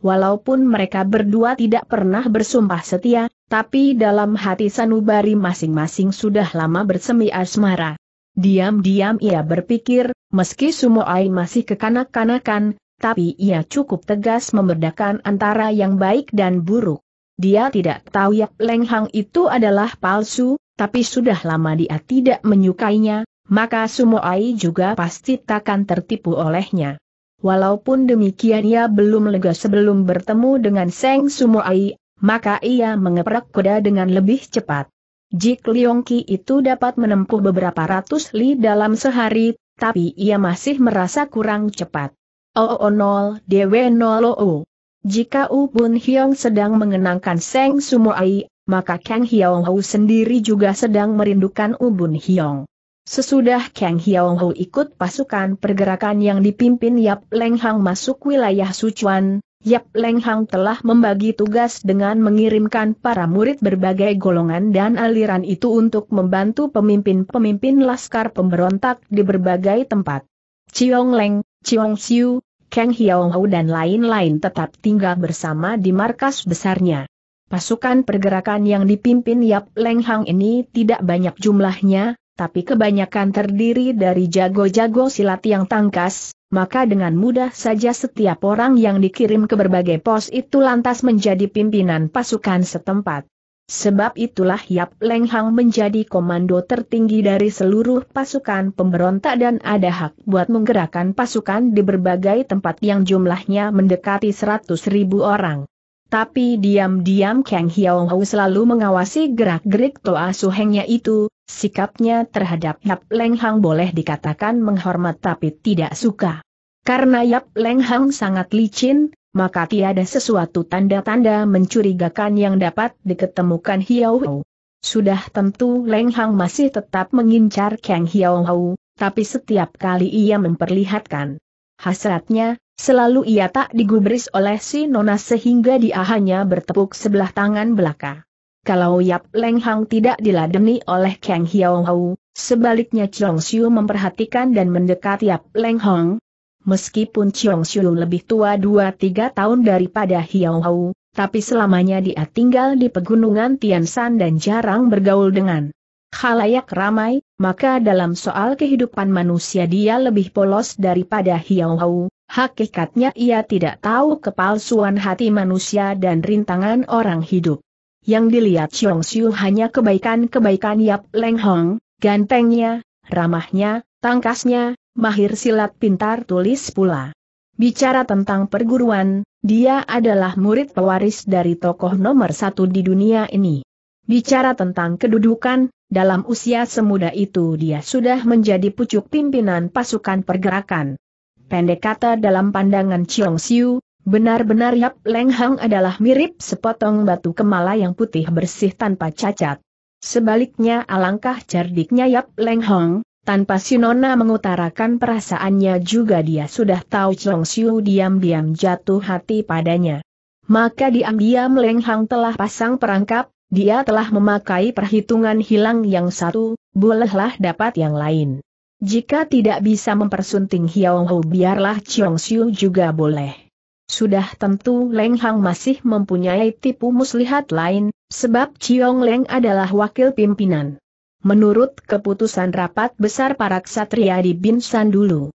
Walaupun mereka berdua tidak pernah bersumpah setia, tapi dalam hati sanubari masing-masing sudah lama bersemi asmara. Diam-diam ia berpikir, meski Sumo Ai masih kekanak-kanakan, tapi ia cukup tegas membedakan antara yang baik dan buruk. Dia tidak tahu Yap Leng Hang itu adalah palsu, tapi sudah lama dia tidak menyukainya, maka Sumo Ai juga pasti takkan tertipu olehnya. Walaupun demikian ia belum lega sebelum bertemu dengan Seng Ai, maka ia mengeprak kuda dengan lebih cepat. Jik Leong itu dapat menempuh beberapa ratus li dalam sehari, tapi ia masih merasa kurang cepat. OO0 0 oh. jika Ubun Hyong sedang mengenangkan Seng sumoai, maka Kang Hyong Ho sendiri juga sedang merindukan Ubun Hyong. Sesudah Kang Hyong Ho ikut pasukan pergerakan yang dipimpin Yap Leng Hang masuk wilayah Sichuan, Yap Leng Hang telah membagi tugas dengan mengirimkan para murid berbagai golongan dan aliran itu untuk membantu pemimpin-pemimpin laskar pemberontak di berbagai tempat. Chiong Leng, Chiong Siu, Kang Hiong Hou dan lain-lain tetap tinggal bersama di markas besarnya. Pasukan pergerakan yang dipimpin Yap Leng Hang ini tidak banyak jumlahnya, tapi kebanyakan terdiri dari jago-jago silat yang tangkas, maka dengan mudah saja setiap orang yang dikirim ke berbagai pos itu lantas menjadi pimpinan pasukan setempat. Sebab itulah Yap Leng Hang menjadi komando tertinggi dari seluruh pasukan pemberontak dan ada hak buat menggerakkan pasukan di berbagai tempat yang jumlahnya mendekati 100 ribu orang. Tapi diam-diam Kang Hiao selalu mengawasi gerak-gerik Toa Suhengnya itu, sikapnya terhadap Yap Leng Hang boleh dikatakan menghormat tapi tidak suka. Karena Yap Leng Hang sangat licin, maka tiada sesuatu tanda-tanda mencurigakan yang dapat diketemukan Hiao Sudah tentu Leng Hang masih tetap mengincar Kang Hiao tapi setiap kali ia memperlihatkan hasratnya, Selalu ia tak digubris oleh si Nona sehingga dia hanya bertepuk sebelah tangan belaka. Kalau Yap Leng Hang tidak diladeni oleh Kang Hiao Hau, sebaliknya Chong Xiu memperhatikan dan mendekat Yap Leng Hang. Meskipun Chong Xiu lebih tua 2-3 tahun daripada Hiao Hau, tapi selamanya dia tinggal di pegunungan Tian Tiansan dan jarang bergaul dengan khalayak ramai, maka dalam soal kehidupan manusia dia lebih polos daripada Hiao Hau, Hakikatnya ia tidak tahu kepalsuan hati manusia dan rintangan orang hidup. Yang dilihat Xiong Xiu hanya kebaikan-kebaikan Yap Leng Hong, gantengnya, ramahnya, tangkasnya, mahir silat pintar tulis pula. Bicara tentang perguruan, dia adalah murid pewaris dari tokoh nomor satu di dunia ini. Bicara tentang kedudukan, dalam usia semuda itu dia sudah menjadi pucuk pimpinan pasukan pergerakan. Pendek kata dalam pandangan Chiong Xiu benar-benar Yap Leng Hang adalah mirip sepotong batu kemala yang putih bersih tanpa cacat. Sebaliknya alangkah cerdiknya Yap Leng Hang, tanpa Sinona mengutarakan perasaannya juga dia sudah tahu Chiong Siu diam-diam jatuh hati padanya. Maka diam-diam Leng Hang telah pasang perangkap, dia telah memakai perhitungan hilang yang satu, bolehlah dapat yang lain. Jika tidak bisa mempersunting Hiao Hou biarlah Chiong Siu juga boleh. Sudah tentu Leng Hang masih mempunyai tipu muslihat lain, sebab Chiong Leng adalah wakil pimpinan. Menurut keputusan rapat besar para ksatria di Binsan dulu,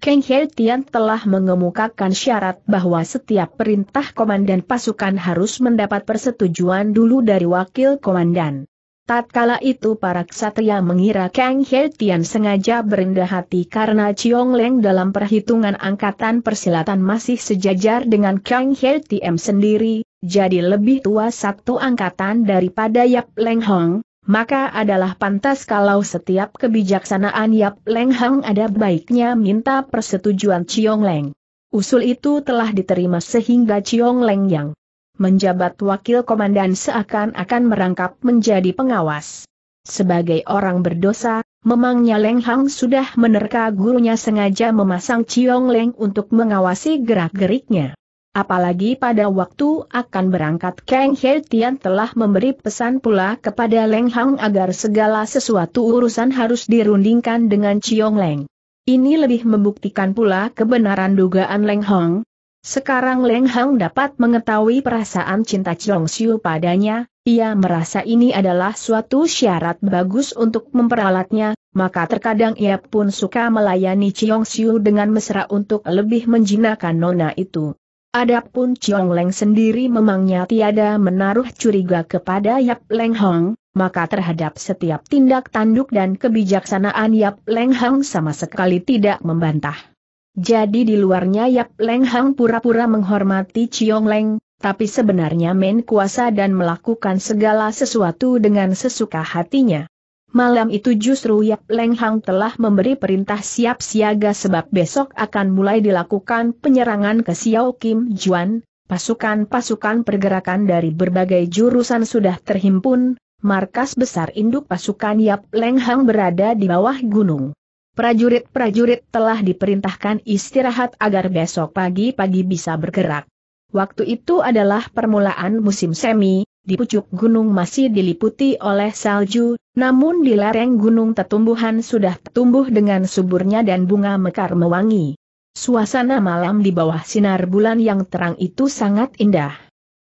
Kang He Tian telah mengemukakan syarat bahwa setiap perintah komandan pasukan harus mendapat persetujuan dulu dari wakil komandan. Tatkala itu para ksatria mengira Kang He Tian sengaja berendah hati karena Chiong Leng dalam perhitungan angkatan persilatan masih sejajar dengan Kang He Tian sendiri, jadi lebih tua satu angkatan daripada Yap Leng Hong, maka adalah pantas kalau setiap kebijaksanaan Yap Leng Hong ada baiknya minta persetujuan Chiong Leng. Usul itu telah diterima sehingga Chiong Leng yang menjabat wakil komandan seakan-akan merangkap menjadi pengawas. Sebagai orang berdosa, memangnya Leng Hang sudah menerka gurunya sengaja memasang Ciong Leng untuk mengawasi gerak-geriknya. Apalagi pada waktu akan berangkat Kang He Tian telah memberi pesan pula kepada Leng Hang agar segala sesuatu urusan harus dirundingkan dengan Ciong Leng. Ini lebih membuktikan pula kebenaran dugaan Leng Hang, sekarang Leng Hang dapat mengetahui perasaan cinta Chong Siu padanya, ia merasa ini adalah suatu syarat bagus untuk memperalatnya, maka terkadang ia pun suka melayani Chong Siu dengan mesra untuk lebih menjinakkan nona itu. Adapun Chong Leng sendiri memangnya tiada menaruh curiga kepada Yap Leng Hong, maka terhadap setiap tindak tanduk dan kebijaksanaan Yap Leng Hang sama sekali tidak membantah. Jadi di luarnya Yap Leng Hang pura-pura menghormati Chiong Leng, tapi sebenarnya main kuasa dan melakukan segala sesuatu dengan sesuka hatinya. Malam itu justru Yap Leng Hang telah memberi perintah siap siaga sebab besok akan mulai dilakukan penyerangan ke Xiao Kim Juan, pasukan-pasukan pergerakan dari berbagai jurusan sudah terhimpun, markas besar induk pasukan Yap Leng Hang berada di bawah gunung prajurit-prajurit telah diperintahkan istirahat agar besok pagi-pagi bisa bergerak. Waktu itu adalah permulaan musim semi, di pucuk gunung masih diliputi oleh salju, namun di lereng gunung tetumbuhan sudah tumbuh dengan suburnya dan bunga mekar mewangi. Suasana malam di bawah sinar bulan yang terang itu sangat indah.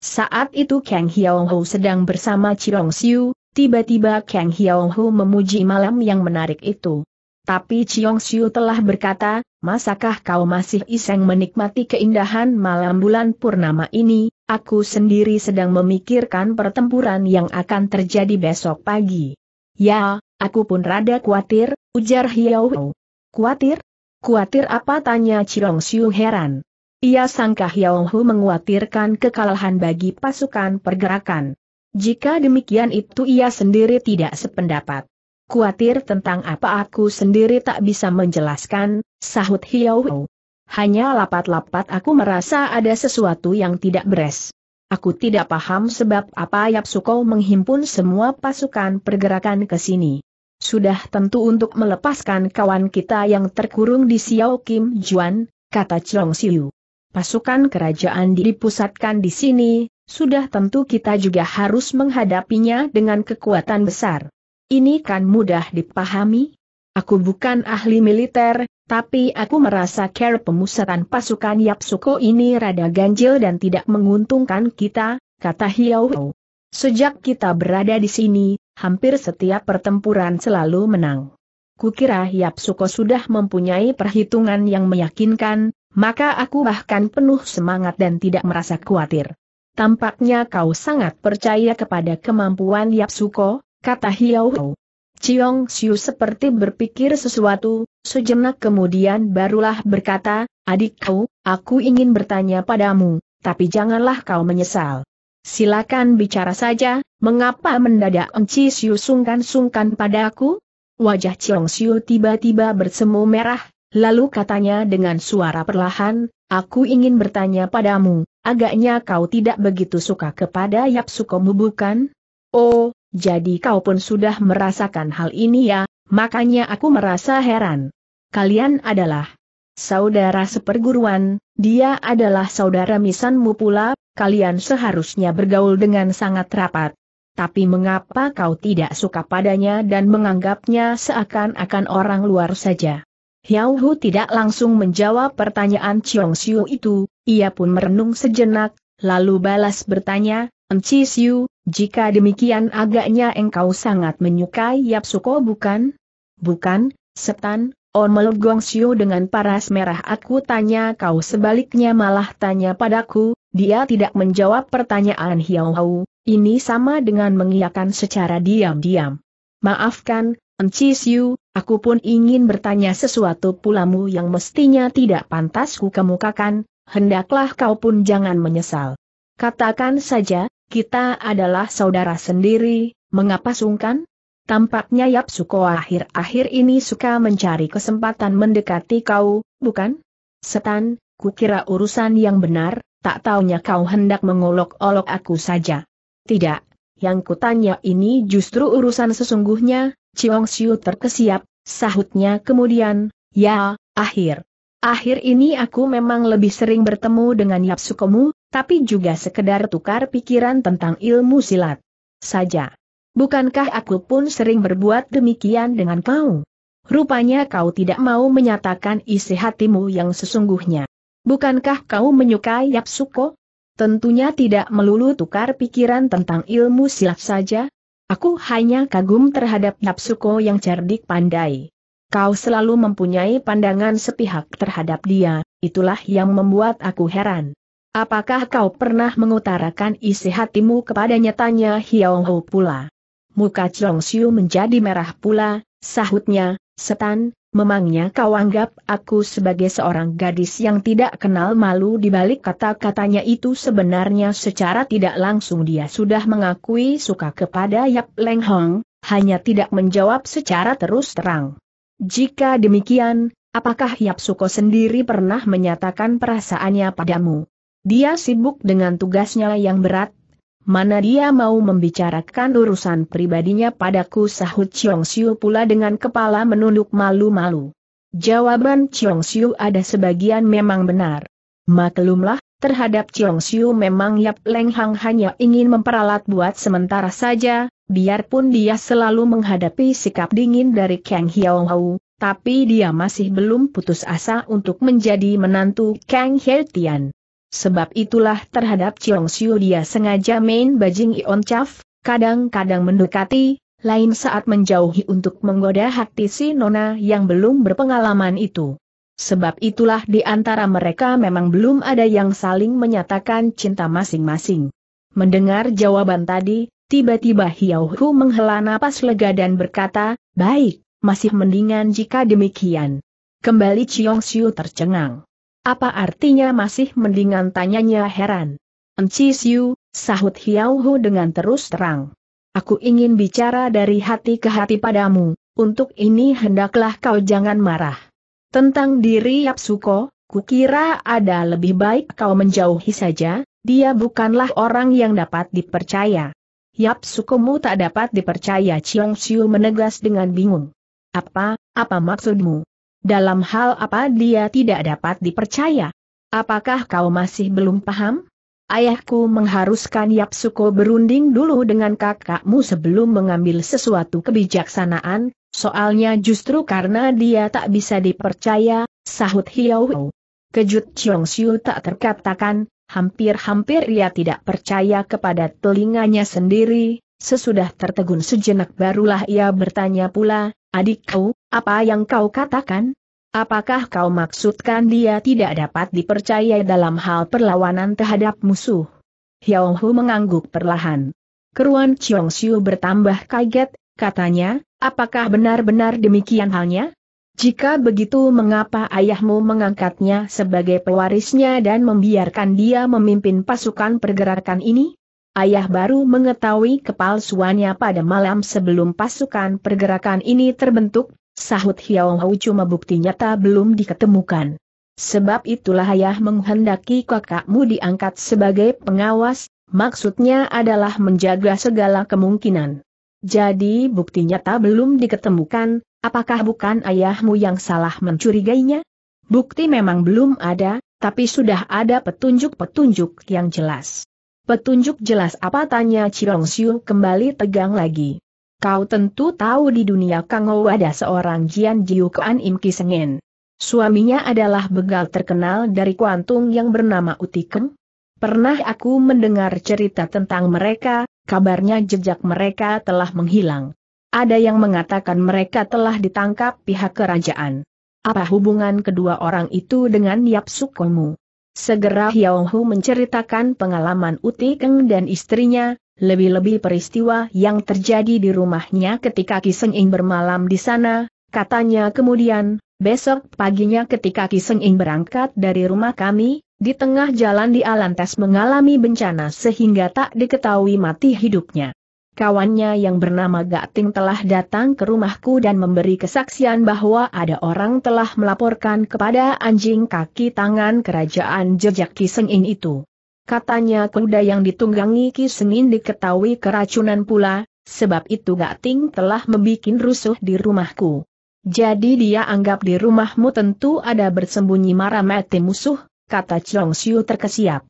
Saat itu Kang Hiao Ho sedang bersama Chirong Siu, tiba-tiba Kang Hiao Ho memuji malam yang menarik itu. Tapi Chiong Xiu telah berkata, masakah kau masih iseng menikmati keindahan malam bulan purnama ini, aku sendiri sedang memikirkan pertempuran yang akan terjadi besok pagi. Ya, aku pun rada khawatir, ujar Hiau. Khawatir? Khawatir apa tanya Chiong Xiu heran. Ia sangka Hu menguatirkan kekalahan bagi pasukan pergerakan. Jika demikian itu ia sendiri tidak sependapat kuatir tentang apa aku sendiri tak bisa menjelaskan, sahut Hiau. Hanya lapat-lapat aku merasa ada sesuatu yang tidak beres. Aku tidak paham sebab apa Yap Suko menghimpun semua pasukan pergerakan ke sini. Sudah tentu untuk melepaskan kawan kita yang terkurung di Xiao Kim Juan, kata Chong Siu. Pasukan kerajaan dipusatkan di sini, sudah tentu kita juga harus menghadapinya dengan kekuatan besar. Ini kan mudah dipahami. Aku bukan ahli militer, tapi aku merasa care pemusatan pasukan Yapsuko ini rada ganjil dan tidak menguntungkan kita, kata Hiao. Sejak kita berada di sini, hampir setiap pertempuran selalu menang. Kukira Yapsuko sudah mempunyai perhitungan yang meyakinkan, maka aku bahkan penuh semangat dan tidak merasa khawatir. Tampaknya kau sangat percaya kepada kemampuan Yapsuko, kata Hiau Ciong Xiu Siu seperti berpikir sesuatu, sejenak kemudian barulah berkata, adikku, aku ingin bertanya padamu, tapi janganlah kau menyesal. Silakan bicara saja, mengapa mendadak Enci Siu sungkan-sungkan padaku? Wajah Ciong Siu tiba-tiba bersemu merah, lalu katanya dengan suara perlahan, aku ingin bertanya padamu, agaknya kau tidak begitu suka kepada Yap Sukomu bukan? Oh, jadi kau pun sudah merasakan hal ini ya, makanya aku merasa heran. Kalian adalah saudara seperguruan, dia adalah saudara misanmu pula, kalian seharusnya bergaul dengan sangat rapat. Tapi mengapa kau tidak suka padanya dan menganggapnya seakan-akan orang luar saja? Hiao Hu tidak langsung menjawab pertanyaan Chiong Xiu itu, ia pun merenung sejenak, lalu balas bertanya, Encis jika demikian agaknya engkau sangat menyukai Yap Suko bukan? Bukan, setan, Omel Siu dengan paras merah aku tanya kau sebaliknya malah tanya padaku, dia tidak menjawab pertanyaan Hiao Hau, ini sama dengan mengiakan secara diam-diam. Maafkan, Encis aku pun ingin bertanya sesuatu pulamu yang mestinya tidak pantas ku kemukakan, hendaklah kau pun jangan menyesal. Katakan saja, kita adalah saudara sendiri, mengapa sungkan? Tampaknya Yap Suko akhir-akhir ini suka mencari kesempatan mendekati kau, bukan? Setan, kukira urusan yang benar, tak taunya kau hendak mengolok-olok aku saja. Tidak, yang kutanya ini justru urusan sesungguhnya, Ciong Siu terkesiap, sahutnya kemudian, ya, akhir. Akhir ini aku memang lebih sering bertemu dengan Yap Sukomu, tapi juga sekedar tukar pikiran tentang ilmu silat saja. Bukankah aku pun sering berbuat demikian dengan kau? Rupanya kau tidak mau menyatakan isi hatimu yang sesungguhnya. Bukankah kau menyukai Yapsuko? Tentunya tidak melulu tukar pikiran tentang ilmu silat saja. Aku hanya kagum terhadap Yapsuko yang cerdik pandai. Kau selalu mempunyai pandangan sepihak terhadap dia, itulah yang membuat aku heran. Apakah kau pernah mengutarakan isi hatimu kepadanya? Tanya Hiao Ho pula. Muka Chong Siu menjadi merah pula, sahutnya, setan, memangnya kau anggap aku sebagai seorang gadis yang tidak kenal malu di balik kata-katanya itu sebenarnya secara tidak langsung dia sudah mengakui suka kepada Yap Leng Hong, hanya tidak menjawab secara terus terang. Jika demikian, apakah Yap Suko sendiri pernah menyatakan perasaannya padamu? Dia sibuk dengan tugasnya yang berat. Mana dia mau membicarakan urusan pribadinya padaku sahut Chiong Siu pula dengan kepala menunduk malu-malu. Jawaban Chiong Siu ada sebagian memang benar. Maklumlah, terhadap Chiong Siu memang Yap Leng Hang hanya ingin memperalat buat sementara saja, biarpun dia selalu menghadapi sikap dingin dari Kang Hiao Hau, tapi dia masih belum putus asa untuk menjadi menantu Kang Heltian. Sebab itulah terhadap Chiong Siu dia sengaja main bajing Ion Chaf, kadang-kadang mendekati, lain saat menjauhi untuk menggoda hati si nona yang belum berpengalaman itu. Sebab itulah di antara mereka memang belum ada yang saling menyatakan cinta masing-masing. Mendengar jawaban tadi, tiba-tiba Hiau Hu menghela napas lega dan berkata, baik, masih mendingan jika demikian. Kembali Chiong Siu tercengang. Apa artinya masih mendingan tanyanya heran. Enci Siu, sahut Hiau Hu dengan terus terang. Aku ingin bicara dari hati ke hati padamu, untuk ini hendaklah kau jangan marah. Tentang diri Yap Yapsuko, kukira ada lebih baik kau menjauhi saja, dia bukanlah orang yang dapat dipercaya. Yap sukumu tak dapat dipercaya Chiong Siu menegas dengan bingung. Apa, apa maksudmu? Dalam hal apa dia tidak dapat dipercaya? Apakah kau masih belum paham? Ayahku mengharuskan Yapsuko berunding dulu dengan kakakmu sebelum mengambil sesuatu kebijaksanaan, soalnya justru karena dia tak bisa dipercaya, sahut Hiau. Kejut Chiong Siu tak terkatakan, hampir-hampir ia tidak percaya kepada telinganya sendiri, Sesudah tertegun sejenak barulah ia bertanya pula, adikku, apa yang kau katakan? Apakah kau maksudkan dia tidak dapat dipercaya dalam hal perlawanan terhadap musuh? Hiao mengangguk perlahan. Keruan Chiong Siu bertambah kaget, katanya, apakah benar-benar demikian halnya? Jika begitu mengapa ayahmu mengangkatnya sebagai pewarisnya dan membiarkan dia memimpin pasukan pergerakan ini? ayah baru mengetahui kepalsuannya pada malam sebelum pasukan pergerakan ini terbentuk, sahut Hiao Hau cuma bukti nyata belum diketemukan. Sebab itulah ayah menghendaki kakakmu diangkat sebagai pengawas, maksudnya adalah menjaga segala kemungkinan. Jadi bukti nyata belum diketemukan, apakah bukan ayahmu yang salah mencurigainya? Bukti memang belum ada, tapi sudah ada petunjuk-petunjuk yang jelas. Petunjuk jelas apa tanya Cirong Siu kembali tegang lagi. Kau tentu tahu di dunia Kangou ada seorang Jian Jiu Kuan Im Ki Suaminya adalah begal terkenal dari Kuantung yang bernama Utikem. Pernah aku mendengar cerita tentang mereka, kabarnya jejak mereka telah menghilang. Ada yang mengatakan mereka telah ditangkap pihak kerajaan. Apa hubungan kedua orang itu dengan Yap Sukomu? Segera Hiao Hu menceritakan pengalaman Uti Keng dan istrinya, lebih-lebih peristiwa yang terjadi di rumahnya ketika Kiseng Ing bermalam di sana, katanya kemudian, besok paginya ketika Kiseng Ing berangkat dari rumah kami, di tengah jalan di Alantes mengalami bencana sehingga tak diketahui mati hidupnya kawannya yang bernama Gating telah datang ke rumahku dan memberi kesaksian bahwa ada orang telah melaporkan kepada anjing kaki tangan kerajaan jejak Kisengin itu. Katanya kuda yang ditunggangi Kisengin diketahui keracunan pula, sebab itu Gating telah membuat rusuh di rumahku. Jadi dia anggap di rumahmu tentu ada bersembunyi marah mara-mati musuh, kata Chong Siu terkesiap.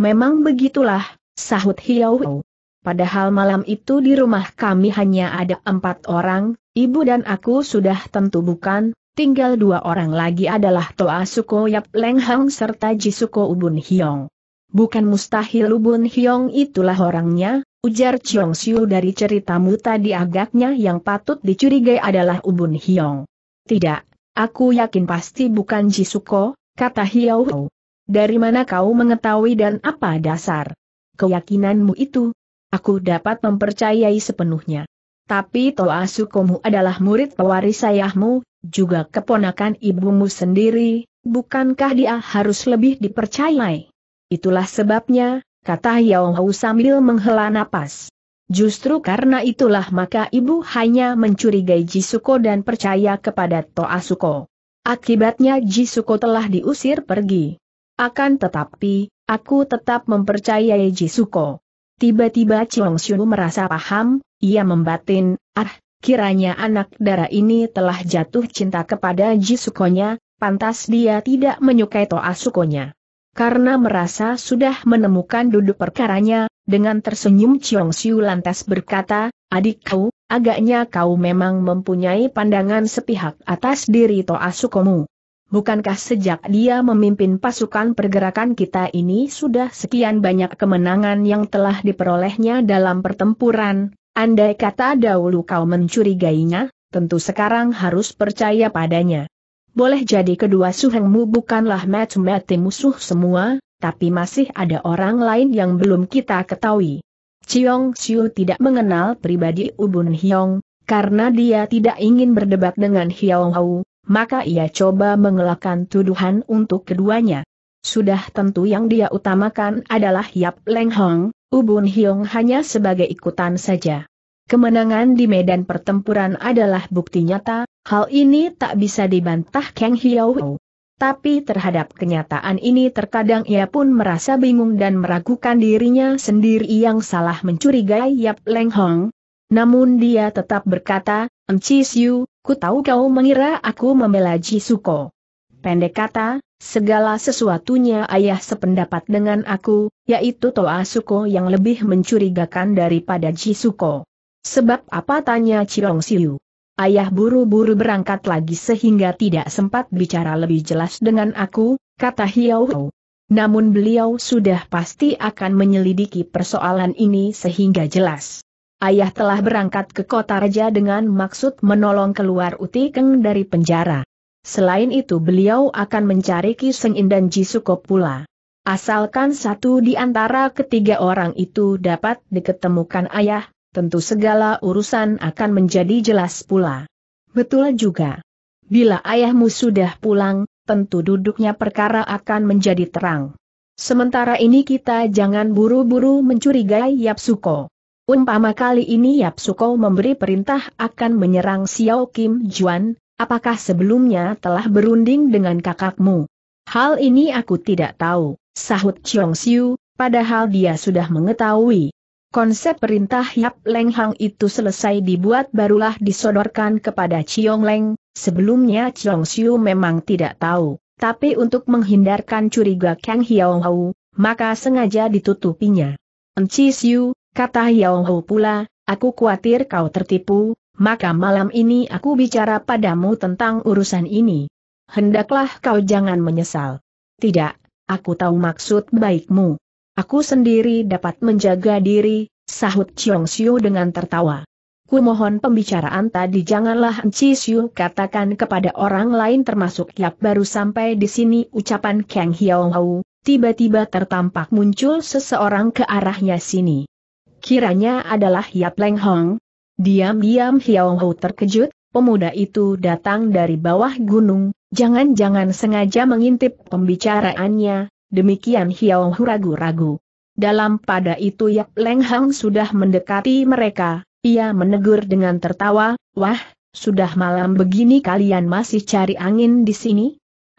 Memang begitulah, sahut Hiau. Padahal malam itu di rumah kami hanya ada empat orang, ibu dan aku sudah tentu bukan, tinggal dua orang lagi adalah Toa Suko Yap Leng Hang serta Jisuko Ubun Hyong. Bukan mustahil Ubun Hyong itulah orangnya, ujar Chiong Siu dari ceritamu tadi agaknya yang patut dicurigai adalah Ubun Hyong. Tidak, aku yakin pasti bukan Jisuko, kata Hiao. Dari mana kau mengetahui dan apa dasar keyakinanmu itu? Aku dapat mempercayai sepenuhnya. Tapi Toa Sukomu adalah murid pewaris ayahmu, juga keponakan ibumu sendiri, bukankah dia harus lebih dipercayai? Itulah sebabnya, kata Yao Hau sambil menghela napas. Justru karena itulah maka ibu hanya mencurigai Jisuko dan percaya kepada Toa Suko. Akibatnya Jisuko telah diusir pergi. Akan tetapi, aku tetap mempercayai Jisuko. Tiba-tiba Chong Xiu merasa paham, ia membatin, ah, kiranya anak dara ini telah jatuh cinta kepada Ji Sukonya, pantas dia tidak menyukai Toa Sukonya. Karena merasa sudah menemukan duduk perkaranya, dengan tersenyum Chong Xiu lantas berkata, adik kau, agaknya kau memang mempunyai pandangan sepihak atas diri Toa Sukomu. Bukankah sejak dia memimpin pasukan pergerakan kita ini sudah sekian banyak kemenangan yang telah diperolehnya dalam pertempuran? Andai kata dahulu kau mencurigainya, tentu sekarang harus percaya padanya. Boleh jadi kedua suhengmu bukanlah mati-mati musuh semua, tapi masih ada orang lain yang belum kita ketahui. Chiong Xiu tidak mengenal pribadi Ubun Hyong, karena dia tidak ingin berdebat dengan Hiao Hau, maka ia coba mengelakkan tuduhan untuk keduanya. Sudah tentu yang dia utamakan adalah Yap Leng Hong, Ubun Hiong hanya sebagai ikutan saja. Kemenangan di medan pertempuran adalah bukti nyata, hal ini tak bisa dibantah Kang Hiao. Tapi terhadap kenyataan ini terkadang ia pun merasa bingung dan meragukan dirinya sendiri yang salah mencurigai Yap Leng Hong. Namun dia tetap berkata, Enci Siu, Ku tahu kau mengira aku membela Jisuko. Pendek kata, segala sesuatunya ayah sependapat dengan aku, yaitu Toa Suko yang lebih mencurigakan daripada Jisuko. Sebab apa tanya Cirong Siu? Ayah buru-buru berangkat lagi sehingga tidak sempat bicara lebih jelas dengan aku, kata Hiau. Namun beliau sudah pasti akan menyelidiki persoalan ini sehingga jelas ayah telah berangkat ke kota raja dengan maksud menolong keluar Uti Keng dari penjara. Selain itu beliau akan mencari Ki Seng In dan Jisuko pula. Asalkan satu di antara ketiga orang itu dapat diketemukan ayah, tentu segala urusan akan menjadi jelas pula. Betul juga. Bila ayahmu sudah pulang, tentu duduknya perkara akan menjadi terang. Sementara ini kita jangan buru-buru mencurigai Yap Suko. Umpama kali ini Yap Suko memberi perintah akan menyerang Xiao Kim Juan, apakah sebelumnya telah berunding dengan kakakmu? Hal ini aku tidak tahu, sahut Chong Xiu. padahal dia sudah mengetahui. Konsep perintah Yap Leng Hang itu selesai dibuat barulah disodorkan kepada Chiong Leng, sebelumnya Chiong Xiu memang tidak tahu, tapi untuk menghindarkan curiga Kang Hiao Hau, maka sengaja ditutupinya. Enci Siu, Kata Yao Hu pula, aku khawatir kau tertipu, maka malam ini aku bicara padamu tentang urusan ini. Hendaklah kau jangan menyesal. Tidak, aku tahu maksud baikmu. Aku sendiri dapat menjaga diri, sahut Chiong Siu dengan tertawa. Ku mohon pembicaraan tadi janganlah Enci Siu katakan kepada orang lain termasuk Yap baru sampai di sini ucapan Kang Hiao Hau, tiba-tiba tertampak muncul seseorang ke arahnya sini kiranya adalah Yap Leng Hong. Diam-diam Hiao Hou terkejut, pemuda itu datang dari bawah gunung, jangan-jangan sengaja mengintip pembicaraannya, demikian Hiao Hou ragu-ragu. Dalam pada itu Yap Leng Hong sudah mendekati mereka, ia menegur dengan tertawa, wah, sudah malam begini kalian masih cari angin di sini?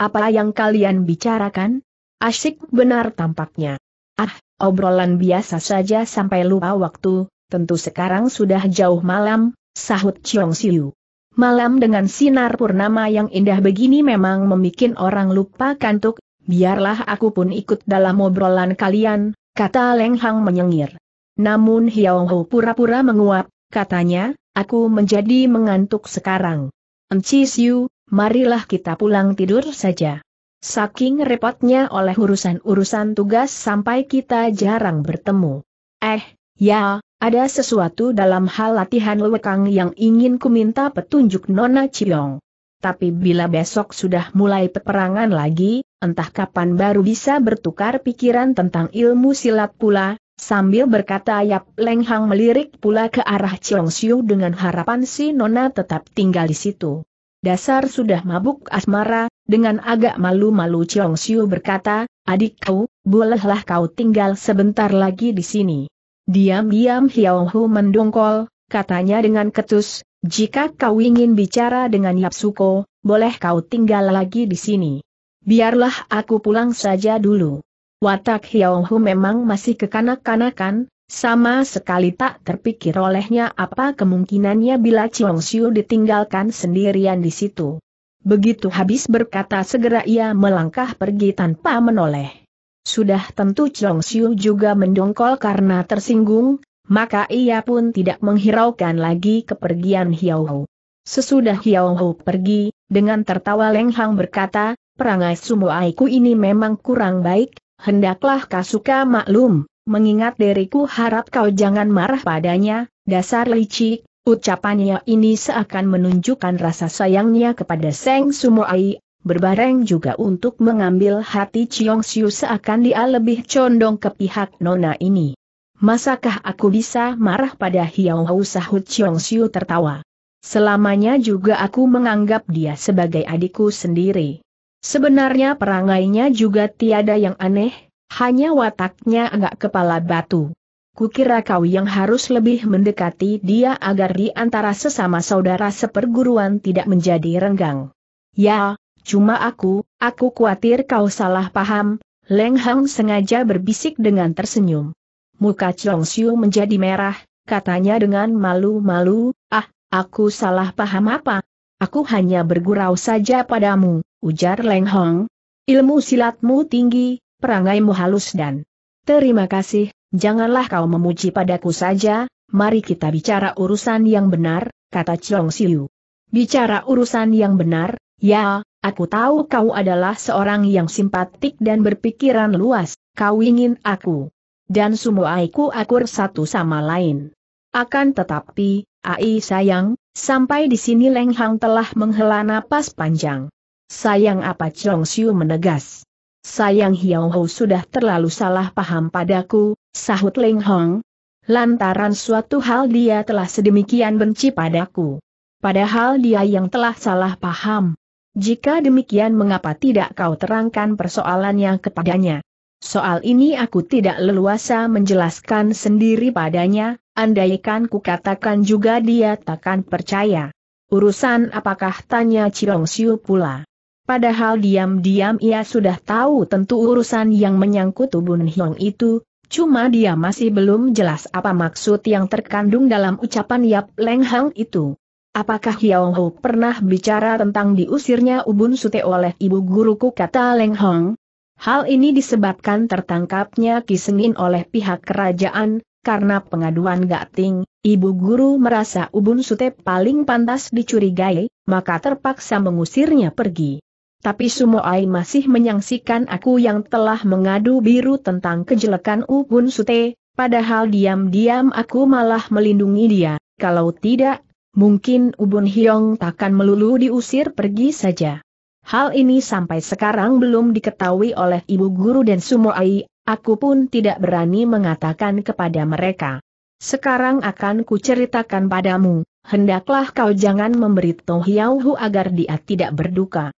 Apa yang kalian bicarakan? Asyik benar tampaknya. Ah, obrolan biasa saja sampai lupa waktu, tentu sekarang sudah jauh malam, sahut Chiong Siu. Malam dengan sinar purnama yang indah begini memang membuat orang lupa kantuk, biarlah aku pun ikut dalam obrolan kalian, kata Leng Hang menyengir. Namun Hiao Ho pura-pura menguap, katanya, aku menjadi mengantuk sekarang. Enci Siu, marilah kita pulang tidur saja. Saking repotnya oleh urusan-urusan tugas sampai kita jarang bertemu. Eh, ya, ada sesuatu dalam hal latihan lewekang yang ingin ku minta petunjuk Nona Ciong. Tapi bila besok sudah mulai peperangan lagi, entah kapan baru bisa bertukar pikiran tentang ilmu silat pula, sambil berkata Yap Leng Hang melirik pula ke arah Ciong Siu dengan harapan si Nona tetap tinggal di situ. Dasar sudah mabuk asmara, dengan agak malu-malu Chong Siu berkata, adikku, bolehlah kau tinggal sebentar lagi di sini. Diam-diam Hiao Hu mendongkol, katanya dengan ketus, jika kau ingin bicara dengan Yap Suko, boleh kau tinggal lagi di sini. Biarlah aku pulang saja dulu. Watak Hiao Hu memang masih kekanak-kanakan, sama sekali tak terpikir olehnya apa kemungkinannya bila Chiong Siu ditinggalkan sendirian di situ. Begitu habis berkata segera ia melangkah pergi tanpa menoleh. Sudah tentu Chiong Siu juga mendongkol karena tersinggung, maka ia pun tidak menghiraukan lagi kepergian Hiao Ho. Sesudah Hiao Ho pergi, dengan tertawa lenghang berkata, perangai aiku ini memang kurang baik, hendaklah kasuka maklum. Mengingat diriku harap kau jangan marah padanya, dasar licik, ucapannya ini seakan menunjukkan rasa sayangnya kepada Seng Sumoai, berbareng juga untuk mengambil hati Chiong Siu seakan dia lebih condong ke pihak nona ini. Masakah aku bisa marah pada Hiao Hau sahut Chiong Siu tertawa. Selamanya juga aku menganggap dia sebagai adikku sendiri. Sebenarnya perangainya juga tiada yang aneh, hanya wataknya agak kepala batu. Kukira kau yang harus lebih mendekati dia agar di antara sesama saudara seperguruan tidak menjadi renggang. Ya, cuma aku, aku khawatir kau salah paham, Leng Hang sengaja berbisik dengan tersenyum. Muka Chong Siu menjadi merah, katanya dengan malu-malu, ah, aku salah paham apa? Aku hanya bergurau saja padamu, ujar Leng Hong. Ilmu silatmu tinggi, perangaimu halus dan terima kasih, janganlah kau memuji padaku saja, mari kita bicara urusan yang benar, kata Chong Siu. Bicara urusan yang benar, ya, aku tahu kau adalah seorang yang simpatik dan berpikiran luas, kau ingin aku dan semua Aiku akur satu sama lain. Akan tetapi, ai sayang, sampai di sini Leng Hang telah menghela napas panjang. Sayang apa Chong Siu menegas. Sayang Hiao Ho sudah terlalu salah paham padaku, sahut Ling Hong. Lantaran suatu hal dia telah sedemikian benci padaku. Padahal dia yang telah salah paham. Jika demikian mengapa tidak kau terangkan persoalannya kepadanya? Soal ini aku tidak leluasa menjelaskan sendiri padanya, andaikan ku katakan juga dia takkan percaya. Urusan apakah tanya Cirong Siu pula. Padahal diam-diam ia sudah tahu tentu urusan yang menyangkut tubuh Nihong itu, cuma dia masih belum jelas apa maksud yang terkandung dalam ucapan Yap Leng Hang itu. Apakah Hiao Ho pernah bicara tentang diusirnya Ubun Sute oleh ibu guruku kata Leng Hong? Hal ini disebabkan tertangkapnya Kisengin oleh pihak kerajaan, karena pengaduan Gating, ibu guru merasa Ubun Sute paling pantas dicurigai, maka terpaksa mengusirnya pergi. Tapi Sumoai masih menyangsikan aku yang telah mengadu biru tentang kejelekan Ubun Sute, padahal diam-diam aku malah melindungi dia. Kalau tidak, mungkin Ubun Hyong takkan melulu diusir pergi saja. Hal ini sampai sekarang belum diketahui oleh ibu guru dan Sumoai, aku pun tidak berani mengatakan kepada mereka. Sekarang akan kuceritakan padamu, hendaklah kau jangan memberi Hu agar dia tidak berduka.